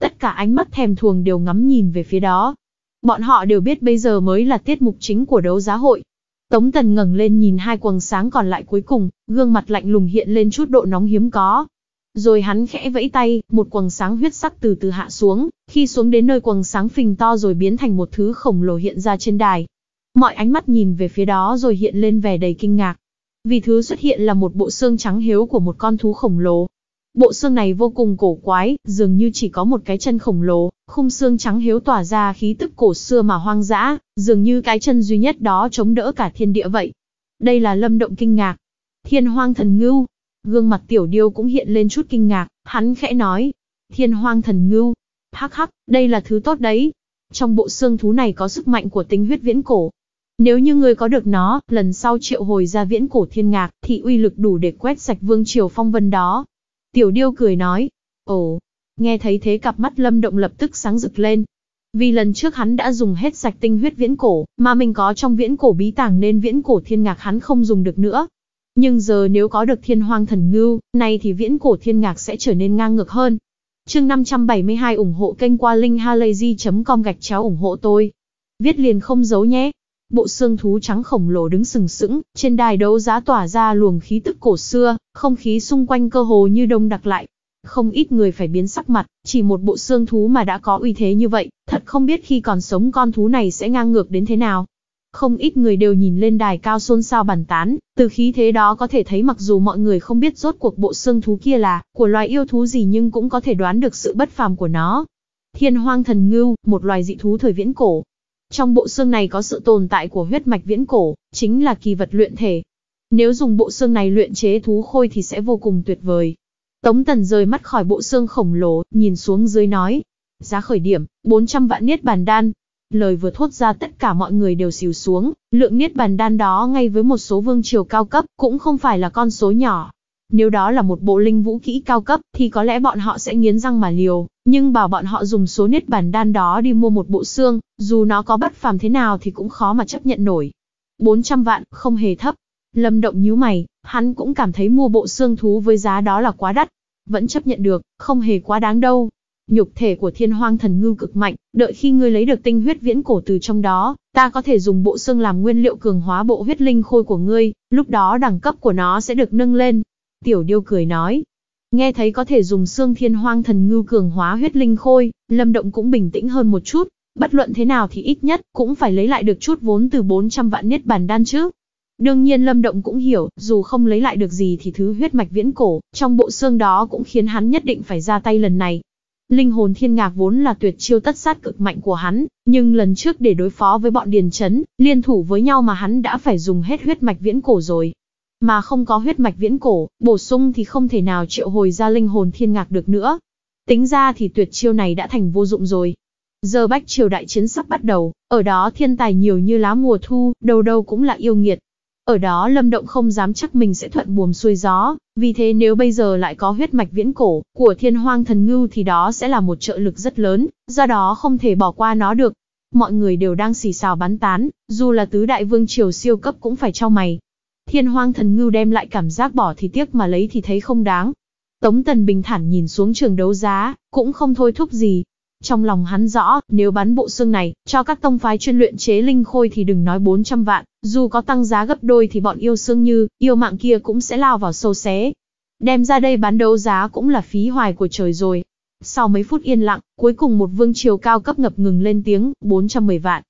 A: tất cả ánh mắt thèm thuồng đều ngắm nhìn về phía đó. Bọn họ đều biết bây giờ mới là tiết mục chính của đấu giá hội. Tống Tần ngẩng lên nhìn hai quầng sáng còn lại cuối cùng, gương mặt lạnh lùng hiện lên chút độ nóng hiếm có. Rồi hắn khẽ vẫy tay, một quầng sáng huyết sắc từ từ hạ xuống, khi xuống đến nơi quầng sáng phình to rồi biến thành một thứ khổng lồ hiện ra trên đài. Mọi ánh mắt nhìn về phía đó rồi hiện lên vẻ đầy kinh ngạc. Vì thứ xuất hiện là một bộ xương trắng hiếu của một con thú khổng lồ, Bộ xương này vô cùng cổ quái, dường như chỉ có một cái chân khổng lồ, khung xương trắng hiếu tỏa ra khí tức cổ xưa mà hoang dã, dường như cái chân duy nhất đó chống đỡ cả thiên địa vậy. Đây là lâm động kinh ngạc. Thiên hoang thần ngưu. Gương mặt tiểu điêu cũng hiện lên chút kinh ngạc, hắn khẽ nói. Thiên hoang thần ngưu. Hắc hắc, đây là thứ tốt đấy. Trong bộ xương thú này có sức mạnh của tính huyết viễn cổ. Nếu như người có được nó, lần sau triệu hồi ra viễn cổ thiên ngạc, thì uy lực đủ để quét sạch vương triều phong vân đó. Tiểu điêu cười nói, ồ, nghe thấy thế cặp mắt lâm động lập tức sáng rực lên. Vì lần trước hắn đã dùng hết sạch tinh huyết viễn cổ, mà mình có trong viễn cổ bí tàng nên viễn cổ thiên ngạc hắn không dùng được nữa. Nhưng giờ nếu có được thiên hoang thần ngưu, nay thì viễn cổ thiên ngạc sẽ trở nên ngang ngược hơn. chương 572 ủng hộ kênh qua linkhalazy.com gạch chéo ủng hộ tôi. Viết liền không giấu nhé. Bộ xương thú trắng khổng lồ đứng sừng sững, trên đài đấu giá tỏa ra luồng khí tức cổ xưa, không khí xung quanh cơ hồ như đông đặc lại. Không ít người phải biến sắc mặt, chỉ một bộ xương thú mà đã có uy thế như vậy, thật không biết khi còn sống con thú này sẽ ngang ngược đến thế nào. Không ít người đều nhìn lên đài cao xôn xao bàn tán, từ khí thế đó có thể thấy mặc dù mọi người không biết rốt cuộc bộ xương thú kia là của loài yêu thú gì nhưng cũng có thể đoán được sự bất phàm của nó. Thiên hoang thần ngưu, một loài dị thú thời viễn cổ, trong bộ xương này có sự tồn tại của huyết mạch viễn cổ, chính là kỳ vật luyện thể. Nếu dùng bộ xương này luyện chế thú khôi thì sẽ vô cùng tuyệt vời. Tống Tần rời mắt khỏi bộ xương khổng lồ, nhìn xuống dưới nói. Giá khởi điểm, 400 vạn niết bàn đan. Lời vừa thốt ra tất cả mọi người đều xìu xuống, lượng niết bàn đan đó ngay với một số vương triều cao cấp cũng không phải là con số nhỏ. Nếu đó là một bộ linh vũ kỹ cao cấp thì có lẽ bọn họ sẽ nghiến răng mà liều. Nhưng bảo bọn họ dùng số niết bản đan đó đi mua một bộ xương, dù nó có bất phàm thế nào thì cũng khó mà chấp nhận nổi. 400 vạn, không hề thấp. Lâm Động nhíu mày, hắn cũng cảm thấy mua bộ xương thú với giá đó là quá đắt. Vẫn chấp nhận được, không hề quá đáng đâu. Nhục thể của thiên hoang thần ngưu cực mạnh, đợi khi ngươi lấy được tinh huyết viễn cổ từ trong đó, ta có thể dùng bộ xương làm nguyên liệu cường hóa bộ huyết linh khôi của ngươi, lúc đó đẳng cấp của nó sẽ được nâng lên. Tiểu điêu cười nói, Nghe thấy có thể dùng xương thiên hoang thần ngưu cường hóa huyết linh khôi, Lâm Động cũng bình tĩnh hơn một chút, bất luận thế nào thì ít nhất cũng phải lấy lại được chút vốn từ 400 vạn niết bàn đan chứ. Đương nhiên Lâm Động cũng hiểu, dù không lấy lại được gì thì thứ huyết mạch viễn cổ, trong bộ xương đó cũng khiến hắn nhất định phải ra tay lần này. Linh hồn thiên ngạc vốn là tuyệt chiêu tất sát cực mạnh của hắn, nhưng lần trước để đối phó với bọn điền chấn, liên thủ với nhau mà hắn đã phải dùng hết huyết mạch viễn cổ rồi mà không có huyết mạch viễn cổ, bổ sung thì không thể nào triệu hồi ra linh hồn thiên ngạc được nữa. Tính ra thì tuyệt chiêu này đã thành vô dụng rồi. Giờ bách triều đại chiến sắp bắt đầu, ở đó thiên tài nhiều như lá mùa thu, đầu đâu cũng là yêu nghiệt. Ở đó lâm động không dám chắc mình sẽ thuận buồm xuôi gió, vì thế nếu bây giờ lại có huyết mạch viễn cổ của thiên hoang thần ngưu thì đó sẽ là một trợ lực rất lớn, do đó không thể bỏ qua nó được. Mọi người đều đang xì xào bán tán, dù là tứ đại vương triều siêu cấp cũng phải trao mày, Thiên hoang thần ngưu đem lại cảm giác bỏ thì tiếc mà lấy thì thấy không đáng. Tống Tần bình thản nhìn xuống trường đấu giá, cũng không thôi thúc gì. Trong lòng hắn rõ, nếu bán bộ xương này, cho các tông phái chuyên luyện chế linh khôi thì đừng nói 400 vạn, dù có tăng giá gấp đôi thì bọn yêu xương như, yêu mạng kia cũng sẽ lao vào sâu xé. Đem ra đây bán đấu giá cũng là phí hoài của trời rồi. Sau mấy phút yên lặng, cuối cùng một vương triều cao cấp ngập ngừng lên tiếng, 410 vạn.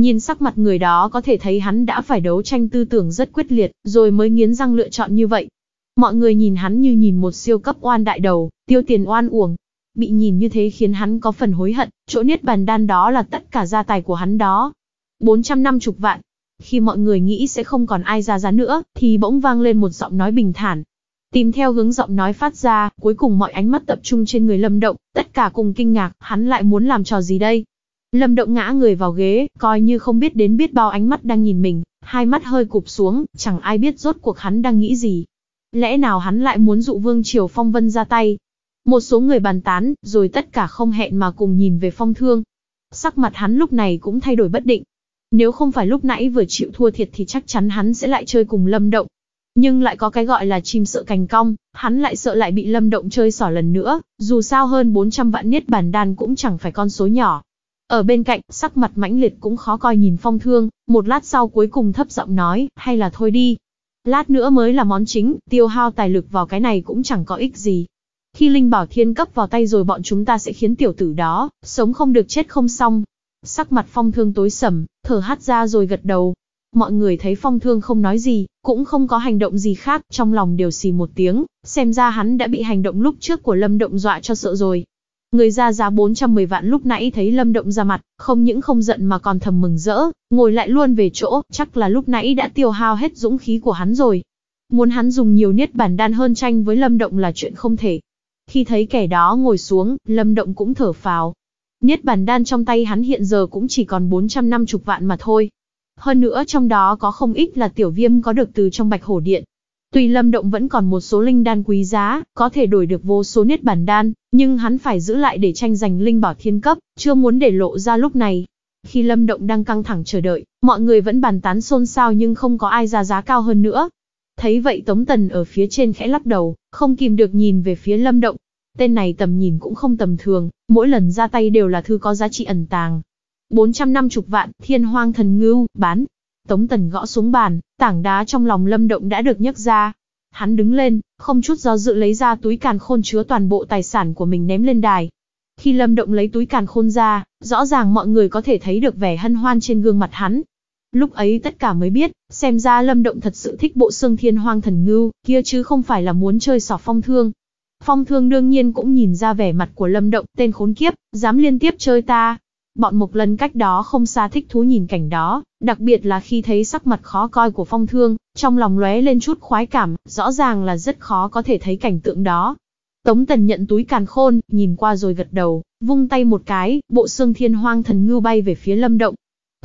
A: Nhìn sắc mặt người đó có thể thấy hắn đã phải đấu tranh tư tưởng rất quyết liệt, rồi mới nghiến răng lựa chọn như vậy. Mọi người nhìn hắn như nhìn một siêu cấp oan đại đầu, tiêu tiền oan uổng. Bị nhìn như thế khiến hắn có phần hối hận, chỗ niết bàn đan đó là tất cả gia tài của hắn đó. 450 vạn. Khi mọi người nghĩ sẽ không còn ai ra giá nữa, thì bỗng vang lên một giọng nói bình thản. Tìm theo hướng giọng nói phát ra, cuối cùng mọi ánh mắt tập trung trên người lâm động, tất cả cùng kinh ngạc, hắn lại muốn làm trò gì đây? Lâm Động ngã người vào ghế, coi như không biết đến biết bao ánh mắt đang nhìn mình, hai mắt hơi cụp xuống, chẳng ai biết rốt cuộc hắn đang nghĩ gì. Lẽ nào hắn lại muốn dụ Vương Triều Phong Vân ra tay? Một số người bàn tán, rồi tất cả không hẹn mà cùng nhìn về phong thương. Sắc mặt hắn lúc này cũng thay đổi bất định. Nếu không phải lúc nãy vừa chịu thua thiệt thì chắc chắn hắn sẽ lại chơi cùng Lâm Động. Nhưng lại có cái gọi là chim sợ cành cong, hắn lại sợ lại bị Lâm Động chơi xỏ lần nữa, dù sao hơn 400 vạn niết bàn đan cũng chẳng phải con số nhỏ, ở bên cạnh, sắc mặt mãnh liệt cũng khó coi nhìn phong thương, một lát sau cuối cùng thấp giọng nói, hay là thôi đi. Lát nữa mới là món chính, tiêu hao tài lực vào cái này cũng chẳng có ích gì. Khi linh bảo thiên cấp vào tay rồi bọn chúng ta sẽ khiến tiểu tử đó, sống không được chết không xong. Sắc mặt phong thương tối sầm, thở hắt ra rồi gật đầu. Mọi người thấy phong thương không nói gì, cũng không có hành động gì khác, trong lòng đều xì một tiếng, xem ra hắn đã bị hành động lúc trước của lâm động dọa cho sợ rồi, Người ra giá 410 vạn lúc nãy thấy Lâm Động ra mặt, không những không giận mà còn thầm mừng rỡ, ngồi lại luôn về chỗ, chắc là lúc nãy đã tiêu hao hết dũng khí của hắn rồi. Muốn hắn dùng nhiều niết bản đan hơn tranh với Lâm Động là chuyện không thể. Khi thấy kẻ đó ngồi xuống, Lâm Động cũng thở phào. Niết bản đan trong tay hắn hiện giờ cũng chỉ còn 450 vạn mà thôi. Hơn nữa trong đó có không ít là tiểu viêm có được từ trong bạch hổ điện, Tuy Lâm Động vẫn còn một số linh đan quý giá, có thể đổi được vô số niết bản đan, nhưng hắn phải giữ lại để tranh giành linh bảo thiên cấp, chưa muốn để lộ ra lúc này. Khi Lâm Động đang căng thẳng chờ đợi, mọi người vẫn bàn tán xôn xao nhưng không có ai ra giá cao hơn nữa. Thấy vậy Tống Tần ở phía trên khẽ lắc đầu, không kìm được nhìn về phía Lâm Động. Tên này tầm nhìn cũng không tầm thường, mỗi lần ra tay đều là thứ có giá trị ẩn tàng. 450 vạn, thiên hoang thần ngưu, bán. Tống Tần gõ xuống bàn, tảng đá trong lòng Lâm Động đã được nhấc ra. Hắn đứng lên, không chút do dự lấy ra túi càn khôn chứa toàn bộ tài sản của mình ném lên đài. Khi Lâm Động lấy túi càn khôn ra, rõ ràng mọi người có thể thấy được vẻ hân hoan trên gương mặt hắn. Lúc ấy tất cả mới biết, xem ra Lâm Động thật sự thích bộ xương thiên hoang thần ngưu kia chứ không phải là muốn chơi sỏ phong thương. Phong thương đương nhiên cũng nhìn ra vẻ mặt của Lâm Động, tên khốn kiếp, dám liên tiếp chơi ta, Bọn Mục Lân cách đó không xa thích thú nhìn cảnh đó, đặc biệt là khi thấy sắc mặt khó coi của phong thương, trong lòng lóe lên chút khoái cảm, rõ ràng là rất khó có thể thấy cảnh tượng đó. Tống Tần nhận túi càn khôn, nhìn qua rồi gật đầu, vung tay một cái, bộ xương thiên hoang thần ngưu bay về phía lâm động.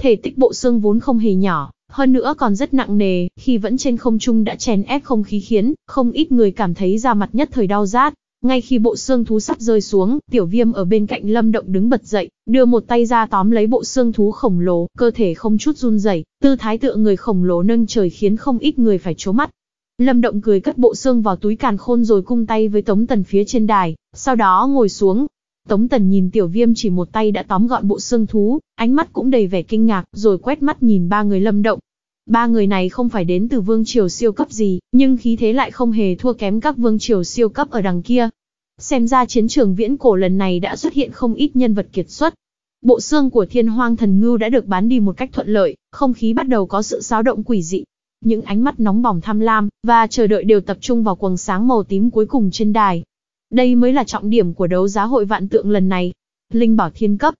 A: Thể tích bộ xương vốn không hề nhỏ, hơn nữa còn rất nặng nề, khi vẫn trên không trung đã chèn ép không khí khiến, không ít người cảm thấy da mặt nhất thời đau rát. Ngay khi bộ xương thú sắp rơi xuống, tiểu viêm ở bên cạnh lâm động đứng bật dậy, đưa một tay ra tóm lấy bộ xương thú khổng lồ, cơ thể không chút run rẩy, tư thái tựa người khổng lồ nâng trời khiến không ít người phải chố mắt. Lâm động cười cất bộ xương vào túi càn khôn rồi cung tay với tống tần phía trên đài, sau đó ngồi xuống. Tống tần nhìn tiểu viêm chỉ một tay đã tóm gọn bộ xương thú, ánh mắt cũng đầy vẻ kinh ngạc, rồi quét mắt nhìn ba người lâm động, ba người này không phải đến từ vương triều siêu cấp gì, nhưng khí thế lại không hề thua kém các vương triều siêu cấp ở đằng kia. Xem ra chiến trường viễn cổ lần này đã xuất hiện không ít nhân vật kiệt xuất. Bộ xương của thiên hoang thần ngưu đã được bán đi một cách thuận lợi, không khí bắt đầu có sự xáo động quỷ dị. Những ánh mắt nóng bỏng tham lam, và chờ đợi đều tập trung vào quầng sáng màu tím cuối cùng trên đài. Đây mới là trọng điểm của đấu giá hội vạn tượng lần này. Linh bảo thiên cấp,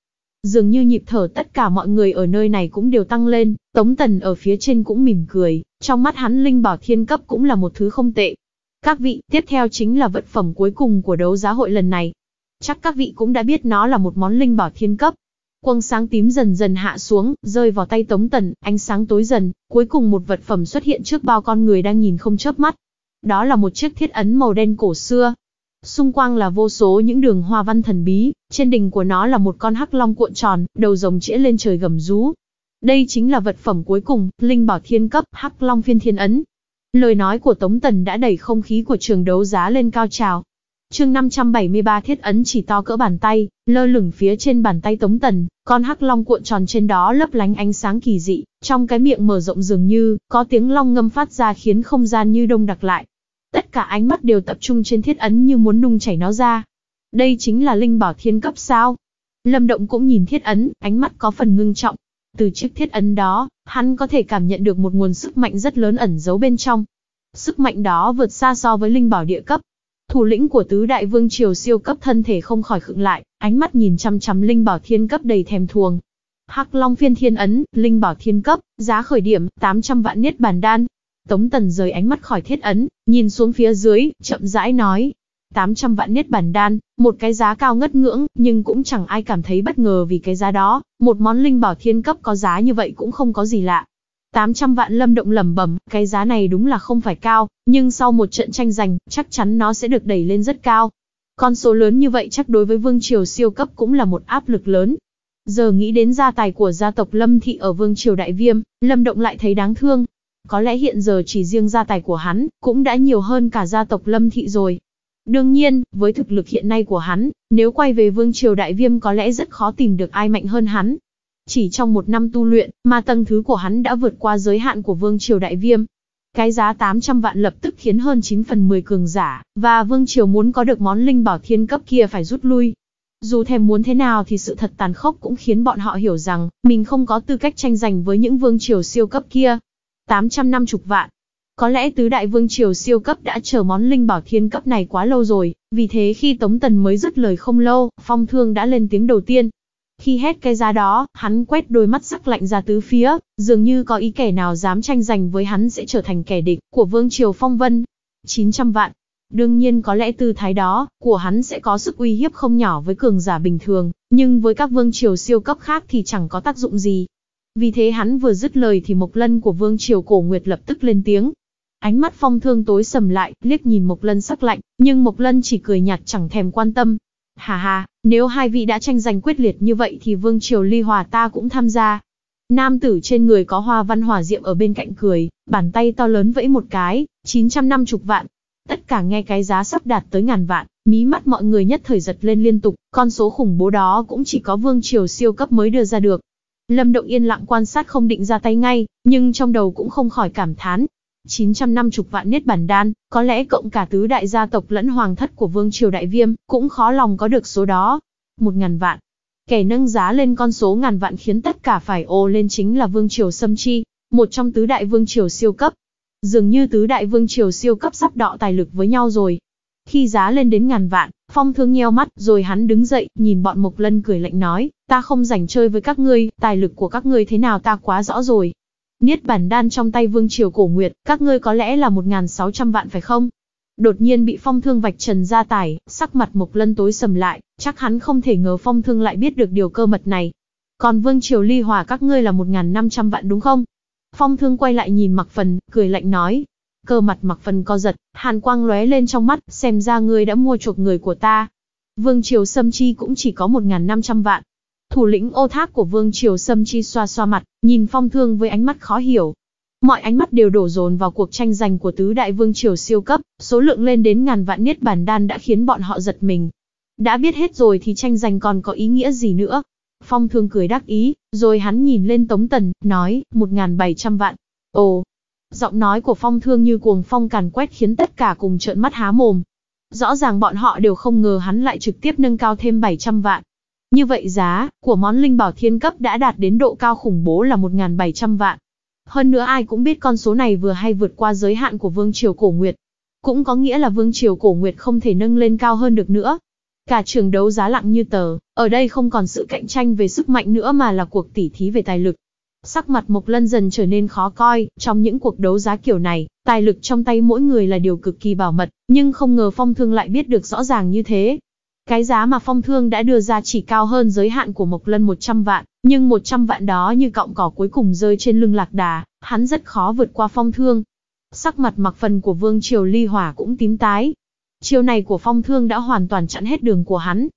A: Dường như nhịp thở tất cả mọi người ở nơi này cũng đều tăng lên, Tống Tần ở phía trên cũng mỉm cười, trong mắt hắn linh bảo thiên cấp cũng là một thứ không tệ. Các vị, tiếp theo chính là vật phẩm cuối cùng của đấu giá hội lần này. Chắc các vị cũng đã biết nó là một món linh bảo thiên cấp. Quang sáng tím dần dần hạ xuống, rơi vào tay Tống Tần, ánh sáng tối dần, cuối cùng một vật phẩm xuất hiện trước bao con người đang nhìn không chớp mắt. Đó là một chiếc thiết ấn màu đen cổ xưa, Xung quanh là vô số những đường hoa văn thần bí, trên đỉnh của nó là một con hắc long cuộn tròn, đầu rồng trễ lên trời gầm rú. Đây chính là vật phẩm cuối cùng, linh bảo thiên cấp, hắc long phiên thiên ấn. Lời nói của Tống Tần đã đẩy không khí của trường đấu giá lên cao trào. Chương 573 thiết ấn chỉ to cỡ bàn tay, lơ lửng phía trên bàn tay Tống Tần, con hắc long cuộn tròn trên đó lấp lánh ánh sáng kỳ dị, trong cái miệng mở rộng dường như có tiếng long ngâm phát ra khiến không gian như đông đặc lại tất cả ánh mắt đều tập trung trên thiết ấn như muốn nung chảy nó ra. Đây chính là linh bảo thiên cấp sao? Lâm Động cũng nhìn thiết ấn, ánh mắt có phần ngưng trọng. Từ chiếc thiết ấn đó, hắn có thể cảm nhận được một nguồn sức mạnh rất lớn ẩn giấu bên trong. Sức mạnh đó vượt xa so với linh bảo địa cấp. Thủ lĩnh của tứ đại vương triều siêu cấp thân thể không khỏi khựng lại, ánh mắt nhìn chăm chăm linh bảo thiên cấp đầy thèm thuồng. Hắc Long phiên thiên ấn, linh bảo thiên cấp, giá khởi điểm 800 vạn niết bàn đan, Tống Tần rời ánh mắt khỏi thiết ấn, nhìn xuống phía dưới, chậm rãi nói. 800 vạn nết bản đan, một cái giá cao ngất ngưỡng, nhưng cũng chẳng ai cảm thấy bất ngờ vì cái giá đó, một món linh bảo thiên cấp có giá như vậy cũng không có gì lạ. 800 vạn lâm động lầm bẩm, cái giá này đúng là không phải cao, nhưng sau một trận tranh giành, chắc chắn nó sẽ được đẩy lên rất cao. Con số lớn như vậy chắc đối với vương triều siêu cấp cũng là một áp lực lớn. Giờ nghĩ đến gia tài của gia tộc Lâm Thị ở vương triều Đại Viêm, Lâm Động lại thấy đáng thương, có lẽ hiện giờ chỉ riêng gia tài của hắn, cũng đã nhiều hơn cả gia tộc Lâm Thị rồi. Đương nhiên, với thực lực hiện nay của hắn, nếu quay về Vương Triều Đại Viêm có lẽ rất khó tìm được ai mạnh hơn hắn. Chỉ trong một năm tu luyện, mà tầng thứ của hắn đã vượt qua giới hạn của Vương Triều Đại Viêm. Cái giá 800 vạn lập tức khiến hơn 9 phần 10 cường giả, và Vương Triều muốn có được món linh bảo thiên cấp kia phải rút lui. Dù thèm muốn thế nào thì sự thật tàn khốc cũng khiến bọn họ hiểu rằng, mình không có tư cách tranh giành với những Vương Triều siêu cấp kia. 850 vạn. Có lẽ tứ đại vương triều siêu cấp đã chờ món linh bảo thiên cấp này quá lâu rồi, vì thế khi Tống Tần mới dứt lời không lâu, phong thương đã lên tiếng đầu tiên. Khi hét cái giá đó, hắn quét đôi mắt sắc lạnh ra tứ phía, dường như có ý kẻ nào dám tranh giành với hắn sẽ trở thành kẻ địch của vương triều phong vân. 900 vạn. Đương nhiên có lẽ tư thái đó, của hắn sẽ có sức uy hiếp không nhỏ với cường giả bình thường, nhưng với các vương triều siêu cấp khác thì chẳng có tác dụng gì, vì thế hắn vừa dứt lời thì Mộc Lân của Vương Triều Cổ Nguyệt lập tức lên tiếng. Ánh mắt phong thương tối sầm lại, liếc nhìn Mộc Lân sắc lạnh, nhưng Mộc Lân chỉ cười nhạt chẳng thèm quan tâm. Hà hà, nếu hai vị đã tranh giành quyết liệt như vậy thì Vương Triều Ly Hòa ta cũng tham gia. Nam tử trên người có hoa văn hòa diệm ở bên cạnh cười, bàn tay to lớn vẫy một cái, năm chục vạn. Tất cả nghe cái giá sắp đạt tới ngàn vạn, mí mắt mọi người nhất thời giật lên liên tục, con số khủng bố đó cũng chỉ có Vương Triều siêu cấp mới đưa ra được. Lâm Động yên lặng quan sát không định ra tay ngay, nhưng trong đầu cũng không khỏi cảm thán. năm chục vạn niết bản đan, có lẽ cộng cả tứ đại gia tộc lẫn hoàng thất của vương triều đại viêm, cũng khó lòng có được số đó. Một ngàn vạn. Kẻ nâng giá lên con số ngàn vạn khiến tất cả phải ô lên chính là vương triều xâm Chi, một trong tứ đại vương triều siêu cấp. Dường như tứ đại vương triều siêu cấp sắp đọ tài lực với nhau rồi, khi giá lên đến ngàn vạn, Phong Thương nheo mắt, rồi hắn đứng dậy, nhìn bọn Mộc Lân cười lạnh nói, ta không rảnh chơi với các ngươi, tài lực của các ngươi thế nào ta quá rõ rồi. Niết bản đan trong tay Vương Triều Cổ Nguyệt, các ngươi có lẽ là 1.600 vạn phải không? Đột nhiên bị Phong Thương vạch trần ra tài, sắc mặt Mộc Lân tối sầm lại, chắc hắn không thể ngờ Phong Thương lại biết được điều cơ mật này. Còn Vương Triều Ly Hòa các ngươi là 1.500 vạn đúng không? Phong Thương quay lại nhìn Mặc Phần, cười lạnh nói, Cơ mặt mặc phần co giật, hàn quang lóe lên trong mắt, xem ra ngươi đã mua chuộc người của ta. Vương Triều Sâm Chi cũng chỉ có 1.500 vạn. Thủ lĩnh ô thác của Vương Triều Sâm Chi xoa xoa mặt, nhìn phong thương với ánh mắt khó hiểu. Mọi ánh mắt đều đổ dồn vào cuộc tranh giành của tứ đại vương triều siêu cấp, số lượng lên đến ngàn vạn niết bản đan đã khiến bọn họ giật mình. Đã biết hết rồi thì tranh giành còn có ý nghĩa gì nữa? Phong thương cười đắc ý, rồi hắn nhìn lên Tống Tần, nói, 1.700 vạn. Ồ, Giọng nói của phong thương như cuồng phong càn quét khiến tất cả cùng trợn mắt há mồm. Rõ ràng bọn họ đều không ngờ hắn lại trực tiếp nâng cao thêm 700 vạn. Như vậy giá của món linh bảo thiên cấp đã đạt đến độ cao khủng bố là 1.700 vạn. Hơn nữa ai cũng biết con số này vừa hay vượt qua giới hạn của Vương Triều Cổ Nguyệt. Cũng có nghĩa là Vương Triều Cổ Nguyệt không thể nâng lên cao hơn được nữa. Cả trường đấu giá lặng như tờ, ở đây không còn sự cạnh tranh về sức mạnh nữa mà là cuộc tỉ thí về tài lực. Sắc mặt Mộc Lân dần trở nên khó coi, trong những cuộc đấu giá kiểu này, tài lực trong tay mỗi người là điều cực kỳ bảo mật, nhưng không ngờ Phong Thương lại biết được rõ ràng như thế. Cái giá mà Phong Thương đã đưa ra chỉ cao hơn giới hạn của Mộc Lân 100 vạn, nhưng 100 vạn đó như cọng cỏ cuối cùng rơi trên lưng lạc đà, hắn rất khó vượt qua Phong Thương. Sắc mặt mặc phần của Vương Triều Ly Hỏa cũng tím tái. Chiều này của Phong Thương đã hoàn toàn chặn hết đường của hắn,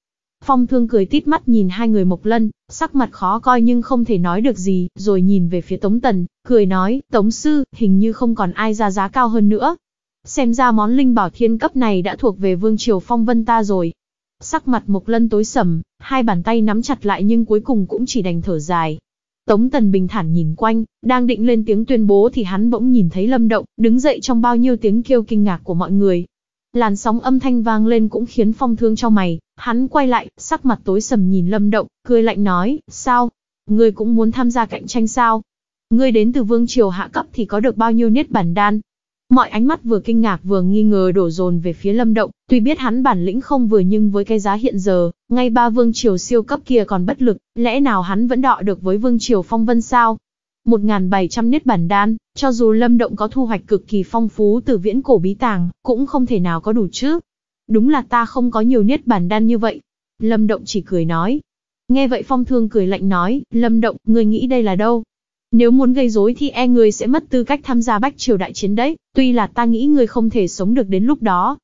A: Phong Thương cười tít mắt nhìn hai người Mộc Lân, sắc mặt khó coi nhưng không thể nói được gì, rồi nhìn về phía Tống Tần, cười nói, Tống Sư, hình như không còn ai ra giá cao hơn nữa. Xem ra món linh bảo thiên cấp này đã thuộc về Vương Triều Phong Vân ta rồi. Sắc mặt Mộc Lân tối sầm, hai bàn tay nắm chặt lại nhưng cuối cùng cũng chỉ đành thở dài. Tống Tần bình thản nhìn quanh, đang định lên tiếng tuyên bố thì hắn bỗng nhìn thấy Lâm Động, đứng dậy trong bao nhiêu tiếng kêu kinh ngạc của mọi người, Làn sóng âm thanh vang lên cũng khiến phong thương cho mày, hắn quay lại, sắc mặt tối sầm nhìn lâm động, cười lạnh nói, sao? Ngươi cũng muốn tham gia cạnh tranh sao? Ngươi đến từ vương triều hạ cấp thì có được bao nhiêu niết bản đan? Mọi ánh mắt vừa kinh ngạc vừa nghi ngờ đổ dồn về phía lâm động, tuy biết hắn bản lĩnh không vừa nhưng với cái giá hiện giờ, ngay ba vương triều siêu cấp kia còn bất lực, lẽ nào hắn vẫn đọ được với vương triều phong vân sao? 1.700 niết bản đan, cho dù lâm động có thu hoạch cực kỳ phong phú từ viễn cổ bí tàng, cũng không thể nào có đủ chứ. Đúng là ta không có nhiều niết bản đan như vậy. Lâm động chỉ cười nói. Nghe vậy phong thương cười lạnh nói, lâm động, ngươi nghĩ đây là đâu? Nếu muốn gây rối thì e người sẽ mất tư cách tham gia bách triều đại chiến đấy, tuy là ta nghĩ ngươi không thể sống được đến lúc đó.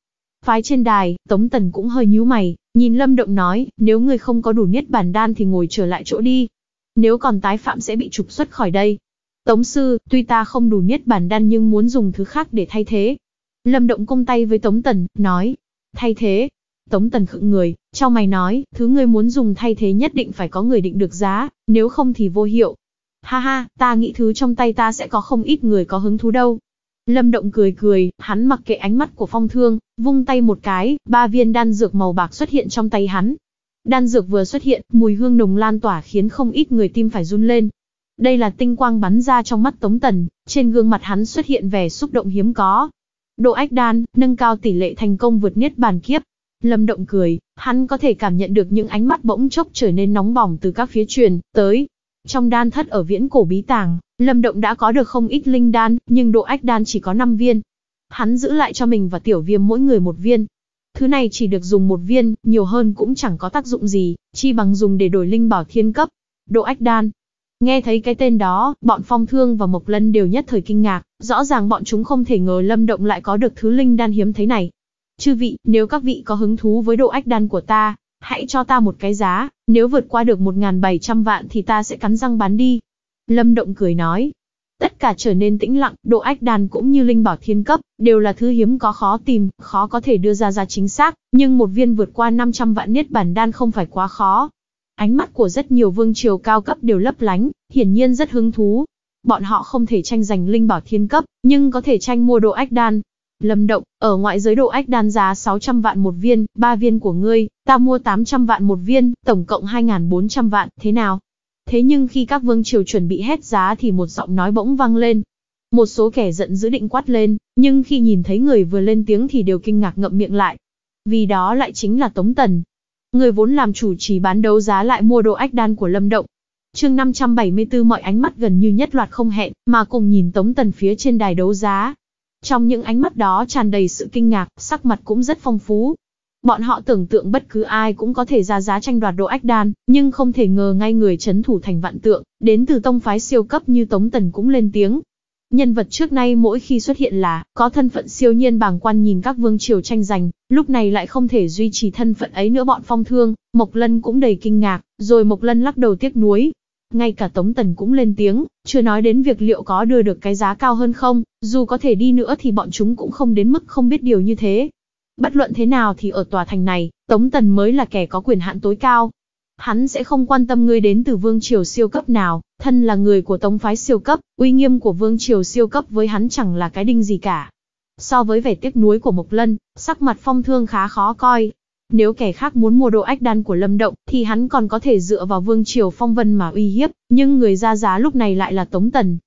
A: Phái trên đài, Tống Tần cũng hơi nhíu mày, nhìn Lâm Động nói, nếu người không có đủ niết bản đan thì ngồi trở lại chỗ đi, nếu còn tái phạm sẽ bị trục xuất khỏi đây. Tống sư, tuy ta không đủ niết bản đan nhưng muốn dùng thứ khác để thay thế. Lâm Động công tay với Tống Tần, nói. Thay thế. Tống Tần khựng người, cho mày nói, thứ ngươi muốn dùng thay thế nhất định phải có người định được giá, nếu không thì vô hiệu. Ha ha, ta nghĩ thứ trong tay ta sẽ có không ít người có hứng thú đâu. Lâm Động cười cười, hắn mặc kệ ánh mắt của phong thương, vung tay một cái, ba viên đan dược màu bạc xuất hiện trong tay hắn, Đan dược vừa xuất hiện, mùi hương nồng lan tỏa khiến không ít người tim phải run lên. Đây là tinh quang bắn ra trong mắt Tống Tần, trên gương mặt hắn xuất hiện vẻ xúc động hiếm có. Độ ách đan, nâng cao tỷ lệ thành công vượt niết bàn kiếp. Lâm Động cười, hắn có thể cảm nhận được những ánh mắt bỗng chốc trở nên nóng bỏng từ các phía truyền tới. Trong đan thất ở viễn cổ bí tàng, Lâm Động đã có được không ít linh đan, nhưng độ ách đan chỉ có 5 viên. Hắn giữ lại cho mình và tiểu viêm mỗi người một viên, Thứ này chỉ được dùng một viên, nhiều hơn cũng chẳng có tác dụng gì, chi bằng dùng để đổi linh bảo thiên cấp. Độ ách đan. Nghe thấy cái tên đó, bọn phong thương và mộc lân đều nhất thời kinh ngạc, rõ ràng bọn chúng không thể ngờ lâm động lại có được thứ linh đan hiếm thế này. Chư vị, nếu các vị có hứng thú với độ ách đan của ta, hãy cho ta một cái giá, nếu vượt qua được 1.700 vạn thì ta sẽ cắn răng bán đi. Lâm Động cười nói, tất cả trở nên tĩnh lặng, độ ách đan cũng như linh bảo thiên cấp, đều là thứ hiếm có khó tìm, khó có thể đưa ra ra chính xác, nhưng một viên vượt qua 500 vạn niết bản đan không phải quá khó. Ánh mắt của rất nhiều vương triều cao cấp đều lấp lánh, hiển nhiên rất hứng thú. Bọn họ không thể tranh giành linh bảo thiên cấp, nhưng có thể tranh mua độ ách đan. Lâm động, ở ngoại giới độ ách đan giá 600 vạn một viên, 3 viên của ngươi, ta mua 800 vạn một viên, tổng cộng 2.400 vạn, thế nào? Thế nhưng khi các vương triều chuẩn bị hết giá thì một giọng nói bỗng vang lên. Một số kẻ giận dữ định quát lên, nhưng khi nhìn thấy người vừa lên tiếng thì đều kinh ngạc ngậm miệng lại. Vì đó lại chính là Tống Tần. Người vốn làm chủ trì bán đấu giá lại mua đồ ách đan của Lâm Động. chương 574 mọi ánh mắt gần như nhất loạt không hẹn, mà cùng nhìn Tống Tần phía trên đài đấu giá. Trong những ánh mắt đó tràn đầy sự kinh ngạc, sắc mặt cũng rất phong phú, Bọn họ tưởng tượng bất cứ ai cũng có thể ra giá tranh đoạt độ ách đan, nhưng không thể ngờ ngay người chấn thủ thành vạn tượng, đến từ tông phái siêu cấp như Tống Tần cũng lên tiếng. Nhân vật trước nay mỗi khi xuất hiện là, có thân phận siêu nhiên bàng quan nhìn các vương triều tranh giành, lúc này lại không thể duy trì thân phận ấy nữa bọn phong thương, Mộc Lân cũng đầy kinh ngạc, rồi Mộc Lân lắc đầu tiếc nuối, ngay cả Tống Tần cũng lên tiếng, chưa nói đến việc liệu có đưa được cái giá cao hơn không, dù có thể đi nữa thì bọn chúng cũng không đến mức không biết điều như thế bất luận thế nào thì ở tòa thành này, Tống Tần mới là kẻ có quyền hạn tối cao. Hắn sẽ không quan tâm ngươi đến từ vương triều siêu cấp nào, thân là người của tống phái siêu cấp, uy nghiêm của vương triều siêu cấp với hắn chẳng là cái đinh gì cả. So với vẻ tiếc nuối của Mộc Lân, sắc mặt phong thương khá khó coi. Nếu kẻ khác muốn mua đồ ách đan của Lâm Động, thì hắn còn có thể dựa vào vương triều phong vân mà uy hiếp, nhưng người ra giá lúc này lại là Tống Tần,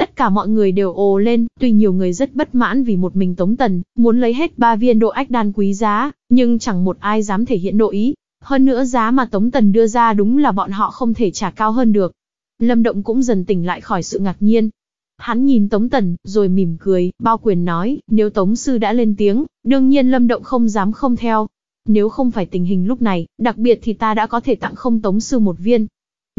A: Tất cả mọi người đều ồ lên, tuy nhiều người rất bất mãn vì một mình Tống Tần, muốn lấy hết ba viên độ ách đan quý giá, nhưng chẳng một ai dám thể hiện độ ý. Hơn nữa giá mà Tống Tần đưa ra đúng là bọn họ không thể trả cao hơn được. Lâm Động cũng dần tỉnh lại khỏi sự ngạc nhiên. Hắn nhìn Tống Tần, rồi mỉm cười, bao quyền nói, nếu Tống Sư đã lên tiếng, đương nhiên Lâm Động không dám không theo. Nếu không phải tình hình lúc này, đặc biệt thì ta đã có thể tặng không Tống Sư một viên,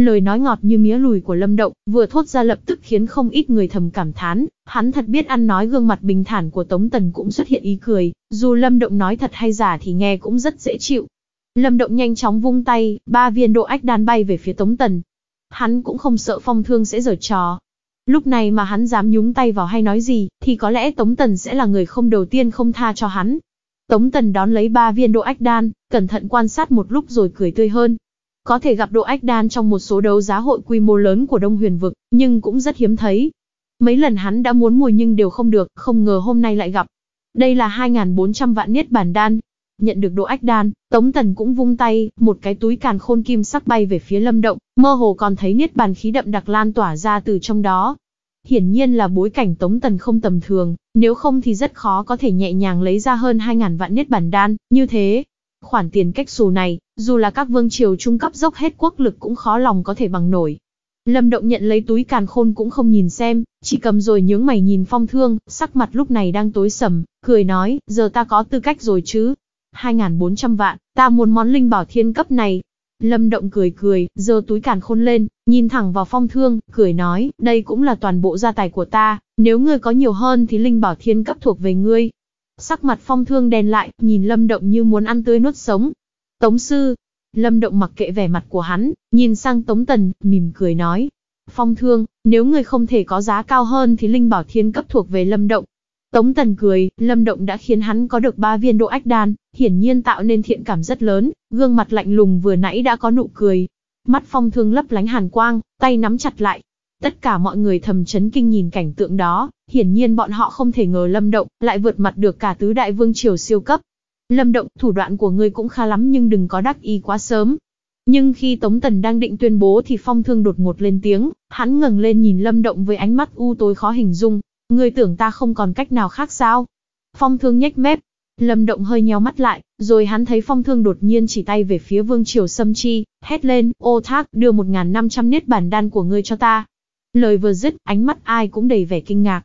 A: Lời nói ngọt như mía lùi của Lâm Động, vừa thốt ra lập tức khiến không ít người thầm cảm thán, hắn thật biết ăn nói gương mặt bình thản của Tống Tần cũng xuất hiện ý cười, dù Lâm Động nói thật hay giả thì nghe cũng rất dễ chịu. Lâm Động nhanh chóng vung tay, ba viên độ ách đan bay về phía Tống Tần. Hắn cũng không sợ phong thương sẽ giở trò. Lúc này mà hắn dám nhúng tay vào hay nói gì, thì có lẽ Tống Tần sẽ là người không đầu tiên không tha cho hắn. Tống Tần đón lấy ba viên độ ách đan, cẩn thận quan sát một lúc rồi cười tươi hơn, có thể gặp độ ách đan trong một số đấu giá hội quy mô lớn của Đông Huyền Vực, nhưng cũng rất hiếm thấy. Mấy lần hắn đã muốn mua nhưng đều không được, không ngờ hôm nay lại gặp. Đây là 2.400 vạn niết bản đan. Nhận được độ ách đan, Tống Tần cũng vung tay, một cái túi càn khôn kim sắc bay về phía lâm động, mơ hồ còn thấy niết bàn khí đậm đặc lan tỏa ra từ trong đó. Hiển nhiên là bối cảnh Tống Tần không tầm thường, nếu không thì rất khó có thể nhẹ nhàng lấy ra hơn 2.000 vạn niết bản đan, như thế, Khoản tiền cách xù này, dù là các vương triều trung cấp dốc hết quốc lực cũng khó lòng có thể bằng nổi. Lâm Động nhận lấy túi càn khôn cũng không nhìn xem, chỉ cầm rồi nhướng mày nhìn phong thương, sắc mặt lúc này đang tối sầm, cười nói, giờ ta có tư cách rồi chứ. 2.400 vạn, ta muốn món linh bảo thiên cấp này. Lâm Động cười cười, giơ túi càn khôn lên, nhìn thẳng vào phong thương, cười nói, đây cũng là toàn bộ gia tài của ta, nếu ngươi có nhiều hơn thì linh bảo thiên cấp thuộc về ngươi, Sắc mặt phong thương đèn lại, nhìn Lâm Động như muốn ăn tươi nuốt sống. Tống sư, Lâm Động mặc kệ vẻ mặt của hắn, nhìn sang Tống Tần, mỉm cười nói. Phong thương, nếu người không thể có giá cao hơn thì Linh Bảo Thiên cấp thuộc về Lâm Động. Tống Tần cười, Lâm Động đã khiến hắn có được ba viên độ ách đan, hiển nhiên tạo nên thiện cảm rất lớn, gương mặt lạnh lùng vừa nãy đã có nụ cười. Mắt phong thương lấp lánh hàn quang, tay nắm chặt lại, Tất cả mọi người thầm chấn kinh nhìn cảnh tượng đó, hiển nhiên bọn họ không thể ngờ Lâm Động lại vượt mặt được cả tứ đại vương triều siêu cấp. Lâm Động, thủ đoạn của ngươi cũng khá lắm nhưng đừng có đắc ý quá sớm. Nhưng khi Tống Tần đang định tuyên bố thì Phong Thương đột ngột lên tiếng, hắn ngẩng lên nhìn Lâm Động với ánh mắt u tối khó hình dung, ngươi tưởng ta không còn cách nào khác sao? Phong Thương nhếch mép, Lâm Động hơi nheo mắt lại, rồi hắn thấy Phong Thương đột nhiên chỉ tay về phía Vương Triều Sâm Chi, hét lên, ô thác, đưa 1.500 niết bản đan của ngươi cho ta. Lời vừa dứt, ánh mắt ai cũng đầy vẻ kinh ngạc.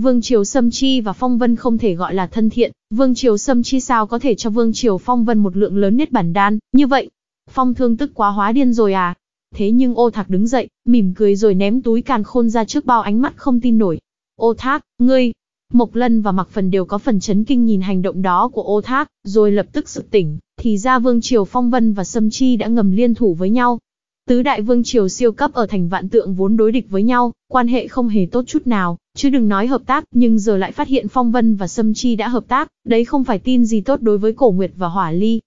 A: Vương Triều Sâm Chi và Phong Vân không thể gọi là thân thiện, Vương Triều Sâm Chi sao có thể cho Vương Triều Phong Vân một lượng lớn nhất bản đan, như vậy? Phong thương tức quá hóa điên rồi à? Thế nhưng ô thạc đứng dậy, mỉm cười rồi ném túi càn khôn ra trước bao ánh mắt không tin nổi. Ô Thạc, ngươi! Mộc Lân và Mặc Phần đều có phần chấn kinh nhìn hành động đó của ô thác, rồi lập tức sự tỉnh, thì ra Vương Triều Phong Vân và Sâm Chi đã ngầm liên thủ với nhau. Tứ đại vương triều siêu cấp ở thành vạn tượng vốn đối địch với nhau, quan hệ không hề tốt chút nào, chứ đừng nói hợp tác, nhưng giờ lại phát hiện Phong Vân và Sâm Chi đã hợp tác, đấy không phải tin gì tốt đối với Cổ Nguyệt và Hỏa Ly.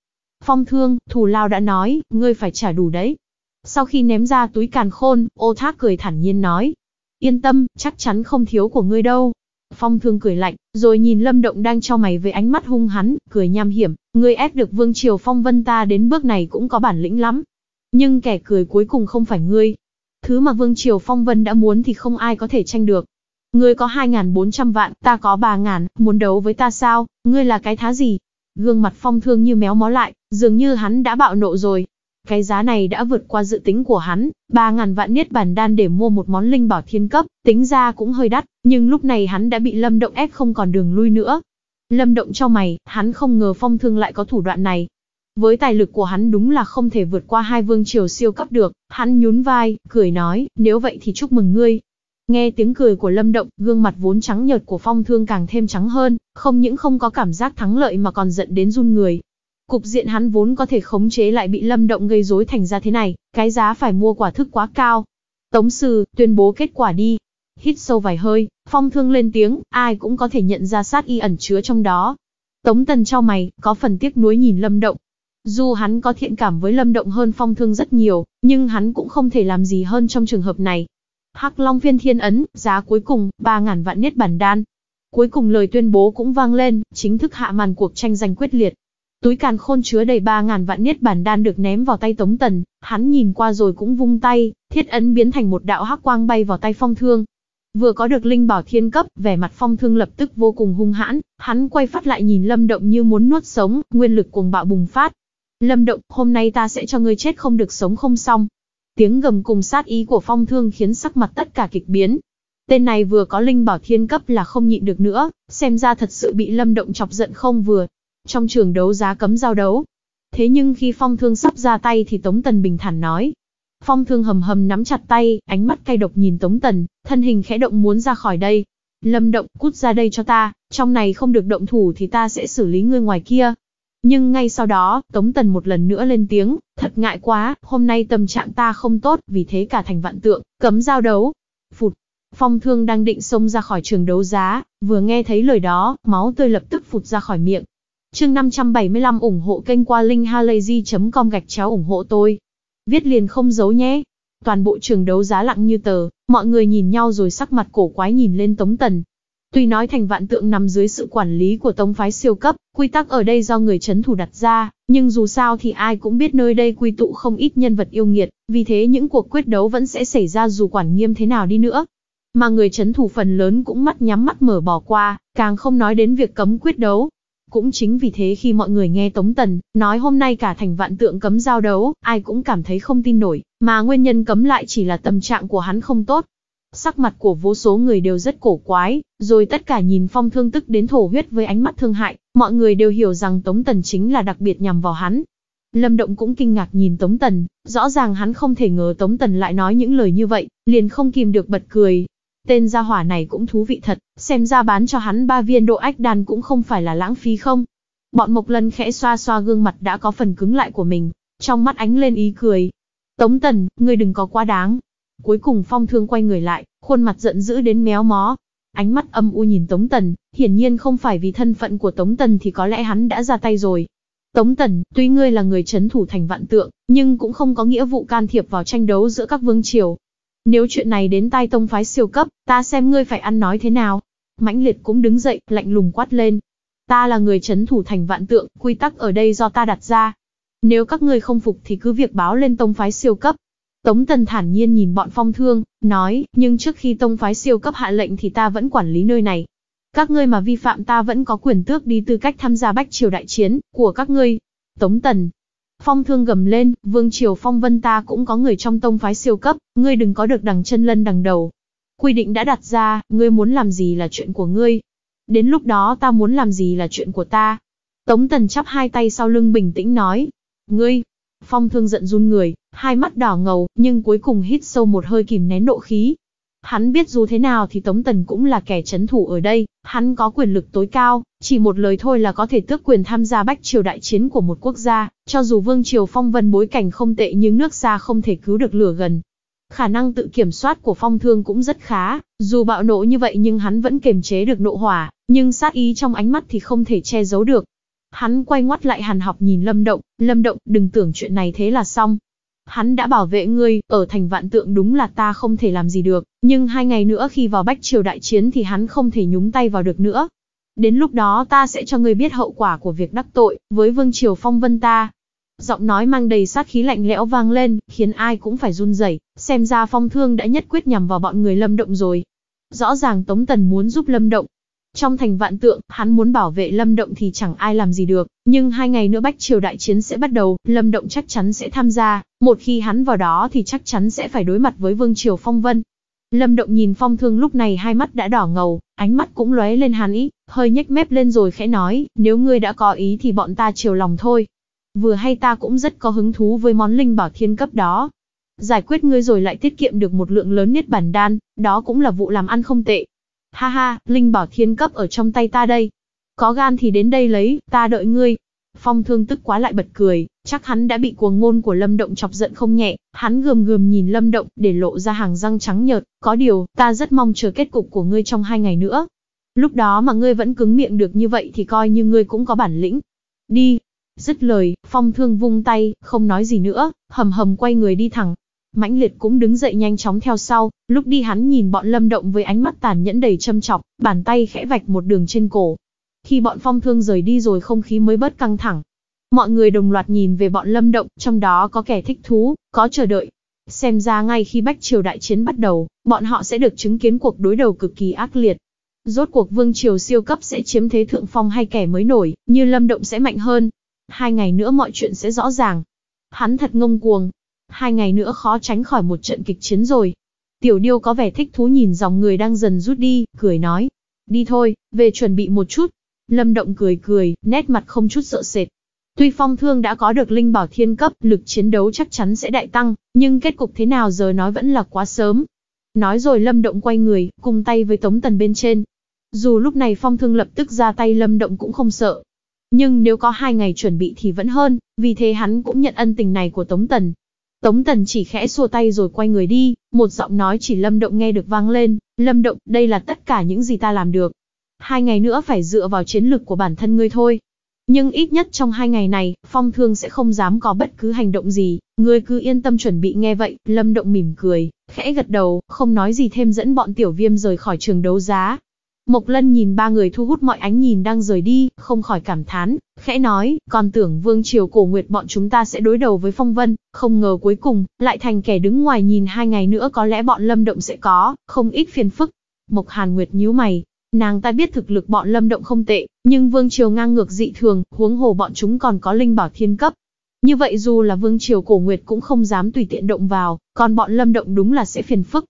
A: Phong Thương, Thù Lao đã nói, ngươi phải trả đủ đấy. Sau khi ném ra túi càn khôn, ô thác cười thản nhiên nói. Yên tâm, chắc chắn không thiếu của ngươi đâu. Phong Thương cười lạnh, rồi nhìn Lâm Động đang cho mày với ánh mắt hung hắn, cười nham hiểm, ngươi ép được Vương Triều Phong Vân ta đến bước này cũng có bản lĩnh lắm, nhưng kẻ cười cuối cùng không phải ngươi. Thứ mà Vương Triều Phong Vân đã muốn thì không ai có thể tranh được. Ngươi có 2.400 vạn, ta có 3.000, muốn đấu với ta sao, ngươi là cái thá gì? Gương mặt phong thương như méo mó lại, dường như hắn đã bạo nộ rồi. Cái giá này đã vượt qua dự tính của hắn, 3.000 vạn niết bản đan để mua một món linh bảo thiên cấp, tính ra cũng hơi đắt, nhưng lúc này hắn đã bị lâm động ép không còn đường lui nữa. Lâm động cho mày, hắn không ngờ phong thương lại có thủ đoạn này, với tài lực của hắn đúng là không thể vượt qua hai vương triều siêu cấp được, hắn nhún vai, cười nói, nếu vậy thì chúc mừng ngươi. Nghe tiếng cười của Lâm Động, gương mặt vốn trắng nhợt của Phong Thương càng thêm trắng hơn, không những không có cảm giác thắng lợi mà còn giận đến run người. Cục diện hắn vốn có thể khống chế lại bị Lâm Động gây rối thành ra thế này, cái giá phải mua quả thức quá cao. Tống sư, tuyên bố kết quả đi. Hít sâu vài hơi, Phong Thương lên tiếng, ai cũng có thể nhận ra sát y ẩn chứa trong đó. Tống Tần trao mày, có phần tiếc nuối nhìn Lâm Động, dù hắn có thiện cảm với Lâm Động hơn Phong Thương rất nhiều, nhưng hắn cũng không thể làm gì hơn trong trường hợp này. Hắc Long Phiên Thiên Ấn, giá cuối cùng, 3.000 vạn niết bản đan. Cuối cùng lời tuyên bố cũng vang lên, chính thức hạ màn cuộc tranh giành quyết liệt. Túi càn khôn chứa đầy 3.000 vạn niết bản đan được ném vào tay Tống Tần, hắn nhìn qua rồi cũng vung tay, thiết ấn biến thành một đạo hắc quang bay vào tay Phong Thương. Vừa có được linh bảo thiên cấp, vẻ mặt Phong Thương lập tức vô cùng hung hãn, hắn quay phát lại nhìn Lâm Động như muốn nuốt sống, nguyên lực cuồng bạo bùng phát, Lâm Động, hôm nay ta sẽ cho ngươi chết không được sống không xong. Tiếng gầm cùng sát ý của phong thương khiến sắc mặt tất cả kịch biến. Tên này vừa có linh bảo thiên cấp là không nhịn được nữa, xem ra thật sự bị Lâm Động chọc giận không vừa. Trong trường đấu giá cấm giao đấu. Thế nhưng khi phong thương sắp ra tay thì Tống Tần bình thản nói. Phong thương hầm hầm nắm chặt tay, ánh mắt cay độc nhìn Tống Tần, thân hình khẽ động muốn ra khỏi đây. Lâm Động, cút ra đây cho ta, trong này không được động thủ thì ta sẽ xử lý ngươi ngoài kia, nhưng ngay sau đó, Tống Tần một lần nữa lên tiếng, thật ngại quá, hôm nay tâm trạng ta không tốt, vì thế cả thành vạn tượng, cấm giao đấu. Phụt, phong thương đang định xông ra khỏi trường đấu giá, vừa nghe thấy lời đó, máu tươi lập tức phụt ra khỏi miệng. chương 575 ủng hộ kênh qua linkhalazy.com gạch chéo ủng hộ tôi. Viết liền không giấu nhé. Toàn bộ trường đấu giá lặng như tờ, mọi người nhìn nhau rồi sắc mặt cổ quái nhìn lên Tống Tần, Tuy nói thành vạn tượng nằm dưới sự quản lý của tông phái siêu cấp, quy tắc ở đây do người chấn thủ đặt ra, nhưng dù sao thì ai cũng biết nơi đây quy tụ không ít nhân vật yêu nghiệt, vì thế những cuộc quyết đấu vẫn sẽ xảy ra dù quản nghiêm thế nào đi nữa. Mà người chấn thủ phần lớn cũng mắt nhắm mắt mở bỏ qua, càng không nói đến việc cấm quyết đấu. Cũng chính vì thế khi mọi người nghe Tống Tần nói hôm nay cả thành vạn tượng cấm giao đấu, ai cũng cảm thấy không tin nổi, mà nguyên nhân cấm lại chỉ là tâm trạng của hắn không tốt, Sắc mặt của vô số người đều rất cổ quái, rồi tất cả nhìn phong thương tức đến thổ huyết với ánh mắt thương hại, mọi người đều hiểu rằng Tống Tần chính là đặc biệt nhằm vào hắn. Lâm Động cũng kinh ngạc nhìn Tống Tần, rõ ràng hắn không thể ngờ Tống Tần lại nói những lời như vậy, liền không kìm được bật cười. Tên gia hỏa này cũng thú vị thật, xem ra bán cho hắn ba viên độ ách đan cũng không phải là lãng phí không. Bọn Mộc Lân khẽ xoa xoa gương mặt đã có phần cứng lại của mình, trong mắt ánh lên ý cười. Tống Tần, ngươi đừng có quá đáng, Cuối cùng phong thương quay người lại, khuôn mặt giận dữ đến méo mó. Ánh mắt âm u nhìn Tống Tần, hiển nhiên không phải vì thân phận của Tống Tần thì có lẽ hắn đã ra tay rồi. Tống Tần, tuy ngươi là người chấn thủ thành vạn tượng, nhưng cũng không có nghĩa vụ can thiệp vào tranh đấu giữa các vương triều. Nếu chuyện này đến tai tông phái siêu cấp, ta xem ngươi phải ăn nói thế nào. Mãnh liệt cũng đứng dậy, lạnh lùng quát lên. Ta là người chấn thủ thành vạn tượng, quy tắc ở đây do ta đặt ra. Nếu các ngươi không phục thì cứ việc báo lên tông phái siêu cấp, Tống Tần thản nhiên nhìn bọn phong thương, nói, nhưng trước khi tông phái siêu cấp hạ lệnh thì ta vẫn quản lý nơi này. Các ngươi mà vi phạm ta vẫn có quyền tước đi tư cách tham gia bách triều đại chiến của các ngươi. Tống Tần. Phong thương gầm lên, vương triều phong vân ta cũng có người trong tông phái siêu cấp, ngươi đừng có được đằng chân lân đằng đầu. Quy định đã đặt ra, ngươi muốn làm gì là chuyện của ngươi. Đến lúc đó ta muốn làm gì là chuyện của ta. Tống Tần chắp hai tay sau lưng bình tĩnh nói. Ngươi, Phong thương giận run người, hai mắt đỏ ngầu, nhưng cuối cùng hít sâu một hơi kìm nén nộ khí. Hắn biết dù thế nào thì Tống Tần cũng là kẻ chấn thủ ở đây, hắn có quyền lực tối cao, chỉ một lời thôi là có thể tước quyền tham gia bách triều đại chiến của một quốc gia, cho dù vương triều phong vân bối cảnh không tệ nhưng nước xa không thể cứu được lửa gần. Khả năng tự kiểm soát của phong thương cũng rất khá, dù bạo nộ như vậy nhưng hắn vẫn kiềm chế được nộ hỏa, nhưng sát ý trong ánh mắt thì không thể che giấu được, Hắn quay ngoắt lại hàn học nhìn Lâm Động, Lâm Động, đừng tưởng chuyện này thế là xong. Hắn đã bảo vệ ngươi, ở thành vạn tượng đúng là ta không thể làm gì được, nhưng hai ngày nữa khi vào bách triều đại chiến thì hắn không thể nhúng tay vào được nữa. Đến lúc đó ta sẽ cho ngươi biết hậu quả của việc đắc tội, với vương triều phong vân ta, giọng nói mang đầy sát khí lạnh lẽo vang lên, khiến ai cũng phải run rẩy, xem ra Phong Thương đã nhất quyết nhằm vào bọn người Lâm Động rồi. Rõ ràng Tống Tần muốn giúp Lâm Động, trong thành vạn tượng, hắn muốn bảo vệ Lâm Động thì chẳng ai làm gì được, nhưng hai ngày nữa Bách Triều Đại Chiến sẽ bắt đầu, Lâm Động chắc chắn sẽ tham gia, một khi hắn vào đó thì chắc chắn sẽ phải đối mặt với Vương Triều Phong Vân. Lâm Động nhìn Phong Thương lúc này hai mắt đã đỏ ngầu, ánh mắt cũng lóe lên hàn ý, hơi nhếch mép lên rồi khẽ nói, nếu ngươi đã có ý thì bọn ta chiều lòng thôi. Vừa hay ta cũng rất có hứng thú với món linh bảo thiên cấp đó. Giải quyết ngươi rồi lại tiết kiệm được một lượng lớn niết bản đan, đó cũng là vụ làm ăn không tệ, Ha ha, linh bảo thiên cấp ở trong tay ta đây. Có gan thì đến đây lấy, ta đợi ngươi. Phong thương tức quá lại bật cười, chắc hắn đã bị cuồng ngôn của Lâm Động chọc giận không nhẹ, hắn gườm gườm nhìn Lâm Động để lộ ra hàng răng trắng nhợt, có điều, ta rất mong chờ kết cục của ngươi trong hai ngày nữa. Lúc đó mà ngươi vẫn cứng miệng được như vậy thì coi như ngươi cũng có bản lĩnh. Đi. Dứt lời, phong thương vung tay, không nói gì nữa, hầm hầm quay người đi thẳng, Mãnh liệt cũng đứng dậy nhanh chóng theo sau, lúc đi hắn nhìn bọn lâm động với ánh mắt tàn nhẫn đầy châm chọc, bàn tay khẽ vạch một đường trên cổ. Khi bọn phong thương rời đi rồi không khí mới bớt căng thẳng. Mọi người đồng loạt nhìn về bọn lâm động, trong đó có kẻ thích thú, có chờ đợi. Xem ra ngay khi Bách Triều đại chiến bắt đầu, bọn họ sẽ được chứng kiến cuộc đối đầu cực kỳ ác liệt. Rốt cuộc Vương Triều siêu cấp sẽ chiếm thế thượng phong hay kẻ mới nổi, như lâm động sẽ mạnh hơn. Hai ngày nữa mọi chuyện sẽ rõ ràng. Hắn thật ngông cuồng, Hai ngày nữa khó tránh khỏi một trận kịch chiến rồi. Tiểu điêu có vẻ thích thú nhìn dòng người đang dần rút đi, cười nói. Đi thôi, về chuẩn bị một chút. Lâm Động cười cười, nét mặt không chút sợ sệt. Tuy phong thương đã có được linh bảo thiên cấp, lực chiến đấu chắc chắn sẽ đại tăng, nhưng kết cục thế nào giờ nói vẫn là quá sớm. Nói rồi Lâm Động quay người, cùng tay với Tống Tần bên trên. Dù lúc này phong thương lập tức ra tay Lâm Động cũng không sợ. Nhưng nếu có hai ngày chuẩn bị thì vẫn hơn, vì thế hắn cũng nhận ân tình này của Tống Tần, Tống Tần chỉ khẽ xua tay rồi quay người đi, một giọng nói chỉ Lâm Động nghe được vang lên, Lâm Động, đây là tất cả những gì ta làm được. Hai ngày nữa phải dựa vào chiến lực của bản thân ngươi thôi. Nhưng ít nhất trong hai ngày này, Phong Thương sẽ không dám có bất cứ hành động gì, ngươi cứ yên tâm chuẩn bị nghe vậy, Lâm Động mỉm cười, khẽ gật đầu, không nói gì thêm dẫn bọn tiểu viêm rời khỏi trường đấu giá, Mộc Lân nhìn ba người thu hút mọi ánh nhìn đang rời đi, không khỏi cảm thán, khẽ nói, còn tưởng Vương Triều Cổ Nguyệt bọn chúng ta sẽ đối đầu với Phong Vân, không ngờ cuối cùng, lại thành kẻ đứng ngoài nhìn hai ngày nữa có lẽ bọn Lâm Động sẽ có, không ít phiền phức. Mộc Hàn Nguyệt nhíu mày, nàng ta biết thực lực bọn Lâm Động không tệ, nhưng Vương Triều ngang ngược dị thường, huống hồ bọn chúng còn có linh bảo thiên cấp. Như vậy dù là Vương Triều Cổ Nguyệt cũng không dám tùy tiện động vào, còn bọn Lâm Động đúng là sẽ phiền phức,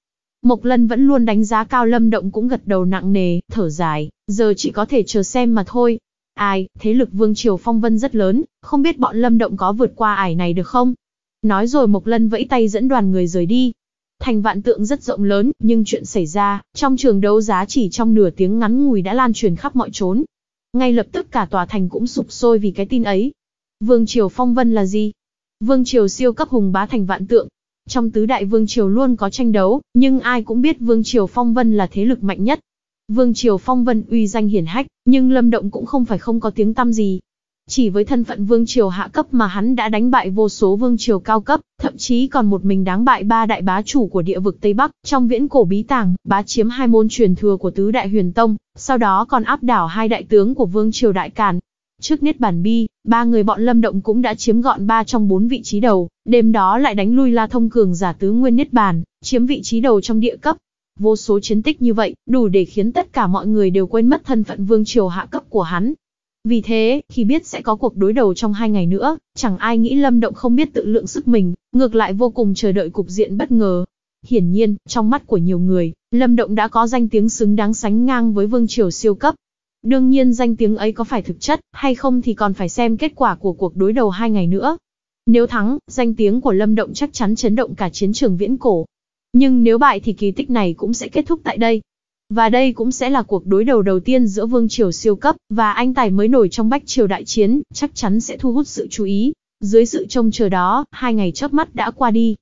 A: Mộc Lân vẫn luôn đánh giá cao Lâm Động cũng gật đầu nặng nề, thở dài, giờ chỉ có thể chờ xem mà thôi. Ai, thế lực Vương Triều Phong Vân rất lớn, không biết bọn Lâm Động có vượt qua ải này được không? Nói rồi Mộc Lân vẫy tay dẫn đoàn người rời đi. Thành vạn tượng rất rộng lớn, nhưng chuyện xảy ra, trong trường đấu giá chỉ trong nửa tiếng ngắn ngủi đã lan truyền khắp mọi chốn. Ngay lập tức cả tòa thành cũng sụp sôi vì cái tin ấy. Vương Triều Phong Vân là gì? Vương Triều siêu cấp hùng bá thành vạn tượng, trong tứ đại vương triều luôn có tranh đấu, nhưng ai cũng biết vương triều phong vân là thế lực mạnh nhất. Vương triều phong vân uy danh hiển hách, nhưng Lâm Động cũng không phải không có tiếng tăm gì. Chỉ với thân phận vương triều hạ cấp mà hắn đã đánh bại vô số vương triều cao cấp, thậm chí còn một mình đáng bại ba đại bá chủ của địa vực Tây Bắc, trong viễn cổ bí tàng, bá chiếm hai môn truyền thừa của tứ đại huyền tông, sau đó còn áp đảo hai đại tướng của vương triều đại càn, Trước Niết Bàn Bi, ba người bọn Lâm Động cũng đã chiếm gọn ba trong bốn vị trí đầu, đêm đó lại đánh lui La Thông cường giả tứ nguyên Niết Bàn, chiếm vị trí đầu trong địa cấp. Vô số chiến tích như vậy, đủ để khiến tất cả mọi người đều quên mất thân phận vương triều hạ cấp của hắn. Vì thế, khi biết sẽ có cuộc đối đầu trong hai ngày nữa, chẳng ai nghĩ Lâm Động không biết tự lượng sức mình, ngược lại vô cùng chờ đợi cục diện bất ngờ. Hiển nhiên, trong mắt của nhiều người, Lâm Động đã có danh tiếng xứng đáng sánh ngang với vương triều siêu cấp, Đương nhiên danh tiếng ấy có phải thực chất hay không thì còn phải xem kết quả của cuộc đối đầu hai ngày nữa. Nếu thắng, danh tiếng của Lâm Động chắc chắn chấn động cả chiến trường viễn cổ. Nhưng nếu bại thì kỳ tích này cũng sẽ kết thúc tại đây. Và đây cũng sẽ là cuộc đối đầu đầu tiên giữa vương triều siêu cấp và anh tài mới nổi trong bách triều đại chiến, chắc chắn sẽ thu hút sự chú ý. Dưới sự trông chờ đó, hai ngày chớp mắt đã qua đi.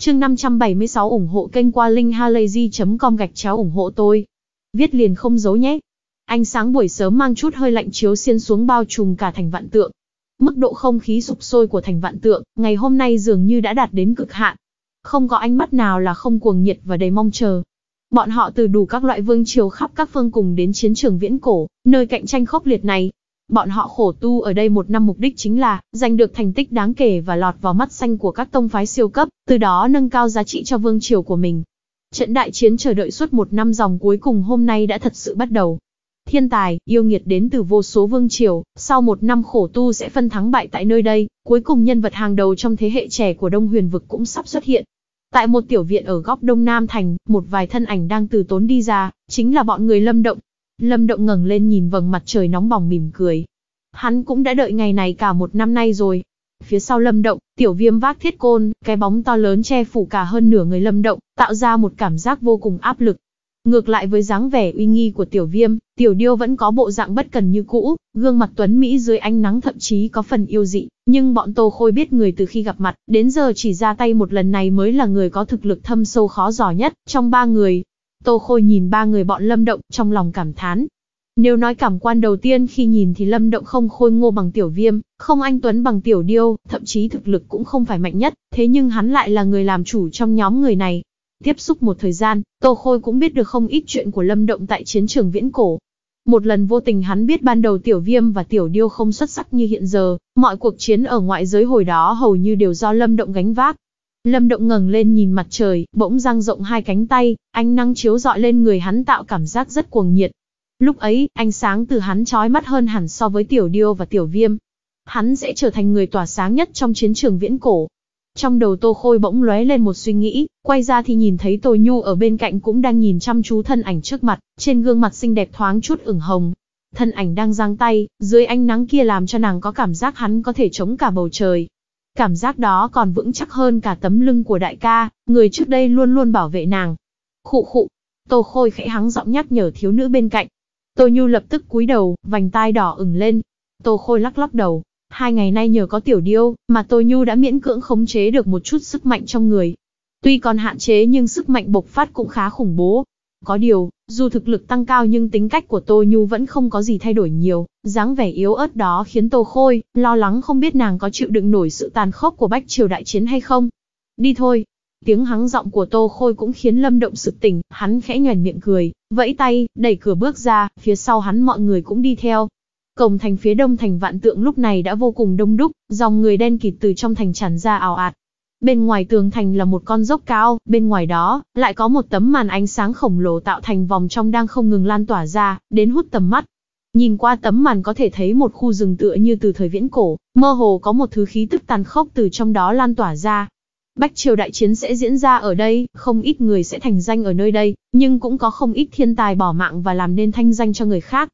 A: Chương 576 ủng hộ kênh qua linkhalazy.com gạch chéo ủng hộ tôi. Viết liền không giấu nhé. Ánh sáng buổi sớm mang chút hơi lạnh chiếu xiên xuống bao trùm cả thành vạn tượng. Mức độ không khí sụp sôi của thành vạn tượng, ngày hôm nay dường như đã đạt đến cực hạn. Không có ánh mắt nào là không cuồng nhiệt và đầy mong chờ. Bọn họ từ đủ các loại vương triều khắp các phương cùng đến chiến trường viễn cổ, nơi cạnh tranh khốc liệt này. Bọn họ khổ tu ở đây một năm mục đích chính là giành được thành tích đáng kể và lọt vào mắt xanh của các tông phái siêu cấp, từ đó nâng cao giá trị cho vương triều của mình. Trận đại chiến chờ đợi suốt một năm dòng cuối cùng hôm nay đã thật sự bắt đầu. Thiên tài, yêu nghiệt đến từ vô số vương triều, sau một năm khổ tu sẽ phân thắng bại tại nơi đây, cuối cùng nhân vật hàng đầu trong thế hệ trẻ của Đông Huyền Vực cũng sắp xuất hiện. Tại một tiểu viện ở góc Đông Nam Thành, một vài thân ảnh đang từ tốn đi ra, chính là bọn người Lâm Động. Lâm Động ngẩng lên nhìn vầng mặt trời nóng bỏng mỉm cười. Hắn cũng đã đợi ngày này cả một năm nay rồi. Phía sau Lâm Động, tiểu viêm vác thiết côn, cái bóng to lớn che phủ cả hơn nửa người Lâm Động, tạo ra một cảm giác vô cùng áp lực. Ngược lại với dáng vẻ uy nghi của tiểu viêm, tiểu điêu vẫn có bộ dạng bất cần như cũ, gương mặt tuấn Mỹ dưới ánh nắng thậm chí có phần yêu dị, nhưng bọn tô khôi biết người từ khi gặp mặt, đến giờ chỉ ra tay một lần này mới là người có thực lực thâm sâu khó giò nhất, trong ba người. Tô khôi nhìn ba người bọn lâm động, trong lòng cảm thán. Nếu nói cảm quan đầu tiên khi nhìn thì lâm động không khôi ngô bằng tiểu viêm, không anh Tuấn bằng tiểu điêu, thậm chí thực lực cũng không phải mạnh nhất, thế nhưng hắn lại là người làm chủ trong nhóm người này, Tiếp xúc một thời gian, Tô Khôi cũng biết được không ít chuyện của Lâm Động tại chiến trường viễn cổ. Một lần vô tình hắn biết ban đầu Tiểu Viêm và Tiểu Điêu không xuất sắc như hiện giờ, mọi cuộc chiến ở ngoại giới hồi đó hầu như đều do Lâm Động gánh vác. Lâm Động ngẩng lên nhìn mặt trời, bỗng dang rộng hai cánh tay, ánh nắng chiếu dọi lên người hắn tạo cảm giác rất cuồng nhiệt. Lúc ấy, ánh sáng từ hắn trói mắt hơn hẳn so với Tiểu Điêu và Tiểu Viêm. Hắn sẽ trở thành người tỏa sáng nhất trong chiến trường viễn cổ. Trong đầu Tô Khôi bỗng lóe lên một suy nghĩ, quay ra thì nhìn thấy Tô Nhu ở bên cạnh cũng đang nhìn chăm chú thân ảnh trước mặt, trên gương mặt xinh đẹp thoáng chút ửng hồng. Thân ảnh đang giang tay, dưới ánh nắng kia làm cho nàng có cảm giác hắn có thể chống cả bầu trời. Cảm giác đó còn vững chắc hơn cả tấm lưng của đại ca, người trước đây luôn luôn bảo vệ nàng. Khụ khụ, Tô Khôi khẽ hắng giọng nhắc nhở thiếu nữ bên cạnh. Tô Nhu lập tức cúi đầu, vành tai đỏ ửng lên. Tô Khôi lắc lắc đầu, Hai ngày nay nhờ có tiểu điêu, mà tôi nhu đã miễn cưỡng khống chế được một chút sức mạnh trong người. Tuy còn hạn chế nhưng sức mạnh bộc phát cũng khá khủng bố. Có điều, dù thực lực tăng cao nhưng tính cách của Tô Nhu vẫn không có gì thay đổi nhiều, dáng vẻ yếu ớt đó khiến Tô Khôi lo lắng không biết nàng có chịu đựng nổi sự tàn khốc của Bách Triều đại chiến hay không. Đi thôi. Tiếng hắng giọng của Tô Khôi cũng khiến Lâm Động sực tỉnh, hắn khẽ nhoẻn miệng cười, vẫy tay, đẩy cửa bước ra, phía sau hắn mọi người cũng đi theo. Cổng thành phía đông thành vạn tượng lúc này đã vô cùng đông đúc, dòng người đen kịt từ trong thành tràn ra ảo ạt. Bên ngoài tường thành là một con dốc cao, bên ngoài đó, lại có một tấm màn ánh sáng khổng lồ tạo thành vòng trong đang không ngừng lan tỏa ra, đến hút tầm mắt. Nhìn qua tấm màn có thể thấy một khu rừng tựa như từ thời viễn cổ, mơ hồ có một thứ khí tức tàn khốc từ trong đó lan tỏa ra. Bách triều đại chiến sẽ diễn ra ở đây, không ít người sẽ thành danh ở nơi đây, nhưng cũng có không ít thiên tài bỏ mạng và làm nên thanh danh cho người khác,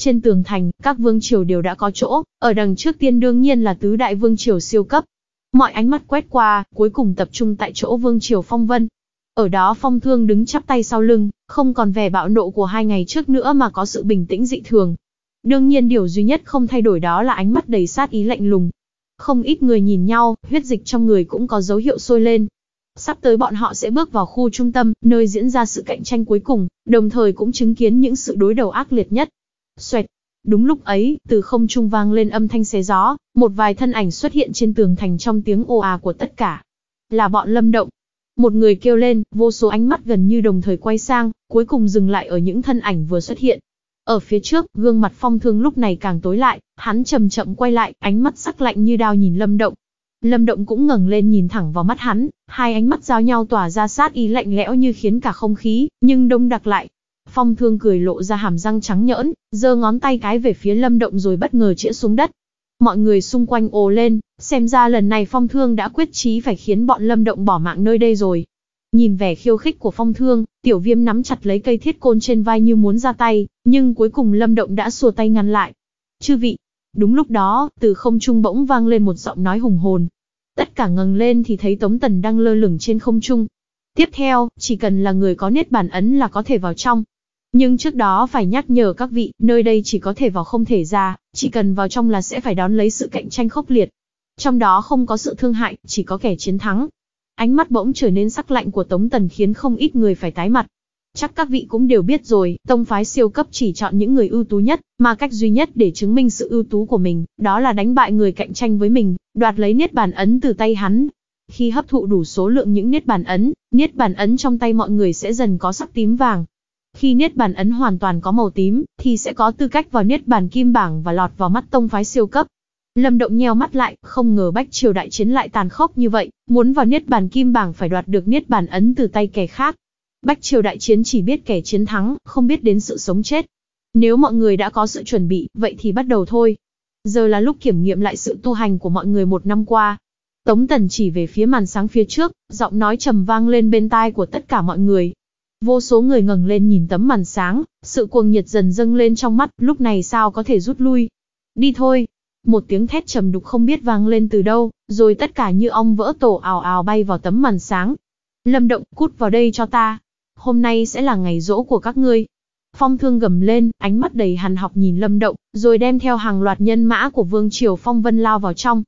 A: trên tường thành, các vương triều đều đã có chỗ, ở đằng trước tiên đương nhiên là tứ đại vương triều siêu cấp. Mọi ánh mắt quét qua, cuối cùng tập trung tại chỗ vương triều phong vân. Ở đó phong thương đứng chắp tay sau lưng, không còn vẻ bạo nộ của hai ngày trước nữa mà có sự bình tĩnh dị thường. Đương nhiên điều duy nhất không thay đổi đó là ánh mắt đầy sát ý lạnh lùng. Không ít người nhìn nhau, huyết dịch trong người cũng có dấu hiệu sôi lên. Sắp tới bọn họ sẽ bước vào khu trung tâm, nơi diễn ra sự cạnh tranh cuối cùng, đồng thời cũng chứng kiến những sự đối đầu ác liệt nhất. Xoẹt. Đúng lúc ấy, từ không trung vang lên âm thanh xé gió, một vài thân ảnh xuất hiện trên tường thành trong tiếng ồ à của tất cả. Là bọn lâm động. Một người kêu lên, vô số ánh mắt gần như đồng thời quay sang, cuối cùng dừng lại ở những thân ảnh vừa xuất hiện. Ở phía trước, gương mặt phong thương lúc này càng tối lại, hắn chậm chậm quay lại, ánh mắt sắc lạnh như đao nhìn lâm động. Lâm Động cũng ngẩng lên nhìn thẳng vào mắt hắn, hai ánh mắt giao nhau tỏa ra sát ý lạnh lẽo như khiến cả không khí, nhưng đông đặc lại. Phong thương cười lộ ra hàm răng trắng nhỡn, giơ ngón tay cái về phía lâm động rồi bất ngờ chĩa xuống đất. Mọi người xung quanh ồ lên, xem ra lần này phong thương đã quyết chí phải khiến bọn lâm động bỏ mạng nơi đây rồi. Nhìn vẻ khiêu khích của phong thương, tiểu viêm nắm chặt lấy cây thiết côn trên vai như muốn ra tay, nhưng cuối cùng lâm động đã xua tay ngăn lại. Chư vị, đúng lúc đó, từ không trung bỗng vang lên một giọng nói hùng hồn. Tất cả ngẩng lên thì thấy Tống Tần đang lơ lửng trên không trung. Tiếp theo, chỉ cần là người có niết bản ấn là có thể vào trong. Nhưng trước đó phải nhắc nhở các vị, nơi đây chỉ có thể vào không thể ra, chỉ cần vào trong là sẽ phải đón lấy sự cạnh tranh khốc liệt. Trong đó không có sự thương hại, chỉ có kẻ chiến thắng. Ánh mắt bỗng trở nên sắc lạnh của Tống Tần khiến không ít người phải tái mặt. Chắc các vị cũng đều biết rồi, tông phái siêu cấp chỉ chọn những người ưu tú nhất, mà cách duy nhất để chứng minh sự ưu tú của mình, đó là đánh bại người cạnh tranh với mình, đoạt lấy niết bàn ấn từ tay hắn. Khi hấp thụ đủ số lượng những niết bàn ấn, niết bàn ấn trong tay mọi người sẽ dần có sắc tím vàng, khi niết bàn ấn hoàn toàn có màu tím, thì sẽ có tư cách vào niết bàn kim bảng và lọt vào mắt tông phái siêu cấp. Lâm Động nheo mắt lại, không ngờ Bách Triều đại chiến lại tàn khốc như vậy, muốn vào niết bàn kim bảng phải đoạt được niết bàn ấn từ tay kẻ khác. Bách Triều đại chiến chỉ biết kẻ chiến thắng, không biết đến sự sống chết. Nếu mọi người đã có sự chuẩn bị, vậy thì bắt đầu thôi. Giờ là lúc kiểm nghiệm lại sự tu hành của mọi người một năm qua. Tống Tần chỉ về phía màn sáng phía trước, giọng nói trầm vang lên bên tai của tất cả mọi người, Vô số người ngẩng lên nhìn tấm màn sáng, sự cuồng nhiệt dần dâng lên trong mắt, lúc này sao có thể rút lui. Đi thôi. Một tiếng thét trầm đục không biết vang lên từ đâu, rồi tất cả như ong vỡ tổ ào ào bay vào tấm màn sáng. Lâm động, cút vào đây cho ta. Hôm nay sẽ là ngày rỗ của các ngươi. Phong thương gầm lên, ánh mắt đầy hằn học nhìn Lâm Động, rồi đem theo hàng loạt nhân mã của Vương Triều Phong Vân lao vào trong.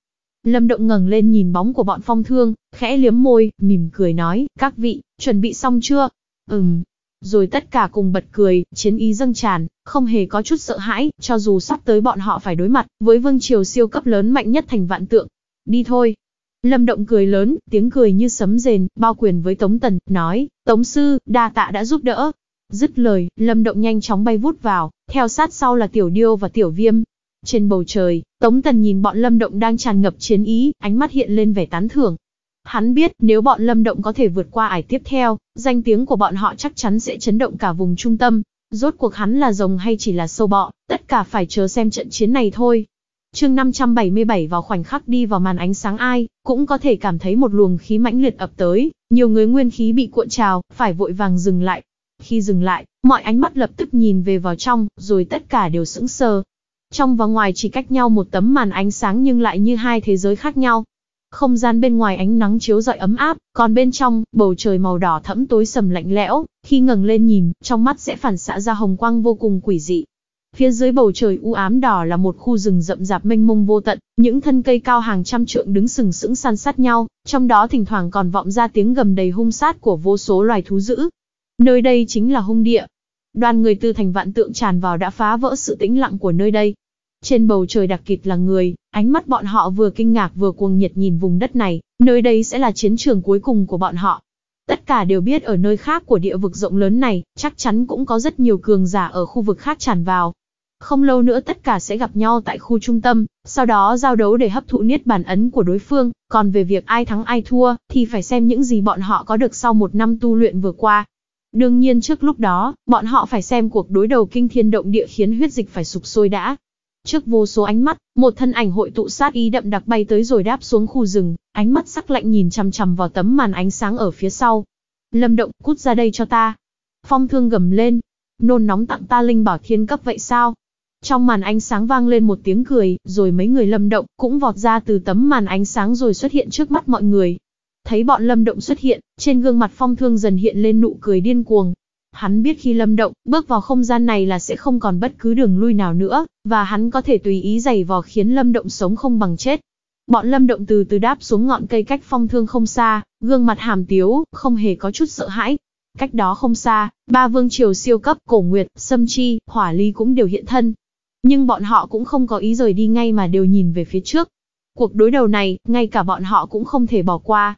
A: Lâm Động ngẩng lên nhìn bóng của bọn Phong thương, khẽ liếm môi, mỉm cười nói, các vị, chuẩn bị xong chưa? Ừm. Rồi tất cả cùng bật cười, chiến ý dâng tràn, không hề có chút sợ hãi, cho dù sắp tới bọn họ phải đối mặt với vương triều siêu cấp lớn mạnh nhất thành vạn tượng. Đi thôi. Lâm Động cười lớn, tiếng cười như sấm rền, bao quyền với Tống Tần, nói, Tống Sư, đa tạ đã giúp đỡ. Dứt lời, Lâm Động nhanh chóng bay vút vào, theo sát sau là Tiểu Điêu và Tiểu Viêm. Trên bầu trời, Tống Tần nhìn bọn Lâm Động đang tràn ngập chiến ý, ánh mắt hiện lên vẻ tán thưởng. Hắn biết nếu bọn Lâm Động có thể vượt qua ải tiếp theo, danh tiếng của bọn họ chắc chắn sẽ chấn động cả vùng trung tâm. Rốt cuộc hắn là rồng hay chỉ là sâu bọ, tất cả phải chờ xem trận chiến này thôi. chương 577 vào khoảnh khắc đi vào màn ánh sáng ai, cũng có thể cảm thấy một luồng khí mãnh liệt ập tới, nhiều người nguyên khí bị cuộn trào, phải vội vàng dừng lại. Khi dừng lại, mọi ánh mắt lập tức nhìn về vào trong, rồi tất cả đều sững sờ. Trong và ngoài chỉ cách nhau một tấm màn ánh sáng nhưng lại như hai thế giới khác nhau, không gian bên ngoài ánh nắng chiếu rọi ấm áp, còn bên trong, bầu trời màu đỏ thẫm tối sầm lạnh lẽo, khi ngẩng lên nhìn, trong mắt sẽ phản xạ ra hồng quang vô cùng quỷ dị. Phía dưới bầu trời u ám đỏ là một khu rừng rậm rạp mênh mông vô tận, những thân cây cao hàng trăm trượng đứng sừng sững san sát nhau, trong đó thỉnh thoảng còn vọng ra tiếng gầm đầy hung sát của vô số loài thú dữ. Nơi đây chính là hung địa. Đoàn người tư thành vạn tượng tràn vào đã phá vỡ sự tĩnh lặng của nơi đây, trên bầu trời đặc kịt là người, ánh mắt bọn họ vừa kinh ngạc vừa cuồng nhiệt nhìn vùng đất này, nơi đây sẽ là chiến trường cuối cùng của bọn họ. Tất cả đều biết ở nơi khác của địa vực rộng lớn này, chắc chắn cũng có rất nhiều cường giả ở khu vực khác tràn vào. Không lâu nữa tất cả sẽ gặp nhau tại khu trung tâm, sau đó giao đấu để hấp thụ niết bàn ấn của đối phương, còn về việc ai thắng ai thua, thì phải xem những gì bọn họ có được sau một năm tu luyện vừa qua. Đương nhiên trước lúc đó, bọn họ phải xem cuộc đối đầu kinh thiên động địa khiến huyết dịch phải sụp sôi đã. Trước vô số ánh mắt, một thân ảnh hội tụ sát ý đậm đặc bay tới rồi đáp xuống khu rừng, ánh mắt sắc lạnh nhìn chằm chằm vào tấm màn ánh sáng ở phía sau. Lâm động, cút ra đây cho ta. Phong thương gầm lên. Nôn nóng tặng ta linh bảo thiên cấp vậy sao? Trong màn ánh sáng vang lên một tiếng cười, rồi mấy người lâm động cũng vọt ra từ tấm màn ánh sáng rồi xuất hiện trước mắt mọi người. Thấy bọn lâm động xuất hiện, trên gương mặt phong thương dần hiện lên nụ cười điên cuồng, Hắn biết khi Lâm Động bước vào không gian này là sẽ không còn bất cứ đường lui nào nữa, và hắn có thể tùy ý giày vò khiến Lâm Động sống không bằng chết. Bọn Lâm Động từ từ đáp xuống ngọn cây cách phong thương không xa, gương mặt hàm tiếu, không hề có chút sợ hãi. Cách đó không xa, ba vương triều siêu cấp, cổ nguyệt, sâm chi, hỏa ly cũng đều hiện thân. Nhưng bọn họ cũng không có ý rời đi ngay mà đều nhìn về phía trước. Cuộc đối đầu này, ngay cả bọn họ cũng không thể bỏ qua,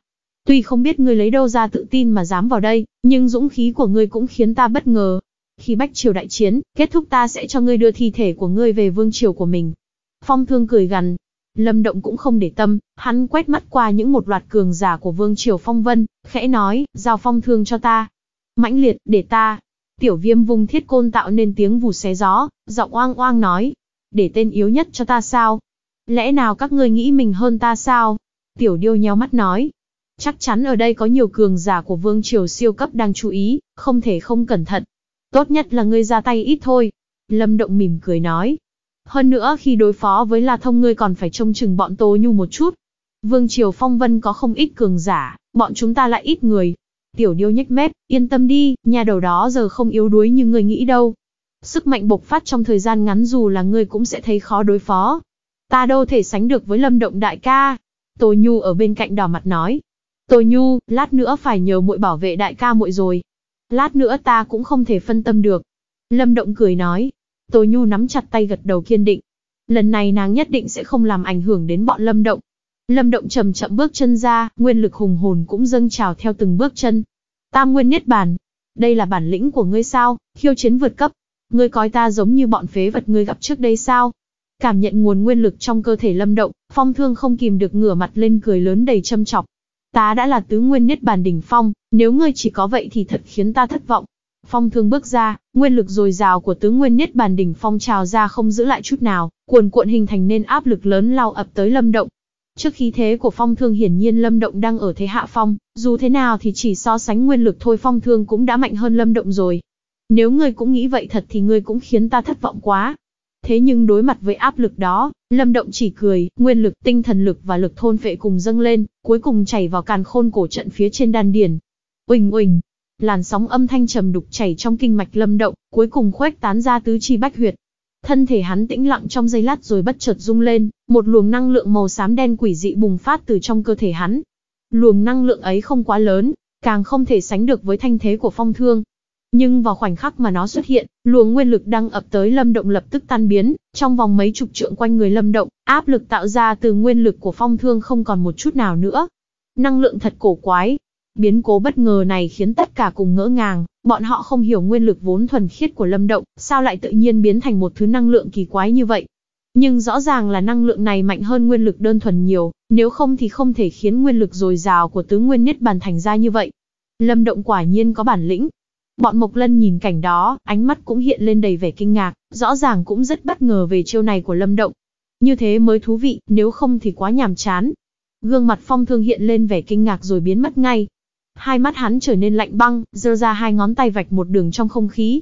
A: Tuy không biết ngươi lấy đâu ra tự tin mà dám vào đây, nhưng dũng khí của ngươi cũng khiến ta bất ngờ. Khi Bách Triều đại chiến, kết thúc ta sẽ cho ngươi đưa thi thể của ngươi về vương triều của mình. Phong Thương cười gằn. Lâm Động cũng không để tâm, hắn quét mắt qua những một loạt cường giả của vương triều Phong Vân, khẽ nói, giao Phong Thương cho ta. Mãnh liệt, để ta. Tiểu viêm vùng thiết côn tạo nên tiếng vù xé gió, giọng oang oang nói. Để tên yếu nhất cho ta sao? Lẽ nào các ngươi nghĩ mình hơn ta sao? Tiểu điêu nhéo mắt nói, Chắc chắn ở đây có nhiều cường giả của vương triều siêu cấp đang chú ý, không thể không cẩn thận. Tốt nhất là ngươi ra tay ít thôi. Lâm Động mỉm cười nói. Hơn nữa khi đối phó với La Thông ngươi còn phải trông chừng bọn Tô Nhu một chút. Vương triều phong vân có không ít cường giả, bọn chúng ta lại ít người. Tiểu điêu nhếch mép, yên tâm đi, nhà đầu đó giờ không yếu đuối như ngươi nghĩ đâu. Sức mạnh bộc phát trong thời gian ngắn dù là ngươi cũng sẽ thấy khó đối phó. Ta đâu thể sánh được với lâm động đại ca. Tô Nhu ở bên cạnh đỏ mặt nói, Tôi nhu, lát nữa phải nhờ muội bảo vệ đại ca muội rồi. Lát nữa ta cũng không thể phân tâm được. Lâm Động cười nói. Tôi nhu nắm chặt tay gật đầu kiên định. Lần này nàng nhất định sẽ không làm ảnh hưởng đến bọn Lâm Động. Lâm Động chậm chậm bước chân ra, nguyên lực hùng hồn cũng dâng trào theo từng bước chân. Tam nguyên niết bàn. Đây là bản lĩnh của ngươi sao, khiêu chiến vượt cấp. Ngươi coi ta giống như bọn phế vật ngươi gặp trước đây sao? Cảm nhận nguồn nguyên lực trong cơ thể Lâm Động, Phong Thương không kìm được ngửa mặt lên cười lớn đầy châm chọc, Ta đã là tứ nguyên niết bàn đỉnh phong, nếu ngươi chỉ có vậy thì thật khiến ta thất vọng. Phong thương bước ra, nguyên lực dồi dào của tứ nguyên niết bàn đỉnh phong trào ra không giữ lại chút nào, cuồn cuộn hình thành nên áp lực lớn lao ập tới lâm động. Trước khí thế của phong thương hiển nhiên lâm động đang ở thế hạ phong, dù thế nào thì chỉ so sánh nguyên lực thôi phong thương cũng đã mạnh hơn lâm động rồi. Nếu ngươi cũng nghĩ vậy thật thì ngươi cũng khiến ta thất vọng quá, Thế nhưng đối mặt với áp lực đó, Lâm Động chỉ cười, nguyên lực, tinh thần lực và lực thôn phệ cùng dâng lên, cuối cùng chảy vào càn khôn cổ trận phía trên đan điền. Uỳnh uỳnh, làn sóng âm thanh trầm đục chảy trong kinh mạch Lâm Động, cuối cùng khuếch tán ra tứ chi bách huyệt. Thân thể hắn tĩnh lặng trong giây lát rồi bất chợt rung lên, một luồng năng lượng màu xám đen quỷ dị bùng phát từ trong cơ thể hắn. Luồng năng lượng ấy không quá lớn, càng không thể sánh được với thanh thế của phong thương, nhưng vào khoảnh khắc mà nó xuất hiện, luồng nguyên lực đang ập tới Lâm Động lập tức tan biến, trong vòng mấy chục trượng quanh người Lâm Động, áp lực tạo ra từ nguyên lực của phong thương không còn một chút nào nữa. Năng lượng thật cổ quái. Biến cố bất ngờ này khiến tất cả cùng ngỡ ngàng, bọn họ không hiểu nguyên lực vốn thuần khiết của Lâm Động, sao lại tự nhiên biến thành một thứ năng lượng kỳ quái như vậy. Nhưng rõ ràng là năng lượng này mạnh hơn nguyên lực đơn thuần nhiều, nếu không thì không thể khiến nguyên lực dồi dào của tứ nguyên nhất bàn thành ra như vậy. Lâm Động quả nhiên có bản lĩnh, Bọn Mộc Lân nhìn cảnh đó, ánh mắt cũng hiện lên đầy vẻ kinh ngạc, rõ ràng cũng rất bất ngờ về chiêu này của Lâm Động. Như thế mới thú vị, nếu không thì quá nhàm chán. Gương mặt phong thương hiện lên vẻ kinh ngạc rồi biến mất ngay. Hai mắt hắn trở nên lạnh băng, giơ ra hai ngón tay vạch một đường trong không khí.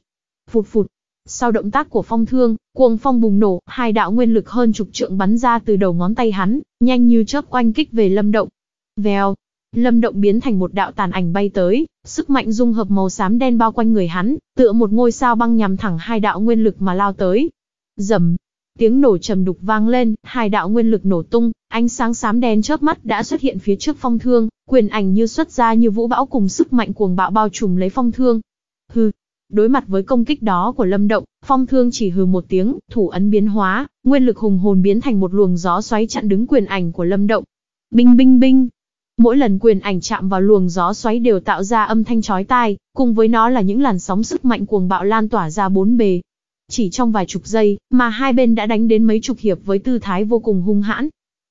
A: Phụt phụt. Sau động tác của phong thương, cuồng phong bùng nổ, hai đạo nguyên lực hơn chục trượng bắn ra từ đầu ngón tay hắn, nhanh như chớp quanh kích về lâm động. Vèo, Lâm Động biến thành một đạo tàn ảnh bay tới, sức mạnh dung hợp màu xám đen bao quanh người hắn, tựa một ngôi sao băng nhằm thẳng hai đạo nguyên lực mà lao tới. Dầm, tiếng nổ trầm đục vang lên, hai đạo nguyên lực nổ tung, ánh sáng xám đen chớp mắt đã xuất hiện phía trước Phong Thương, quyền ảnh như xuất ra như vũ bão cùng sức mạnh cuồng bạo bao trùm lấy Phong Thương. Hừ, đối mặt với công kích đó của Lâm Động, Phong Thương chỉ hừ một tiếng, thủ ấn biến hóa, nguyên lực hùng hồn biến thành một luồng gió xoáy chặn đứng quyền ảnh của Lâm Động. Binh binh binh, Mỗi lần quyền ảnh chạm vào luồng gió xoáy đều tạo ra âm thanh chói tai, cùng với nó là những làn sóng sức mạnh cuồng bạo lan tỏa ra bốn bề. Chỉ trong vài chục giây, mà hai bên đã đánh đến mấy chục hiệp với tư thái vô cùng hung hãn.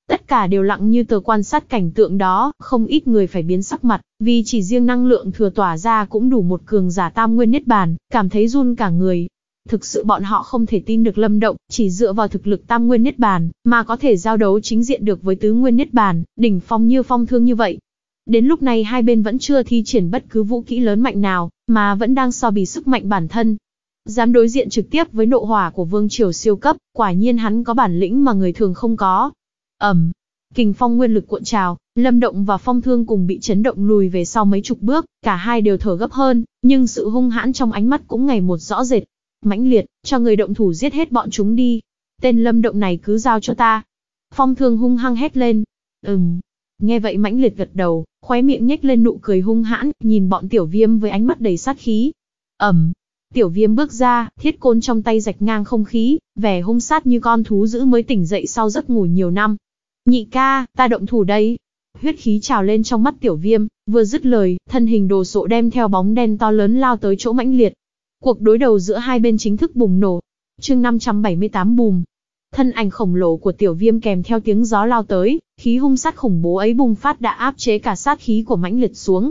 A: Tất cả đều lặng như tờ quan sát cảnh tượng đó, không ít người phải biến sắc mặt, vì chỉ riêng năng lượng thừa tỏa ra cũng đủ một cường giả tam nguyên niết bàn, cảm thấy run cả người. Thực sự bọn họ không thể tin được Lâm Động, chỉ dựa vào thực lực tam nguyên niết bàn, mà có thể giao đấu chính diện được với tứ nguyên niết bàn, đỉnh phong như phong thương như vậy. Đến lúc này hai bên vẫn chưa thi triển bất cứ vũ kỹ lớn mạnh nào, mà vẫn đang so bì sức mạnh bản thân. Dám đối diện trực tiếp với nộ hỏa của vương triều siêu cấp, quả nhiên hắn có bản lĩnh mà người thường không có. Ẩm, kình phong nguyên lực cuộn trào, Lâm Động và Phong Thương cùng bị chấn động lùi về sau mấy chục bước, cả hai đều thở gấp hơn, nhưng sự hung hãn trong ánh mắt cũng ngày một rõ rệt, mãnh liệt, cho người động thủ giết hết bọn chúng đi. Tên lâm động này cứ giao cho ta. Phong thường hung hăng hét lên. Ừm. Nghe vậy mãnh liệt gật đầu, khóe miệng nhếch lên nụ cười hung hãn, nhìn bọn tiểu viêm với ánh mắt đầy sát khí. Ẩm. Tiểu viêm bước ra, thiết côn trong tay rạch ngang không khí, vẻ hung sát như con thú dữ mới tỉnh dậy sau giấc ngủ nhiều năm. Nhị ca, ta động thủ đây, huyết khí trào lên trong mắt tiểu viêm, vừa dứt lời, thân hình đồ sộ đem theo bóng đen to lớn lao tới chỗ mãnh liệt, Cuộc đối đầu giữa hai bên chính thức bùng nổ. Chương 578 bùm. Thân ảnh khổng lồ của Tiểu Viêm kèm theo tiếng gió lao tới, khí hung sát khủng bố ấy bùng phát đã áp chế cả sát khí của mãnh liệt xuống.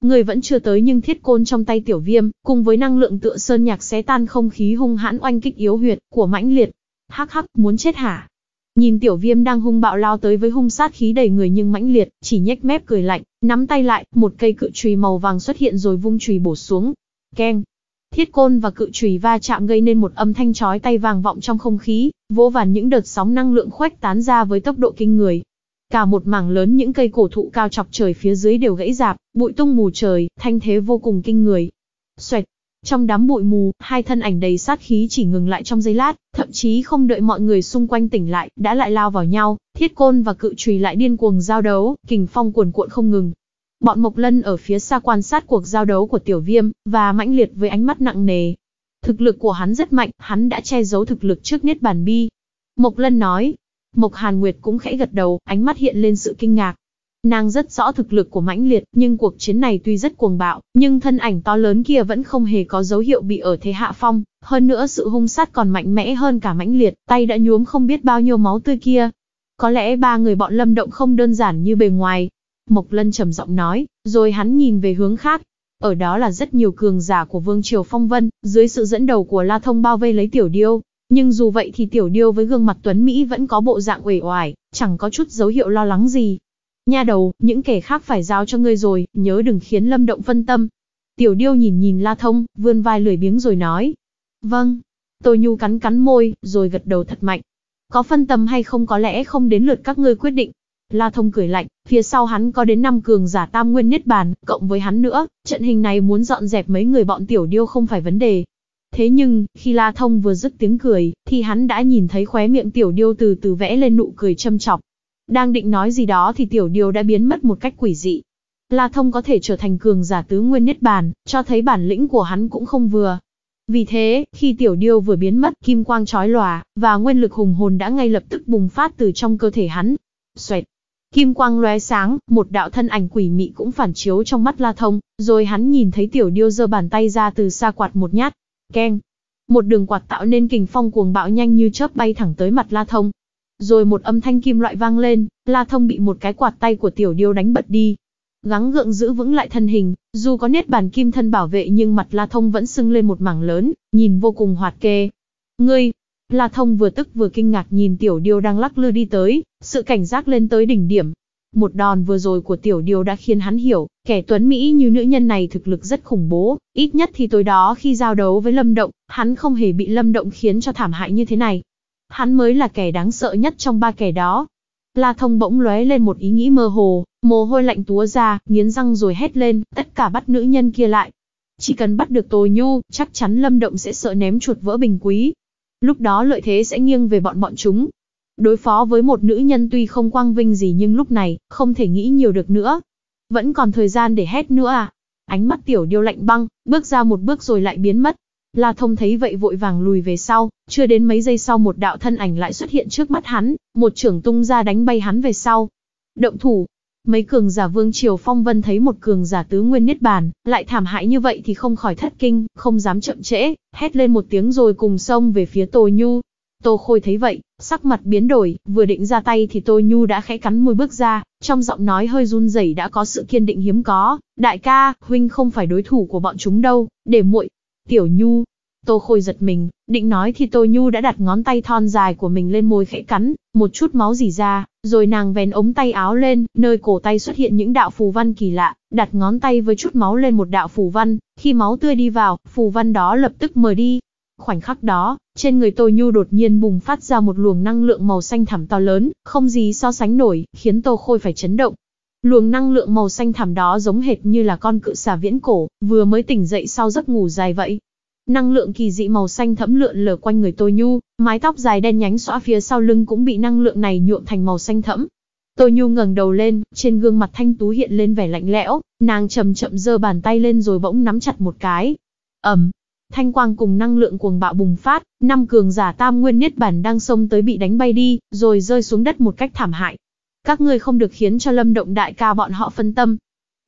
A: Người vẫn chưa tới nhưng thiết côn trong tay Tiểu Viêm, cùng với năng lượng tựa sơn nhạc xé tan không khí hung hãn oanh kích yếu huyệt của mãnh liệt. Hắc hắc, muốn chết hả? Nhìn tiểu viêm đang hung bạo lao tới với hung sát khí đầy người nhưng mãnh liệt, chỉ nhếch mép cười lạnh, nắm tay lại, một cây cự trùy màu vàng xuất hiện rồi vung trùy bổ xuống. Keng, Thiết côn và cự chùy va chạm gây nên một âm thanh chói tay vang vọng trong không khí, vỗ vàn những đợt sóng năng lượng khoách tán ra với tốc độ kinh người. Cả một mảng lớn những cây cổ thụ cao chọc trời phía dưới đều gãy rạp, bụi tung mù trời, thanh thế vô cùng kinh người. Xoẹt, trong đám bụi mù, hai thân ảnh đầy sát khí chỉ ngừng lại trong giây lát, thậm chí không đợi mọi người xung quanh tỉnh lại, đã lại lao vào nhau, thiết côn và cự trùy lại điên cuồng giao đấu, kình phong cuồn cuộn không ngừng, bọn Mộc Lân ở phía xa quan sát cuộc giao đấu của Tiểu Viêm, và mãnh liệt với ánh mắt nặng nề. Thực lực của hắn rất mạnh, hắn đã che giấu thực lực trước Niết Bàn Bi. Mộc Lân nói, Mộc Hàn Nguyệt cũng khẽ gật đầu, ánh mắt hiện lên sự kinh ngạc. Nàng rất rõ thực lực của mãnh liệt, nhưng cuộc chiến này tuy rất cuồng bạo, nhưng thân ảnh to lớn kia vẫn không hề có dấu hiệu bị ở thế hạ phong. Hơn nữa sự hung sát còn mạnh mẽ hơn cả mãnh liệt, tay đã nhuốm không biết bao nhiêu máu tươi kia. Có lẽ ba người bọn lâm động không đơn giản như bề ngoài, Mộc Lân trầm giọng nói, rồi hắn nhìn về hướng khác. Ở đó là rất nhiều cường giả của Vương Triều Phong Vân, dưới sự dẫn đầu của La Thông bao vây lấy Tiểu Điêu. Nhưng dù vậy thì Tiểu Điêu với gương mặt Tuấn Mỹ vẫn có bộ dạng uể oải, chẳng có chút dấu hiệu lo lắng gì. Nha đầu, những kẻ khác phải giao cho ngươi rồi, nhớ đừng khiến Lâm Động phân tâm. Tiểu Điêu nhìn nhìn La Thông, vươn vai lười biếng rồi nói. Vâng. Tô nhu cắn cắn môi, rồi gật đầu thật mạnh. Có phân tâm hay không có lẽ không đến lượt các ngươi quyết định, La Thông cười lạnh, phía sau hắn có đến 5 cường giả tam nguyên niết bàn, cộng với hắn nữa, trận hình này muốn dọn dẹp mấy người bọn tiểu điêu không phải vấn đề. Thế nhưng, khi La Thông vừa dứt tiếng cười, thì hắn đã nhìn thấy khóe miệng tiểu điêu từ từ vẽ lên nụ cười châm chọc. Đang định nói gì đó thì tiểu điêu đã biến mất một cách quỷ dị. La Thông có thể trở thành cường giả tứ nguyên niết bàn, cho thấy bản lĩnh của hắn cũng không vừa. Vì thế, khi tiểu điêu vừa biến mất, kim quang chói lòa, và nguyên lực hùng hồn đã ngay lập tức bùng phát từ trong cơ thể hắn. Xoẹt, Kim quang lóe sáng, một đạo thân ảnh quỷ mị cũng phản chiếu trong mắt La Thông, rồi hắn nhìn thấy tiểu điêu giơ bàn tay ra từ xa quạt một nhát. Keng. Một đường quạt tạo nên kình phong cuồng bạo nhanh như chớp bay thẳng tới mặt La Thông. Rồi một âm thanh kim loại vang lên, La Thông bị một cái quạt tay của tiểu điêu đánh bật đi. Gắng gượng giữ vững lại thân hình, dù có nét bản kim thân bảo vệ nhưng mặt La Thông vẫn sưng lên một mảng lớn, nhìn vô cùng hoạt kê. Ngươi, La Thông vừa tức vừa kinh ngạc nhìn tiểu điêu đang lắc lư đi tới, sự cảnh giác lên tới đỉnh điểm. Một đòn vừa rồi của tiểu điêu đã khiến hắn hiểu, kẻ tuấn Mỹ như nữ nhân này thực lực rất khủng bố, ít nhất thì tối đó khi giao đấu với Lâm Động, hắn không hề bị Lâm Động khiến cho thảm hại như thế này. Hắn mới là kẻ đáng sợ nhất trong ba kẻ đó. La Thông bỗng lóe lên một ý nghĩ mơ hồ, mồ hôi lạnh túa ra, nghiến răng rồi hét lên, tất cả bắt nữ nhân kia lại. Chỉ cần bắt được Tô Nhu, chắc chắn Lâm Động sẽ sợ ném chuột vỡ bình quý, Lúc đó lợi thế sẽ nghiêng về bọn bọn chúng. Đối phó với một nữ nhân tuy không quang vinh gì nhưng lúc này, không thể nghĩ nhiều được nữa. Vẫn còn thời gian để hét nữa à? Ánh mắt tiểu điêu lạnh băng, bước ra một bước rồi lại biến mất. La Thông thấy vậy vội vàng lùi về sau, chưa đến mấy giây sau một đạo thân ảnh lại xuất hiện trước mắt hắn, một trưởng tung ra đánh bay hắn về sau. Động thủ, Mấy cường giả vương triều phong vân thấy một cường giả tứ nguyên niết bàn, lại thảm hại như vậy thì không khỏi thất kinh, không dám chậm trễ, hét lên một tiếng rồi cùng xông về phía Tô Nhu. Tô Khôi thấy vậy, sắc mặt biến đổi, vừa định ra tay thì Tô Nhu đã khẽ cắn môi bước ra, trong giọng nói hơi run rẩy đã có sự kiên định hiếm có, "Đại ca, huynh không phải đối thủ của bọn chúng đâu, để muội." "Tiểu Nhu, Tô Khôi giật mình, định nói thì Tô Nhu đã đặt ngón tay thon dài của mình lên môi khẽ cắn, một chút máu dì ra, rồi nàng vén ống tay áo lên, nơi cổ tay xuất hiện những đạo phù văn kỳ lạ, đặt ngón tay với chút máu lên một đạo phù văn, khi máu tươi đi vào, phù văn đó lập tức mờ đi. Khoảnh khắc đó, trên người Tô Nhu đột nhiên bùng phát ra một luồng năng lượng màu xanh thẳm to lớn, không gì so sánh nổi, khiến Tô Khôi phải chấn động. Luồng năng lượng màu xanh thẳm đó giống hệt như là con cự xà viễn cổ, vừa mới tỉnh dậy sau giấc ngủ dài vậy, Năng lượng kỳ dị màu xanh thẫm lượn lờ quanh người Tô Nhu, mái tóc dài đen nhánh xõa phía sau lưng cũng bị năng lượng này nhuộm thành màu xanh thẫm. Tô Nhu ngẩng đầu lên, trên gương mặt thanh tú hiện lên vẻ lạnh lẽo, nàng chậm chậm giơ bàn tay lên rồi bỗng nắm chặt một cái. Ầm. Thanh quang cùng năng lượng cuồng bạo bùng phát, năm cường giả Tam Nguyên Niết Bản đang xông tới bị đánh bay đi, rồi rơi xuống đất một cách thảm hại. Các ngươi không được khiến cho Lâm Động đại ca bọn họ phân tâm,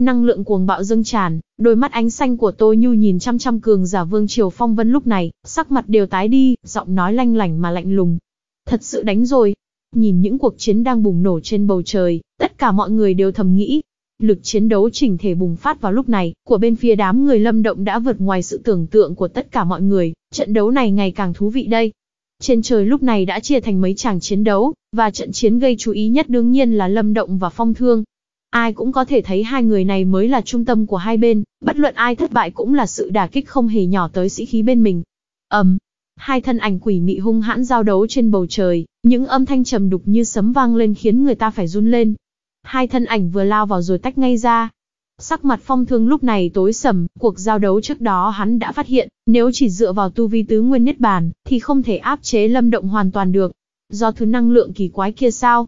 A: Năng lượng cuồng bạo dâng tràn, đôi mắt ánh xanh của Tô Nhu nhìn chăm chăm cường giả Vương Triều Phong Vân lúc này, sắc mặt đều tái đi, giọng nói lanh lảnh mà lạnh lùng. Thật sự đánh rồi. Nhìn những cuộc chiến đang bùng nổ trên bầu trời, tất cả mọi người đều thầm nghĩ. Lực chiến đấu chỉnh thể bùng phát vào lúc này, của bên phía đám người lâm động đã vượt ngoài sự tưởng tượng của tất cả mọi người, trận đấu này ngày càng thú vị đây. Trên trời lúc này đã chia thành mấy chàng chiến đấu, và trận chiến gây chú ý nhất đương nhiên là Lâm Động và Phong Thương, Ai cũng có thể thấy hai người này mới là trung tâm của hai bên, bất luận ai thất bại cũng là sự đả kích không hề nhỏ tới sĩ khí bên mình. Ầm, hai thân ảnh quỷ mị hung hãn giao đấu trên bầu trời, những âm thanh trầm đục như sấm vang lên khiến người ta phải run lên. Hai thân ảnh vừa lao vào rồi tách ngay ra. Sắc mặt phong thương lúc này tối sầm, cuộc giao đấu trước đó hắn đã phát hiện, nếu chỉ dựa vào tu vi tứ nguyên nhất bản, thì không thể áp chế lâm động hoàn toàn được. Do thứ năng lượng kỳ quái kia sao,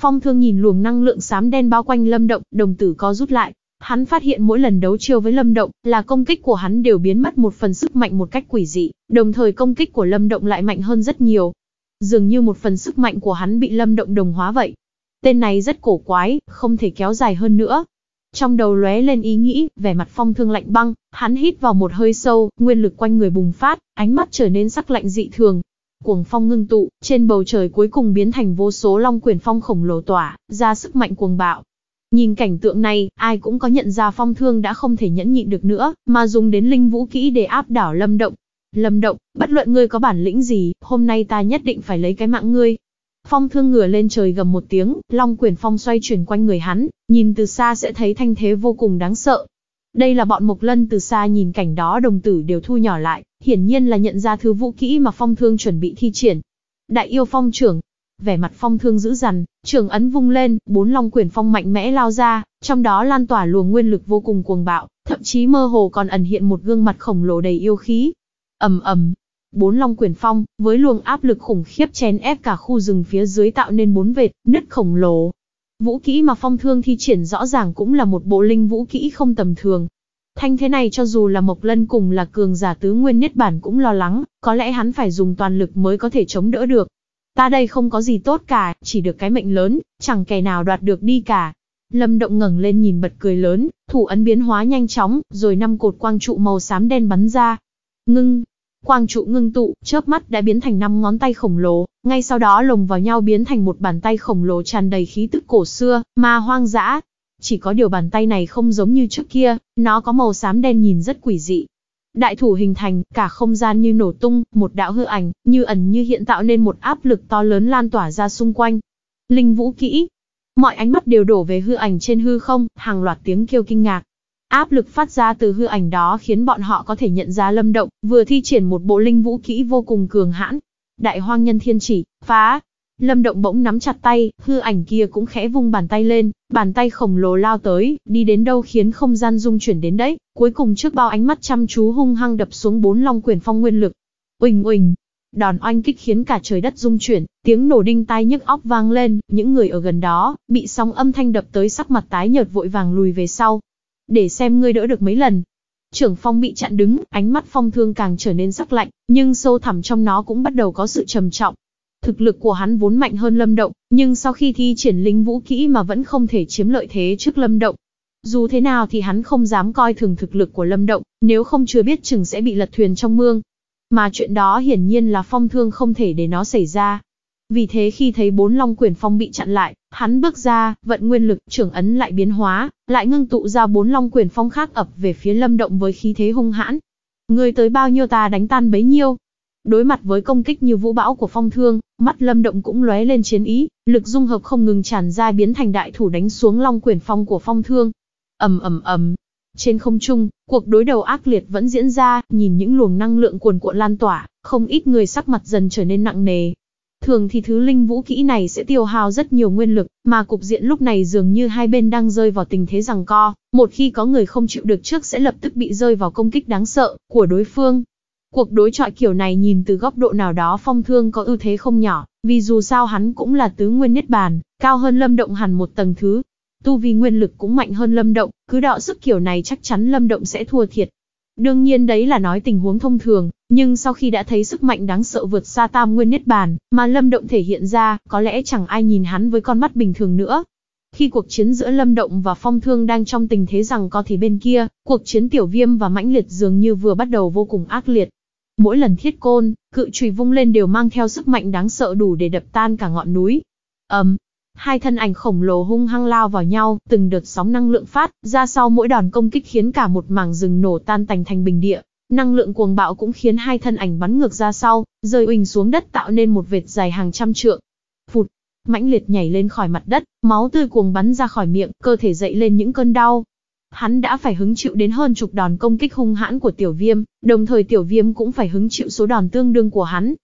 A: Phong Thương nhìn luồng năng lượng xám đen bao quanh Lâm Động, đồng tử co rút lại. Hắn phát hiện mỗi lần đấu chiêu với Lâm Động, là công kích của hắn đều biến mất một phần sức mạnh một cách quỷ dị, đồng thời công kích của Lâm Động lại mạnh hơn rất nhiều. Dường như một phần sức mạnh của hắn bị Lâm Động đồng hóa vậy. Tên này rất cổ quái, không thể kéo dài hơn nữa. Trong đầu lóe lên ý nghĩ, vẻ mặt Phong Thương lạnh băng, hắn hít vào một hơi sâu, nguyên lực quanh người bùng phát, ánh mắt trở nên sắc lạnh dị thường, Cuồng phong ngưng tụ, trên bầu trời cuối cùng biến thành vô số long quyển phong khổng lồ tỏa, ra sức mạnh cuồng bạo. Nhìn cảnh tượng này, ai cũng có nhận ra phong thương đã không thể nhẫn nhịn được nữa, mà dùng đến linh vũ kỹ để áp đảo lâm động. Lâm động, bất luận ngươi có bản lĩnh gì, hôm nay ta nhất định phải lấy cái mạng ngươi. Phong thương ngửa lên trời gầm một tiếng, long quyển phong xoay chuyển quanh người hắn, nhìn từ xa sẽ thấy thanh thế vô cùng đáng sợ, đây là bọn Mộc Lân từ xa nhìn cảnh đó đồng tử đều thu nhỏ lại, hiển nhiên là nhận ra thứ vũ kỹ mà phong thương chuẩn bị thi triển. Đại yêu phong trưởng, vẻ mặt phong thương giữ dằn, trường ấn vung lên, bốn long quyền phong mạnh mẽ lao ra, trong đó lan tỏa luồng nguyên lực vô cùng cuồng bạo, thậm chí mơ hồ còn ẩn hiện một gương mặt khổng lồ đầy yêu khí. Ầm ầm, bốn long quyền phong, với luồng áp lực khủng khiếp chèn ép cả khu rừng phía dưới tạo nên bốn vệt, nứt khổng lồ, Vũ kỹ mà phong thương thi triển rõ ràng cũng là một bộ linh vũ kỹ không tầm thường. Thanh thế này cho dù là Mộc Lân cùng là cường giả tứ nguyên nhất bản cũng lo lắng, có lẽ hắn phải dùng toàn lực mới có thể chống đỡ được. Ta đây không có gì tốt cả, chỉ được cái mệnh lớn, chẳng kẻ nào đoạt được đi cả. Lâm Động ngẩng lên nhìn bật cười lớn, thủ ấn biến hóa nhanh chóng, rồi năm cột quang trụ màu xám đen bắn ra. Ngưng, Quang trụ ngưng tụ, chớp mắt đã biến thành năm ngón tay khổng lồ, ngay sau đó lồng vào nhau biến thành một bàn tay khổng lồ tràn đầy khí tức cổ xưa, mà hoang dã. Chỉ có điều bàn tay này không giống như trước kia, nó có màu xám đen nhìn rất quỷ dị. Đại thủ hình thành, cả không gian như nổ tung, một đạo hư ảnh, như ẩn như hiện tạo nên một áp lực to lớn lan tỏa ra xung quanh. Linh vũ kỹ. Mọi ánh mắt đều đổ về hư ảnh trên hư không, hàng loạt tiếng kêu kinh ngạc Áp lực phát ra từ hư ảnh đó khiến bọn họ có thể nhận ra Lâm Động, vừa thi triển một bộ linh vũ kỹ vô cùng cường hãn. Đại hoang nhân thiên chỉ, phá. Lâm Động bỗng nắm chặt tay, hư ảnh kia cũng khẽ vung bàn tay lên, bàn tay khổng lồ lao tới, đi đến đâu khiến không gian rung chuyển đến đấy, cuối cùng trước bao ánh mắt chăm chú hung hăng đập xuống bốn long quyền phong nguyên lực. Uỳnh uỳnh, đòn oanh kích khiến cả trời đất rung chuyển, tiếng nổ đinh tai nhức óc vang lên, những người ở gần đó, bị sóng âm thanh đập tới sắc mặt tái nhợt vội vàng lùi về sau, để xem ngươi đỡ được mấy lần. Trưởng phong bị chặn đứng, ánh mắt phong thương càng trở nên sắc lạnh, nhưng sâu thẳm trong nó cũng bắt đầu có sự trầm trọng. Thực lực của hắn vốn mạnh hơn lâm động, nhưng sau khi thi triển linh vũ kỹ mà vẫn không thể chiếm lợi thế trước lâm động. Dù thế nào thì hắn không dám coi thường thực lực của lâm động, nếu không chưa biết chừng sẽ bị lật thuyền trong mương. Mà chuyện đó hiển nhiên là phong thương không thể để nó xảy ra. Vì thế khi thấy bốn long quyền phong bị chặn lại, hắn bước ra, vận nguyên lực, trưởng ấn lại biến hóa, lại ngưng tụ ra bốn long quyền phong khác ập về phía lâm động với khí thế hung hãn. Người tới bao nhiêu ta đánh tan bấy nhiêu. Đối mặt với công kích như vũ bão của phong thương, mắt lâm động cũng lóe lên chiến ý, lực dung hợp không ngừng tràn ra biến thành đại thủ đánh xuống long quyền phong của phong thương. ầm ầm ầm, trên không trung, cuộc đối đầu ác liệt vẫn diễn ra, nhìn những luồng năng lượng cuồn cuộn lan tỏa, không ít người sắc mặt dần trở nên nặng nề, Thường thì thứ linh vũ kỹ này sẽ tiêu hao rất nhiều nguyên lực, mà cục diện lúc này dường như hai bên đang rơi vào tình thế rằng co, một khi có người không chịu được trước sẽ lập tức bị rơi vào công kích đáng sợ của đối phương. Cuộc đối trọi kiểu này nhìn từ góc độ nào đó phong thương có ưu thế không nhỏ, vì dù sao hắn cũng là tứ nguyên niết bàn, cao hơn lâm động hẳn một tầng thứ. Tu vi nguyên lực cũng mạnh hơn lâm động, cứ đạo sức kiểu này chắc chắn lâm động sẽ thua thiệt. Đương nhiên đấy là nói tình huống thông thường, nhưng sau khi đã thấy sức mạnh đáng sợ vượt xa tam nguyên niết bàn, mà Lâm Động thể hiện ra, có lẽ chẳng ai nhìn hắn với con mắt bình thường nữa. Khi cuộc chiến giữa Lâm Động và Phong Thương đang trong tình thế rằng có thì bên kia, cuộc chiến Tiểu Viêm và Mãnh Liệt dường như vừa bắt đầu vô cùng ác liệt. Mỗi lần thiết côn, cự chùy vung lên đều mang theo sức mạnh đáng sợ đủ để đập tan cả ngọn núi. Ầm, hai thân ảnh khổng lồ hung hăng lao vào nhau, từng đợt sóng năng lượng phát ra sau mỗi đòn công kích khiến cả một mảng rừng nổ tan tành thành bình địa. Năng lượng cuồng bạo cũng khiến hai thân ảnh bắn ngược ra sau, rơi uỳnh xuống đất tạo nên một vệt dài hàng trăm trượng. Phụt, mãnh liệt nhảy lên khỏi mặt đất, máu tươi cuồng bắn ra khỏi miệng, cơ thể dậy lên những cơn đau. Hắn đã phải hứng chịu đến hơn chục đòn công kích hung hãn của tiểu viêm, đồng thời tiểu viêm cũng phải hứng chịu số đòn tương đương của hắn.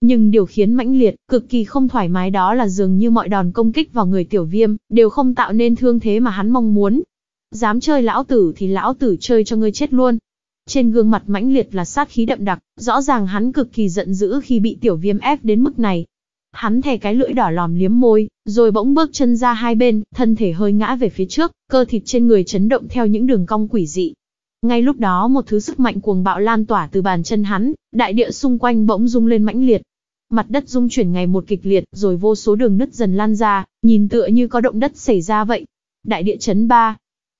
A: Nhưng điều khiến mãnh liệt, cực kỳ không thoải mái đó là dường như mọi đòn công kích vào người tiểu viêm, đều không tạo nên thương thế mà hắn mong muốn. Dám chơi lão tử thì lão tử chơi cho ngươi chết luôn. Trên gương mặt mãnh liệt là sát khí đậm đặc, rõ ràng hắn cực kỳ giận dữ khi bị tiểu viêm ép đến mức này. Hắn thè cái lưỡi đỏ lòm liếm môi, rồi bỗng bước chân ra hai bên, thân thể hơi ngã về phía trước, cơ thịt trên người chấn động theo những đường cong quỷ dị. Ngay lúc đó một thứ sức mạnh cuồng bạo lan tỏa từ bàn chân hắn, đại địa xung quanh bỗng rung lên mãnh liệt. Mặt đất rung chuyển ngày một kịch liệt, rồi vô số đường nứt dần lan ra, nhìn tựa như có động đất xảy ra vậy. Đại địa chấn ba,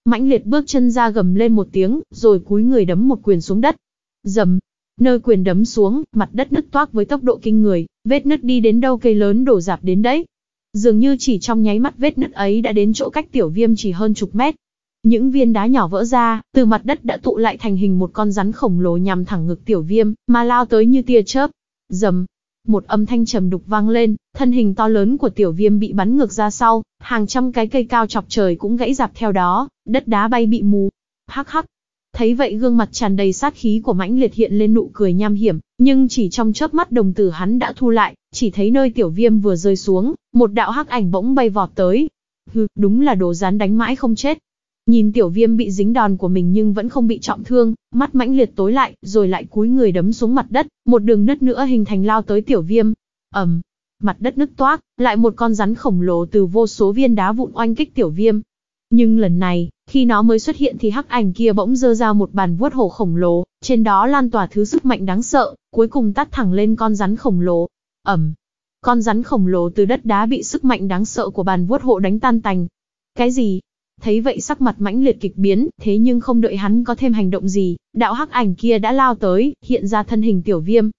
A: Mãnh liệt bước chân ra gầm lên một tiếng, rồi cúi người đấm một quyền xuống đất. Dầm, nơi quyền đấm xuống, mặt đất nứt toác với tốc độ kinh người, vết nứt đi đến đâu cây lớn đổ dạp đến đấy. Dường như chỉ trong nháy mắt vết nứt ấy đã đến chỗ cách tiểu viêm chỉ hơn chục mét. Những viên đá nhỏ vỡ ra, từ mặt đất đã tụ lại thành hình một con rắn khổng lồ nhằm thẳng ngực tiểu viêm, mà lao tới như tia chớp. Dầm, một âm thanh trầm đục vang lên, thân hình to lớn của tiểu viêm bị bắn ngược ra sau, hàng trăm cái cây cao chọc trời cũng gãy dạp theo đó, đất đá bay bị mù. Hắc hắc. Thấy vậy gương mặt tràn đầy sát khí của mãnh liệt hiện lên nụ cười nham hiểm, nhưng chỉ trong chớp mắt đồng tử hắn đã thu lại, chỉ thấy nơi tiểu viêm vừa rơi xuống, một đạo hắc ảnh bỗng bay vọt tới. Hừ, đúng là đồ rán đánh mãi không chết. Nhìn tiểu viêm bị dính đòn của mình nhưng vẫn không bị trọng thương, mắt mãnh liệt tối lại, rồi lại cúi người đấm xuống mặt đất, một đường nứt nữa hình thành lao tới tiểu viêm. ầm, mặt đất nứt toác, lại một con rắn khổng lồ từ vô số viên đá vụn oanh kích tiểu viêm. Nhưng lần này, khi nó mới xuất hiện thì hắc ảnh kia bỗng dơ ra một bàn vuốt hổ khổng lồ, trên đó lan tỏa thứ sức mạnh đáng sợ, cuối cùng tắt thẳng lên con rắn khổng lồ. ầm, con rắn khổng lồ từ đất đá bị sức mạnh đáng sợ của bàn vuốt hổ đánh tan tành. Cái gì? Thấy vậy sắc mặt mãnh liệt kịch biến, thế nhưng không đợi hắn có thêm hành động gì, đạo hắc ảnh kia đã lao tới, hiện ra thân hình tiểu viêm.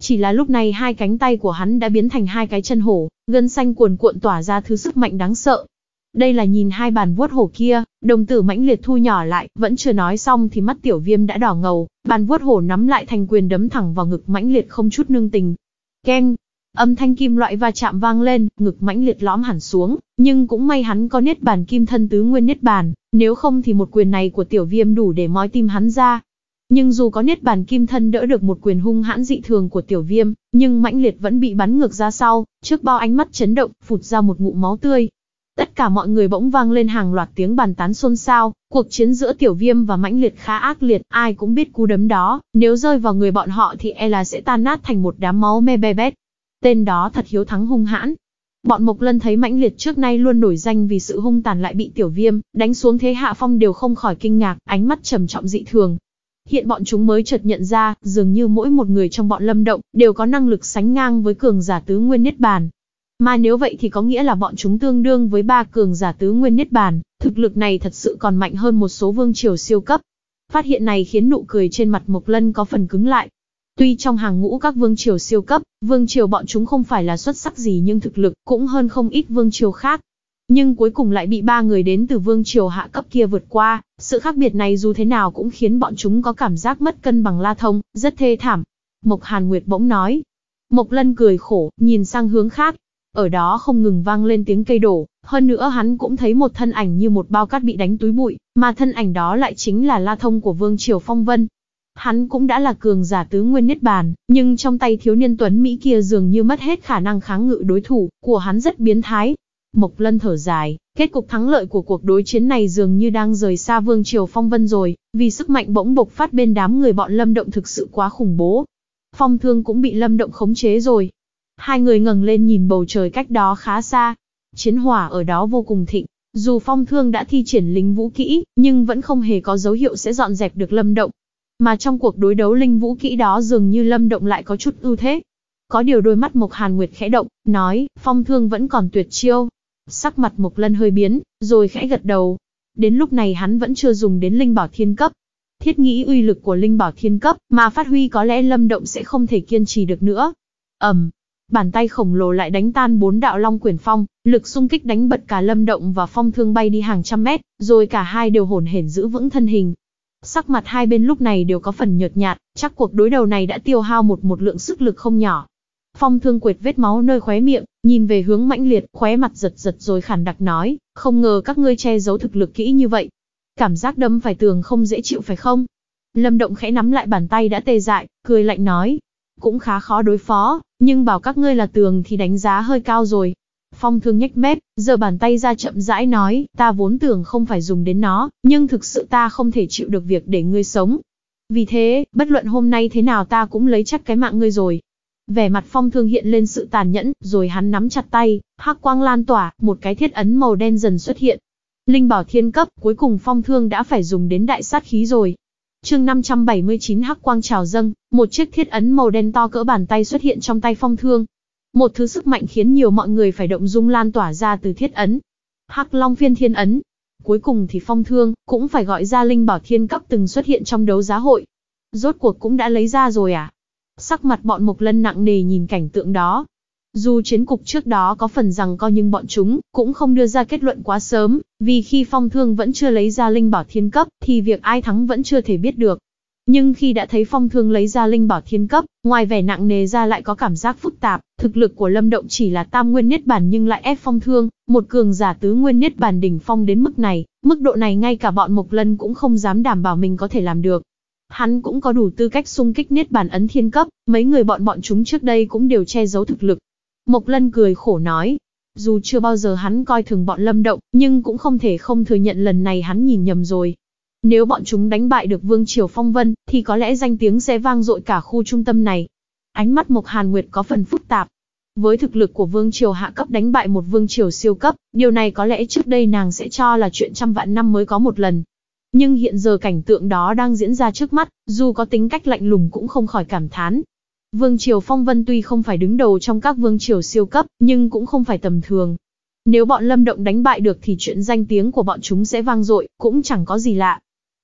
A: Chỉ là lúc này hai cánh tay của hắn đã biến thành hai cái chân hổ, gân xanh cuồn cuộn tỏa ra thứ sức mạnh đáng sợ. Đây là nhìn hai bàn vuốt hổ kia, đồng tử mãnh liệt thu nhỏ lại, vẫn chưa nói xong thì mắt tiểu viêm đã đỏ ngầu, bàn vuốt hổ nắm lại thành quyền đấm thẳng vào ngực mãnh liệt không chút nương tình. Keng, Âm thanh kim loại va chạm vang lên, ngực mãnh liệt lõm hẳn xuống, nhưng cũng may hắn có niết bàn kim thân tứ nguyên niết bàn, nếu không thì một quyền này của tiểu viêm đủ để moi tim hắn ra. Nhưng dù có niết bàn kim thân đỡ được một quyền hung hãn dị thường của tiểu viêm, nhưng mãnh liệt vẫn bị bắn ngược ra sau, trước bao ánh mắt chấn động, phụt ra một ngụm máu tươi. Tất cả mọi người bỗng vang lên hàng loạt tiếng bàn tán xôn xao, cuộc chiến giữa tiểu viêm và mãnh liệt khá ác liệt, ai cũng biết cú đấm đó, nếu rơi vào người bọn họ thì e là sẽ tan nát thành một đám máu me be bét. Tên đó thật hiếu thắng hung hãn. Bọn Mộc Lân thấy mãnh liệt trước nay luôn nổi danh vì sự hung tàn lại bị tiểu viêm, đánh xuống thế hạ phong đều không khỏi kinh ngạc, ánh mắt trầm trọng dị thường. Hiện bọn chúng mới chợt nhận ra, dường như mỗi một người trong bọn lâm động, đều có năng lực sánh ngang với cường giả tứ nguyên niết bàn. Mà nếu vậy thì có nghĩa là bọn chúng tương đương với ba cường giả tứ nguyên niết bàn, thực lực này thật sự còn mạnh hơn một số vương triều siêu cấp. Phát hiện này khiến nụ cười trên mặt Mộc Lân có phần cứng lại, Tuy trong hàng ngũ các vương triều siêu cấp, vương triều bọn chúng không phải là xuất sắc gì nhưng thực lực cũng hơn không ít vương triều khác. Nhưng cuối cùng lại bị ba người đến từ vương triều hạ cấp kia vượt qua, sự khác biệt này dù thế nào cũng khiến bọn chúng có cảm giác mất cân bằng la thông, rất thê thảm. Mộc Hàn Nguyệt bỗng nói. Mộc Lân cười khổ, nhìn sang hướng khác. Ở đó không ngừng vang lên tiếng cây đổ, hơn nữa hắn cũng thấy một thân ảnh như một bao cát bị đánh túi bụi, mà thân ảnh đó lại chính là la thông của vương triều phong vân. Hắn cũng đã là cường giả tứ nguyên niết bàn, nhưng trong tay thiếu niên tuấn Mỹ kia dường như mất hết khả năng kháng ngự đối thủ, của hắn rất biến thái. Mộc Lân thở dài, kết cục thắng lợi của cuộc đối chiến này dường như đang rời xa vương triều phong vân rồi, vì sức mạnh bỗng bộc phát bên đám người bọn lâm động thực sự quá khủng bố. Phong thương cũng bị lâm động khống chế rồi. Hai người ngẩng lên nhìn bầu trời cách đó khá xa. Chiến hỏa ở đó vô cùng thịnh, dù phong thương đã thi triển lính vũ kỹ, nhưng vẫn không hề có dấu hiệu sẽ dọn dẹp được lâm động. Mà trong cuộc đối đấu linh vũ kỹ đó dường như Lâm Động lại có chút ưu thế. Có điều đôi mắt Mộc Hàn Nguyệt khẽ động, nói, phong thương vẫn còn tuyệt chiêu. Sắc mặt Mộc Lân hơi biến, rồi khẽ gật đầu. Đến lúc này hắn vẫn chưa dùng đến linh bảo thiên cấp. Thiết nghĩ uy lực của linh bảo thiên cấp mà phát huy có lẽ Lâm Động sẽ không thể kiên trì được nữa. Ầm, bàn tay khổng lồ lại đánh tan bốn đạo long quyển phong, lực xung kích đánh bật cả Lâm Động và Phong Thương bay đi hàng trăm mét, rồi cả hai đều hồn hển giữ vững thân hình, Sắc mặt hai bên lúc này đều có phần nhợt nhạt, chắc cuộc đối đầu này đã tiêu hao một một lượng sức lực không nhỏ. Phong thương quệt vết máu nơi khóe miệng, nhìn về hướng mãnh liệt, khóe mặt giật giật rồi khản đặc nói, không ngờ các ngươi che giấu thực lực kỹ như vậy. Cảm giác đâm phải tường không dễ chịu phải không? Lâm Động khẽ nắm lại bàn tay đã tê dại, cười lạnh nói. Cũng khá khó đối phó, nhưng bảo các ngươi là tường thì đánh giá hơi cao rồi, Phong thương nhếch mép, giờ bàn tay ra chậm rãi nói, ta vốn tưởng không phải dùng đến nó, nhưng thực sự ta không thể chịu được việc để ngươi sống. Vì thế, bất luận hôm nay thế nào ta cũng lấy chắc cái mạng ngươi rồi. Vẻ mặt phong thương hiện lên sự tàn nhẫn, rồi hắn nắm chặt tay, hắc quang lan tỏa, một cái thiết ấn màu đen dần xuất hiện. Linh bảo thiên cấp, cuối cùng phong thương đã phải dùng đến đại sát khí rồi. chương 579 hắc quang trào dâng, một chiếc thiết ấn màu đen to cỡ bàn tay xuất hiện trong tay phong thương, một thứ sức mạnh khiến nhiều mọi người phải động dung lan tỏa ra từ thiết ấn. Hắc Long phiên thiên ấn. Cuối cùng thì phong thương, cũng phải gọi ra linh bảo thiên cấp từng xuất hiện trong đấu giá hội. Rốt cuộc cũng đã lấy ra rồi à? Sắc mặt bọn mục Lân nặng nề nhìn cảnh tượng đó. Dù chiến cục trước đó có phần rằng coi nhưng bọn chúng cũng không đưa ra kết luận quá sớm, vì khi phong thương vẫn chưa lấy ra linh bảo thiên cấp thì việc ai thắng vẫn chưa thể biết được. Nhưng khi đã thấy phong thương lấy ra linh bảo thiên cấp, ngoài vẻ nặng nề ra lại có cảm giác phức tạp, thực lực của lâm động chỉ là tam nguyên niết bàn nhưng lại ép phong thương, một cường giả tứ nguyên niết bàn đỉnh phong đến mức này, mức độ này ngay cả bọn mộc lân cũng không dám đảm bảo mình có thể làm được. Hắn cũng có đủ tư cách xung kích niết bàn ấn thiên cấp, mấy người bọn bọn chúng trước đây cũng đều che giấu thực lực. Mộc lân cười khổ nói, dù chưa bao giờ hắn coi thường bọn lâm động, nhưng cũng không thể không thừa nhận lần này hắn nhìn nhầm rồi, nếu bọn chúng đánh bại được Vương Triều Phong Vân, thì có lẽ danh tiếng sẽ vang dội cả khu trung tâm này. Ánh mắt Mộc Hàn Nguyệt có phần phức tạp. Với thực lực của Vương Triều hạ cấp đánh bại một Vương Triều siêu cấp, điều này có lẽ trước đây nàng sẽ cho là chuyện trăm vạn năm mới có một lần. Nhưng hiện giờ cảnh tượng đó đang diễn ra trước mắt, dù có tính cách lạnh lùng cũng không khỏi cảm thán. Vương Triều Phong Vân tuy không phải đứng đầu trong các Vương Triều siêu cấp, nhưng cũng không phải tầm thường. Nếu bọn Lâm Động đánh bại được thì chuyện danh tiếng của bọn chúng sẽ vang dội, cũng chẳng có gì lạ.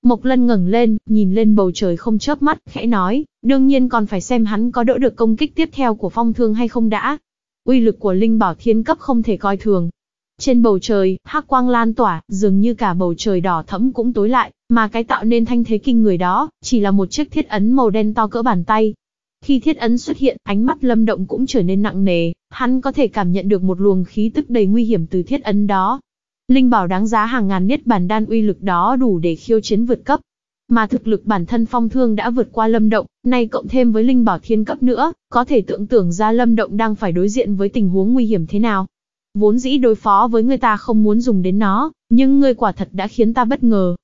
A: Mộc Lân ngẩng lên, nhìn lên bầu trời không chớp mắt, khẽ nói, đương nhiên còn phải xem hắn có đỡ được công kích tiếp theo của phong thương hay không đã. Uy lực của linh bảo thiên cấp không thể coi thường. Trên bầu trời, hắc quang lan tỏa, dường như cả bầu trời đỏ thẫm cũng tối lại, mà cái tạo nên thanh thế kinh người đó, chỉ là một chiếc thiết ấn màu đen to cỡ bàn tay. Khi thiết ấn xuất hiện, ánh mắt Lâm Động cũng trở nên nặng nề, hắn có thể cảm nhận được một luồng khí tức đầy nguy hiểm từ thiết ấn đó, Linh bảo đáng giá hàng ngàn niết bàn đan uy lực đó đủ để khiêu chiến vượt cấp. Mà thực lực bản thân phong thương đã vượt qua lâm động, nay cộng thêm với linh bảo thiên cấp nữa, có thể tưởng tượng ra lâm động đang phải đối diện với tình huống nguy hiểm thế nào. Vốn dĩ đối phó với người ta không muốn dùng đến nó, nhưng ngươi quả thật đã khiến ta bất ngờ.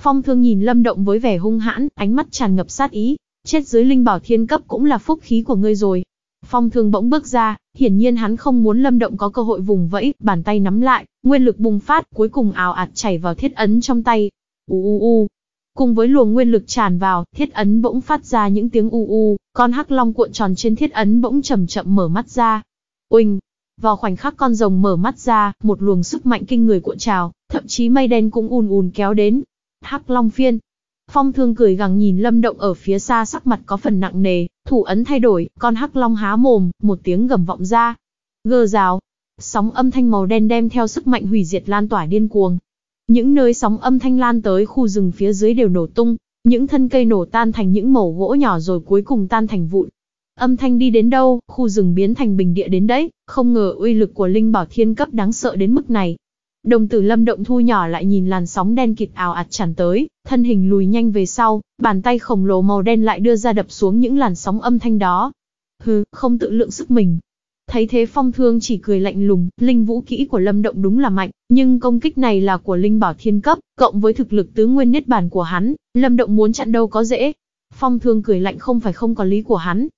A: Phong thương nhìn lâm động với vẻ hung hãn, ánh mắt tràn ngập sát ý, chết dưới linh bảo thiên cấp cũng là phúc khí của ngươi rồi, Phong thường bỗng bước ra, hiển nhiên hắn không muốn Lâm Động có cơ hội vùng vẫy, bàn tay nắm lại, nguyên lực bùng phát, cuối cùng ào ạt chảy vào thiết ấn trong tay. U u u. Cùng với luồng nguyên lực tràn vào, thiết ấn bỗng phát ra những tiếng u u, con hắc long cuộn tròn trên thiết ấn bỗng chậm chậm mở mắt ra. Oanh, vào khoảnh khắc con rồng mở mắt ra, một luồng sức mạnh kinh người cuộn trào, thậm chí mây đen cũng ùn ùn kéo đến. Hắc Long Phiên, Phong thương cười gằn nhìn lâm động ở phía xa sắc mặt có phần nặng nề, thủ ấn thay đổi, con hắc long há mồm, một tiếng gầm vọng ra. Gơ rào, sóng âm thanh màu đen đem theo sức mạnh hủy diệt lan tỏa điên cuồng. Những nơi sóng âm thanh lan tới khu rừng phía dưới đều nổ tung, những thân cây nổ tan thành những mẩu gỗ nhỏ rồi cuối cùng tan thành vụn. Âm thanh đi đến đâu, khu rừng biến thành bình địa đến đấy, không ngờ uy lực của linh bảo thiên cấp đáng sợ đến mức này. Đồng tử lâm động thu nhỏ lại nhìn làn sóng đen kịt ào ạt tràn tới, thân hình lùi nhanh về sau, bàn tay khổng lồ màu đen lại đưa ra đập xuống những làn sóng âm thanh đó. Hừ, không tự lượng sức mình. Thấy thế phong thương chỉ cười lạnh lùng, linh vũ kỹ của lâm động đúng là mạnh, nhưng công kích này là của linh bảo thiên cấp, cộng với thực lực tứ nguyên niết bàn của hắn, lâm động muốn chặn đâu có dễ. Phong thương cười lạnh không phải không có lý của hắn,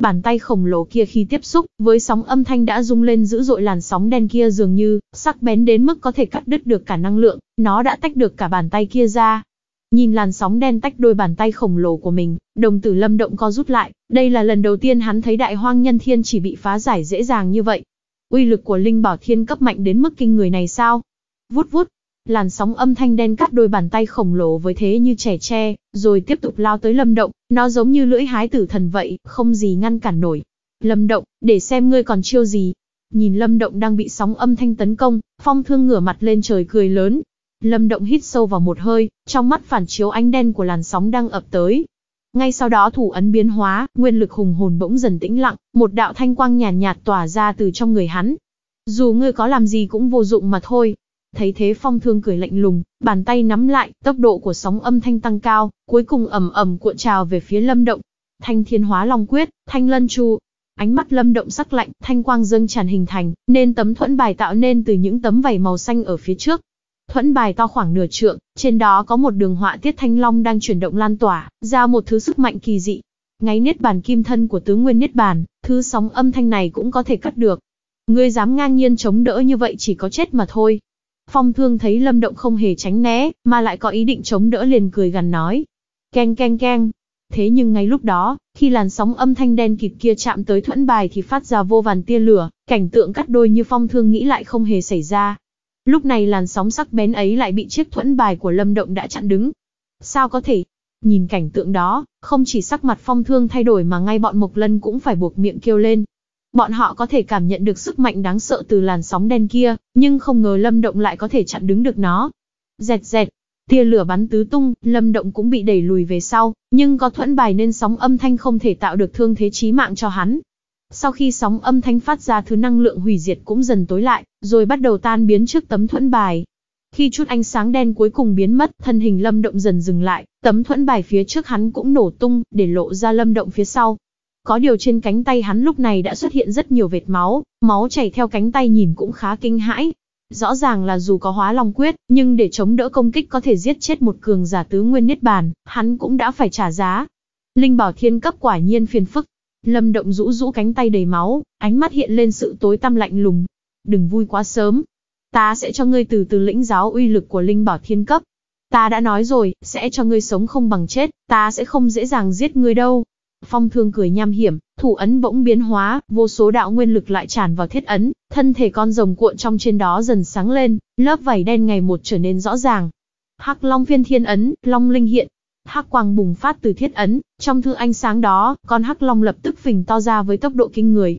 A: Bàn tay khổng lồ kia khi tiếp xúc với sóng âm thanh đã rung lên dữ dội làn sóng đen kia dường như sắc bén đến mức có thể cắt đứt được cả năng lượng, nó đã tách được cả bàn tay kia ra. Nhìn làn sóng đen tách đôi bàn tay khổng lồ của mình, đồng tử lâm động co rút lại, đây là lần đầu tiên hắn thấy đại hoang nhân thiên chỉ bị phá giải dễ dàng như vậy. Uy lực của linh bảo thiên cấp mạnh đến mức kinh người này sao? Vút vút, Làn sóng âm thanh đen cắt đôi bàn tay khổng lồ với thế như trẻ tre, rồi tiếp tục lao tới lâm động, nó giống như lưỡi hái tử thần vậy, không gì ngăn cản nổi. Lâm động, để xem ngươi còn chiêu gì. Nhìn lâm động đang bị sóng âm thanh tấn công, phong thương ngửa mặt lên trời cười lớn. Lâm động hít sâu vào một hơi, trong mắt phản chiếu ánh đen của làn sóng đang ập tới, ngay sau đó thủ ấn biến hóa, nguyên lực hùng hồn bỗng dần tĩnh lặng, một đạo thanh quang nhàn nhạt, nhạt tỏa ra từ trong người hắn. Dù ngươi có làm gì cũng vô dụng mà thôi. Thấy thế phong thương cười lạnh lùng, bàn tay nắm lại, tốc độ của sóng âm thanh tăng cao, cuối cùng ầm ầm cuộn trào về phía lâm động. Thanh thiên hóa long quyết, thanh lân chu. Ánh mắt lâm động sắc lạnh, thanh quang dâng tràn hình thành, nên tấm thuẫn bài tạo nên từ những tấm vảy màu xanh ở phía trước. Thuẫn bài to khoảng nửa trượng, trên đó có một đường họa tiết thanh long đang chuyển động lan tỏa, ra một thứ sức mạnh kỳ dị. Ngáy niết bàn kim thân của tứ nguyên niết bàn, thứ sóng âm thanh này cũng có thể cắt được. Ngươi dám ngang nhiên chống đỡ như vậy chỉ có chết mà thôi. Phong thương thấy Lâm Động không hề tránh né, mà lại có ý định chống đỡ liền cười gần nói. Keng keng keng. Thế nhưng ngay lúc đó, khi làn sóng âm thanh đen kịt kia chạm tới thuẫn bài thì phát ra vô vàn tia lửa, cảnh tượng cắt đôi như phong thương nghĩ lại không hề xảy ra. Lúc này làn sóng sắc bén ấy lại bị chiếc thuẫn bài của Lâm Động đã chặn đứng. Sao có thể? Nhìn cảnh tượng đó, không chỉ sắc mặt phong thương thay đổi mà ngay bọn Mộc Lân cũng phải buộc miệng kêu lên, Bọn họ có thể cảm nhận được sức mạnh đáng sợ từ làn sóng đen kia, nhưng không ngờ Lâm Động lại có thể chặn đứng được nó. Dẹt dẹt, tia lửa bắn tứ tung, Lâm Động cũng bị đẩy lùi về sau, nhưng có thuẫn bài nên sóng âm thanh không thể tạo được thương thế chí mạng cho hắn. Sau khi sóng âm thanh phát ra thứ năng lượng hủy diệt cũng dần tối lại, rồi bắt đầu tan biến trước tấm thuẫn bài. Khi chút ánh sáng đen cuối cùng biến mất, thân hình Lâm Động dần dừng lại, tấm thuẫn bài phía trước hắn cũng nổ tung, để lộ ra Lâm Động phía sau. Có điều trên cánh tay hắn lúc này đã xuất hiện rất nhiều vệt máu, máu chảy theo cánh tay nhìn cũng khá kinh hãi. Rõ ràng là dù có hóa long quyết, nhưng để chống đỡ công kích có thể giết chết một cường giả tứ nguyên niết bàn, hắn cũng đã phải trả giá. Linh bảo thiên cấp quả nhiên phiền phức. Lâm động rũ rũ cánh tay đầy máu, ánh mắt hiện lên sự tối tăm lạnh lùng. Đừng vui quá sớm. Ta sẽ cho ngươi từ từ lĩnh giáo uy lực của linh bảo thiên cấp. Ta đã nói rồi, sẽ cho ngươi sống không bằng chết, ta sẽ không dễ dàng giết ngươi đâu. Phong thương cười nham hiểm, thủ ấn bỗng biến hóa, vô số đạo nguyên lực lại tràn vào thiết ấn, thân thể con rồng cuộn trong trên đó dần sáng lên, lớp vảy đen ngày một trở nên rõ ràng. Hắc Long phiên thiên ấn, Long linh hiện. Hắc quang bùng phát từ thiết ấn, trong thư ánh sáng đó, con Hắc Long lập tức phình to ra với tốc độ kinh người.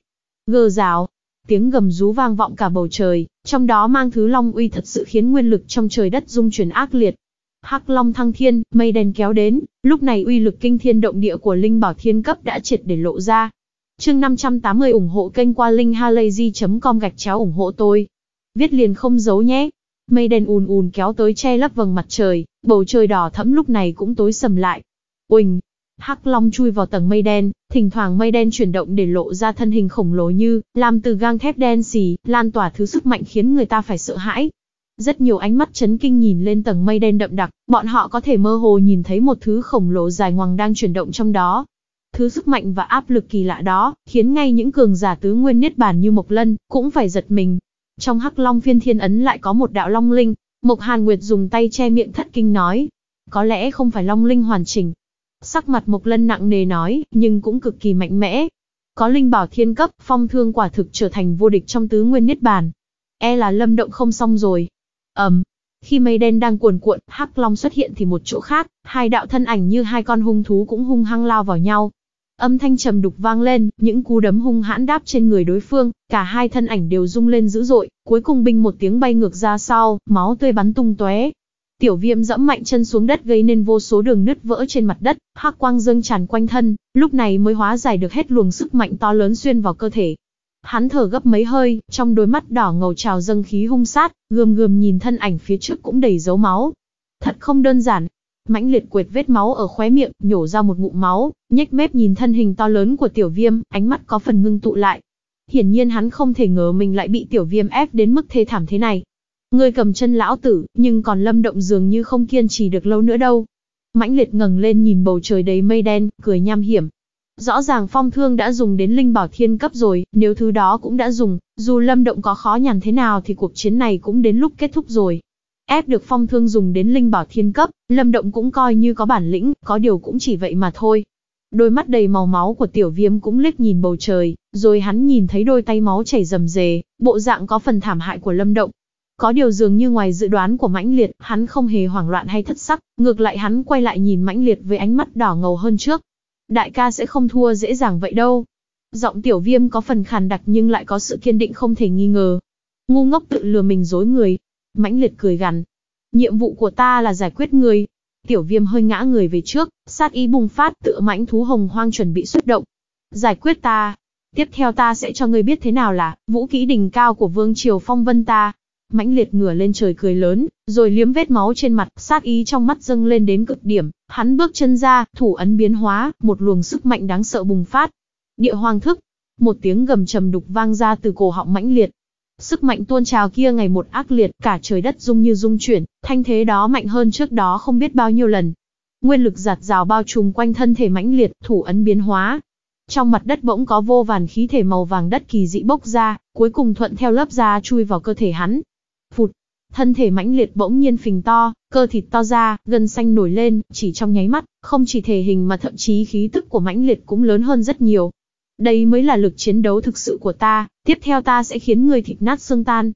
A: Gờ rào, tiếng gầm rú vang vọng cả bầu trời, trong đó mang thứ long uy thật sự khiến nguyên lực trong trời đất dung chuyển ác liệt, Hắc Long thăng thiên, mây đen kéo đến, lúc này uy lực kinh thiên động địa của linh bảo thiên cấp đã triệt để lộ ra. Chương 580 ủng hộ kênh qua linkhalazy.com gạch chéo ủng hộ tôi. Viết liền không giấu nhé. Mây đen ùn ùn kéo tới che lấp vầng mặt trời, bầu trời đỏ thẫm lúc này cũng tối sầm lại. Oình, Hắc Long chui vào tầng mây đen, thỉnh thoảng mây đen chuyển động để lộ ra thân hình khổng lồ như làm từ gang thép đen xì, lan tỏa thứ sức mạnh khiến người ta phải sợ hãi, rất nhiều ánh mắt chấn kinh nhìn lên tầng mây đen đậm đặc, bọn họ có thể mơ hồ nhìn thấy một thứ khổng lồ dài ngoằng đang chuyển động trong đó. Thứ sức mạnh và áp lực kỳ lạ đó, khiến ngay những cường giả tứ nguyên niết bàn như Mộc Lân, cũng phải giật mình. Trong hắc long phiên thiên ấn lại có một đạo long linh, Mộc Hàn Nguyệt dùng tay che miệng thất kinh nói. Có lẽ không phải long linh hoàn chỉnh. Sắc mặt Mộc Lân nặng nề nói, nhưng cũng cực kỳ mạnh mẽ. Có linh bảo thiên cấp, phong thương quả thực trở thành vô địch trong tứ nguyên niết bàn. E là lâm động không xong rồi, ầm, um, khi mây đen đang cuồn cuộn, hắc long xuất hiện thì một chỗ khác, hai đạo thân ảnh như hai con hung thú cũng hung hăng lao vào nhau. Âm thanh trầm đục vang lên, những cú đấm hung hãn đáp trên người đối phương, cả hai thân ảnh đều rung lên dữ dội, cuối cùng binh một tiếng bay ngược ra sau, máu tươi bắn tung tóe. Tiểu Viêm dẫm mạnh chân xuống đất gây nên vô số đường nứt vỡ trên mặt đất, hắc quang dâng tràn quanh thân, lúc này mới hóa giải được hết luồng sức mạnh to lớn xuyên vào cơ thể, Hắn thở gấp mấy hơi, trong đôi mắt đỏ ngầu trào dâng khí hung sát, gườm gườm nhìn thân ảnh phía trước cũng đầy dấu máu. Thật không đơn giản. Mãnh liệt quệt vết máu ở khóe miệng, nhổ ra một ngụm máu, nhếch mép nhìn thân hình to lớn của tiểu viêm, ánh mắt có phần ngưng tụ lại. Hiển nhiên hắn không thể ngờ mình lại bị tiểu viêm ép đến mức thê thảm thế này. Ngươi cầm chân lão tử, nhưng còn lâm động dường như không kiên trì được lâu nữa đâu. Mãnh liệt ngẩng lên nhìn bầu trời đầy mây đen, cười nham hiểm, Rõ ràng phong thương đã dùng đến linh bảo thiên cấp rồi, nếu thứ đó cũng đã dùng, dù lâm động có khó nhằn thế nào thì cuộc chiến này cũng đến lúc kết thúc rồi. Ép được phong thương dùng đến linh bảo thiên cấp, lâm động cũng coi như có bản lĩnh, có điều cũng chỉ vậy mà thôi. Đôi mắt đầy màu máu của tiểu viêm cũng liếc nhìn bầu trời, rồi hắn nhìn thấy đôi tay máu chảy rầm rề, bộ dạng có phần thảm hại của lâm động. Có điều dường như ngoài dự đoán của mãnh liệt, hắn không hề hoảng loạn hay thất sắc, ngược lại hắn quay lại nhìn mãnh liệt với ánh mắt đỏ ngầu hơn trước, đại ca sẽ không thua dễ dàng vậy đâu. Giọng tiểu viêm có phần khàn đặc nhưng lại có sự kiên định không thể nghi ngờ. Ngu ngốc tự lừa mình dối người. mãnh liệt cười gằn. Nhiệm vụ của ta là giải quyết người. Tiểu viêm hơi ngã người về trước, sát ý bùng phát tựa mãnh thú hồng hoang chuẩn bị xuất động. Giải quyết ta. Tiếp theo ta sẽ cho ngươi biết thế nào là vũ kỹ đỉnh cao của vương triều phong vân ta mãnh liệt ngửa lên trời cười lớn, rồi liếm vết máu trên mặt, sát ý trong mắt dâng lên đến cực điểm, hắn bước chân ra, thủ ấn biến hóa, một luồng sức mạnh đáng sợ bùng phát. Địa hoàng thức, một tiếng gầm trầm đục vang ra từ cổ họng mãnh liệt. Sức mạnh tuôn trào kia ngày một ác liệt, cả trời đất rung như rung chuyển, thanh thế đó mạnh hơn trước đó không biết bao nhiêu lần. Nguyên lực giạt rào bao trùm quanh thân thể mãnh liệt, thủ ấn biến hóa, trong mặt đất bỗng có vô vàn khí thể màu vàng đất kỳ dị bốc ra, cuối cùng thuận theo lớp da chui vào cơ thể hắn, Phụt, thân thể mãnh liệt bỗng nhiên phình to, cơ thịt to ra, gân xanh nổi lên, chỉ trong nháy mắt, không chỉ thể hình mà thậm chí khí tức của mãnh liệt cũng lớn hơn rất nhiều. Đây mới là lực chiến đấu thực sự của ta, tiếp theo ta sẽ khiến người thịt nát xương tan.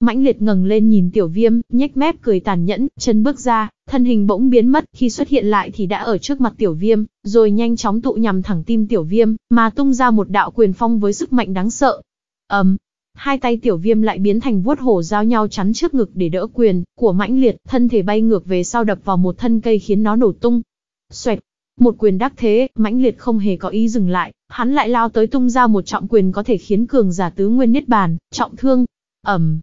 A: Mãnh liệt ngẩng lên nhìn tiểu viêm, nhếch mép cười tàn nhẫn, chân bước ra, thân hình bỗng biến mất, khi xuất hiện lại thì đã ở trước mặt tiểu viêm, rồi nhanh chóng tụ nhằm thẳng tim tiểu viêm, mà tung ra một đạo quyền phong với sức mạnh đáng sợ. Ầm, Hai tay tiểu viêm lại biến thành vuốt hổ giao nhau chắn trước ngực để đỡ quyền của mãnh liệt, thân thể bay ngược về sau đập vào một thân cây khiến nó nổ tung. Xoẹt, một quyền đắc thế, mãnh liệt không hề có ý dừng lại, hắn lại lao tới tung ra một trọng quyền có thể khiến cường giả tứ nguyên niết bàn, trọng thương. Ẩm,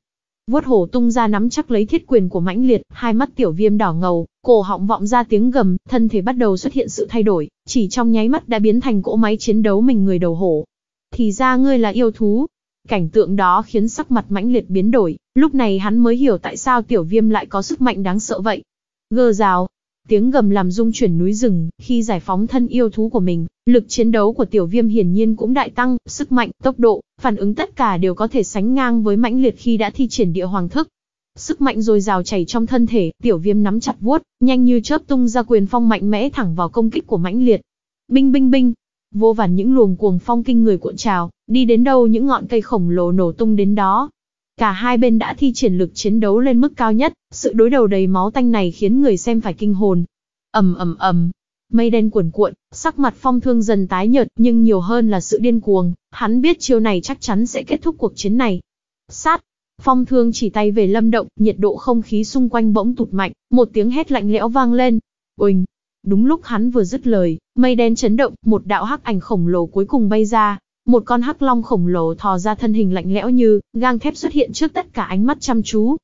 A: Vuốt hổ tung ra nắm chắc lấy thiết quyền của mãnh liệt, hai mắt tiểu viêm đỏ ngầu, cổ họng vọng ra tiếng gầm, thân thể bắt đầu xuất hiện sự thay đổi, chỉ trong nháy mắt đã biến thành cỗ máy chiến đấu mình người đầu hổ. Thì ra ngươi là yêu thú. Cảnh tượng đó khiến sắc mặt mãnh liệt biến đổi, lúc này hắn mới hiểu tại sao tiểu viêm lại có sức mạnh đáng sợ vậy. Gơ rào, tiếng gầm làm rung chuyển núi rừng, khi giải phóng thân yêu thú của mình, lực chiến đấu của tiểu viêm hiển nhiên cũng đại tăng, sức mạnh, tốc độ, phản ứng tất cả đều có thể sánh ngang với mãnh liệt khi đã thi triển địa hoàng thức. Sức mạnh dồi dào chảy trong thân thể, tiểu viêm nắm chặt vuốt, nhanh như chớp tung ra quyền phong mạnh mẽ thẳng vào công kích của mãnh liệt. Binh binh binh, Vô vàn những luồng cuồng phong kinh người cuộn trào, đi đến đâu những ngọn cây khổng lồ nổ tung đến đó. Cả hai bên đã thi triển lực chiến đấu lên mức cao nhất, sự đối đầu đầy máu tanh này khiến người xem phải kinh hồn. Ầm ầm ầm, mây đen cuồn cuộn, sắc mặt Phong Thương dần tái nhợt, nhưng nhiều hơn là sự điên cuồng, hắn biết chiêu này chắc chắn sẽ kết thúc cuộc chiến này. Sát, Phong thương chỉ tay về lâm động, nhiệt độ không khí xung quanh bỗng tụt mạnh, một tiếng hét lạnh lẽo vang lên. Oình, Đúng lúc hắn vừa dứt lời, mây đen chấn động, một đạo hắc ảnh khổng lồ cuối cùng bay ra, một con hắc long khổng lồ thò ra thân hình lạnh lẽo như gang thép xuất hiện trước tất cả ánh mắt chăm chú.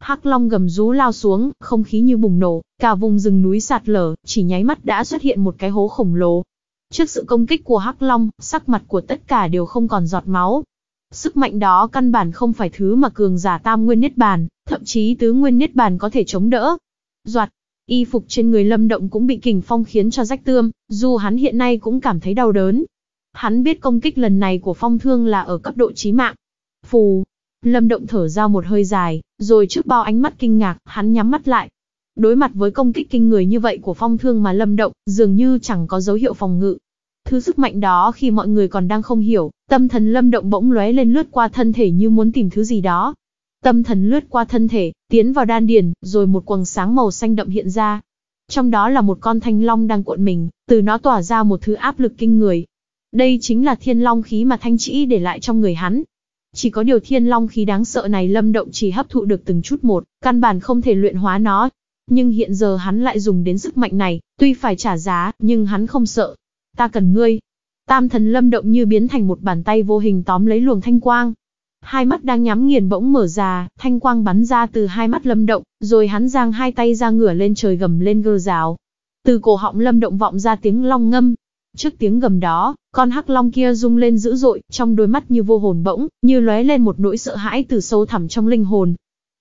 A: Hắc long gầm rú lao xuống, không khí như bùng nổ, cả vùng rừng núi sạt lở, chỉ nháy mắt đã xuất hiện một cái hố khổng lồ. Trước sự công kích của hắc long, sắc mặt của tất cả đều không còn giọt máu. Sức mạnh đó căn bản không phải thứ mà cường giả Tam Nguyên Niết Bàn, thậm chí tứ Nguyên Niết Bàn có thể chống đỡ. Doạt, Y phục trên người Lâm Động cũng bị kình phong khiến cho rách tươm, dù hắn hiện nay cũng cảm thấy đau đớn. Hắn biết công kích lần này của phong thương là ở cấp độ chí mạng. Phù, Lâm Động thở ra một hơi dài, rồi trước bao ánh mắt kinh ngạc, hắn nhắm mắt lại. Đối mặt với công kích kinh người như vậy của phong thương mà Lâm Động, dường như chẳng có dấu hiệu phòng ngự. Thứ sức mạnh đó khi mọi người còn đang không hiểu, tâm thần Lâm Động bỗng lóe lên lướt qua thân thể như muốn tìm thứ gì đó, Tâm thần lướt qua thân thể, tiến vào đan điền, rồi một quầng sáng màu xanh đậm hiện ra. Trong đó là một con thanh long đang cuộn mình, từ nó tỏa ra một thứ áp lực kinh người. Đây chính là thiên long khí mà thanh chỉ để lại trong người hắn. Chỉ có điều thiên long khí đáng sợ này lâm động chỉ hấp thụ được từng chút một, căn bản không thể luyện hóa nó. Nhưng hiện giờ hắn lại dùng đến sức mạnh này, tuy phải trả giá, nhưng hắn không sợ. Ta cần ngươi. Tam thần lâm động như biến thành một bàn tay vô hình tóm lấy luồng thanh quang, hai mắt đang nhắm nghiền bỗng mở ra, thanh quang bắn ra từ hai mắt Lâm Động, rồi hắn giang hai tay ra ngửa lên trời gầm lên gơ rào. Từ cổ họng Lâm Động vọng ra tiếng long ngâm. Trước tiếng gầm đó, con hắc long kia rung lên dữ dội, trong đôi mắt như vô hồn bỗng, như lóe lên một nỗi sợ hãi từ sâu thẳm trong linh hồn.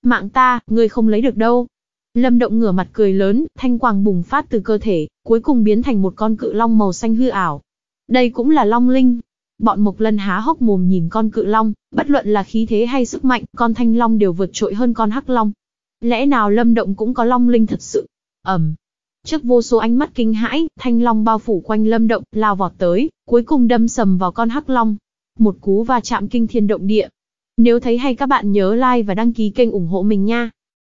A: Mạng ta, ngươi không lấy được đâu. Lâm Động ngửa mặt cười lớn, thanh quang bùng phát từ cơ thể, cuối cùng biến thành một con cự long màu xanh hư ảo. Đây cũng là long linh, Bọn Mộc Lân há hốc mồm nhìn con cự long, bất luận là khí thế hay sức mạnh, con thanh long đều vượt trội hơn con hắc long. Lẽ nào Lâm Động cũng có long linh thật sự? Ầm. Trước vô số ánh mắt kinh hãi, thanh long bao phủ quanh Lâm Động, lao vọt tới, cuối cùng đâm sầm vào con hắc long. Một cú va chạm kinh thiên động địa. Nếu thấy hay các bạn nhớ like và đăng ký kênh ủng hộ mình nha.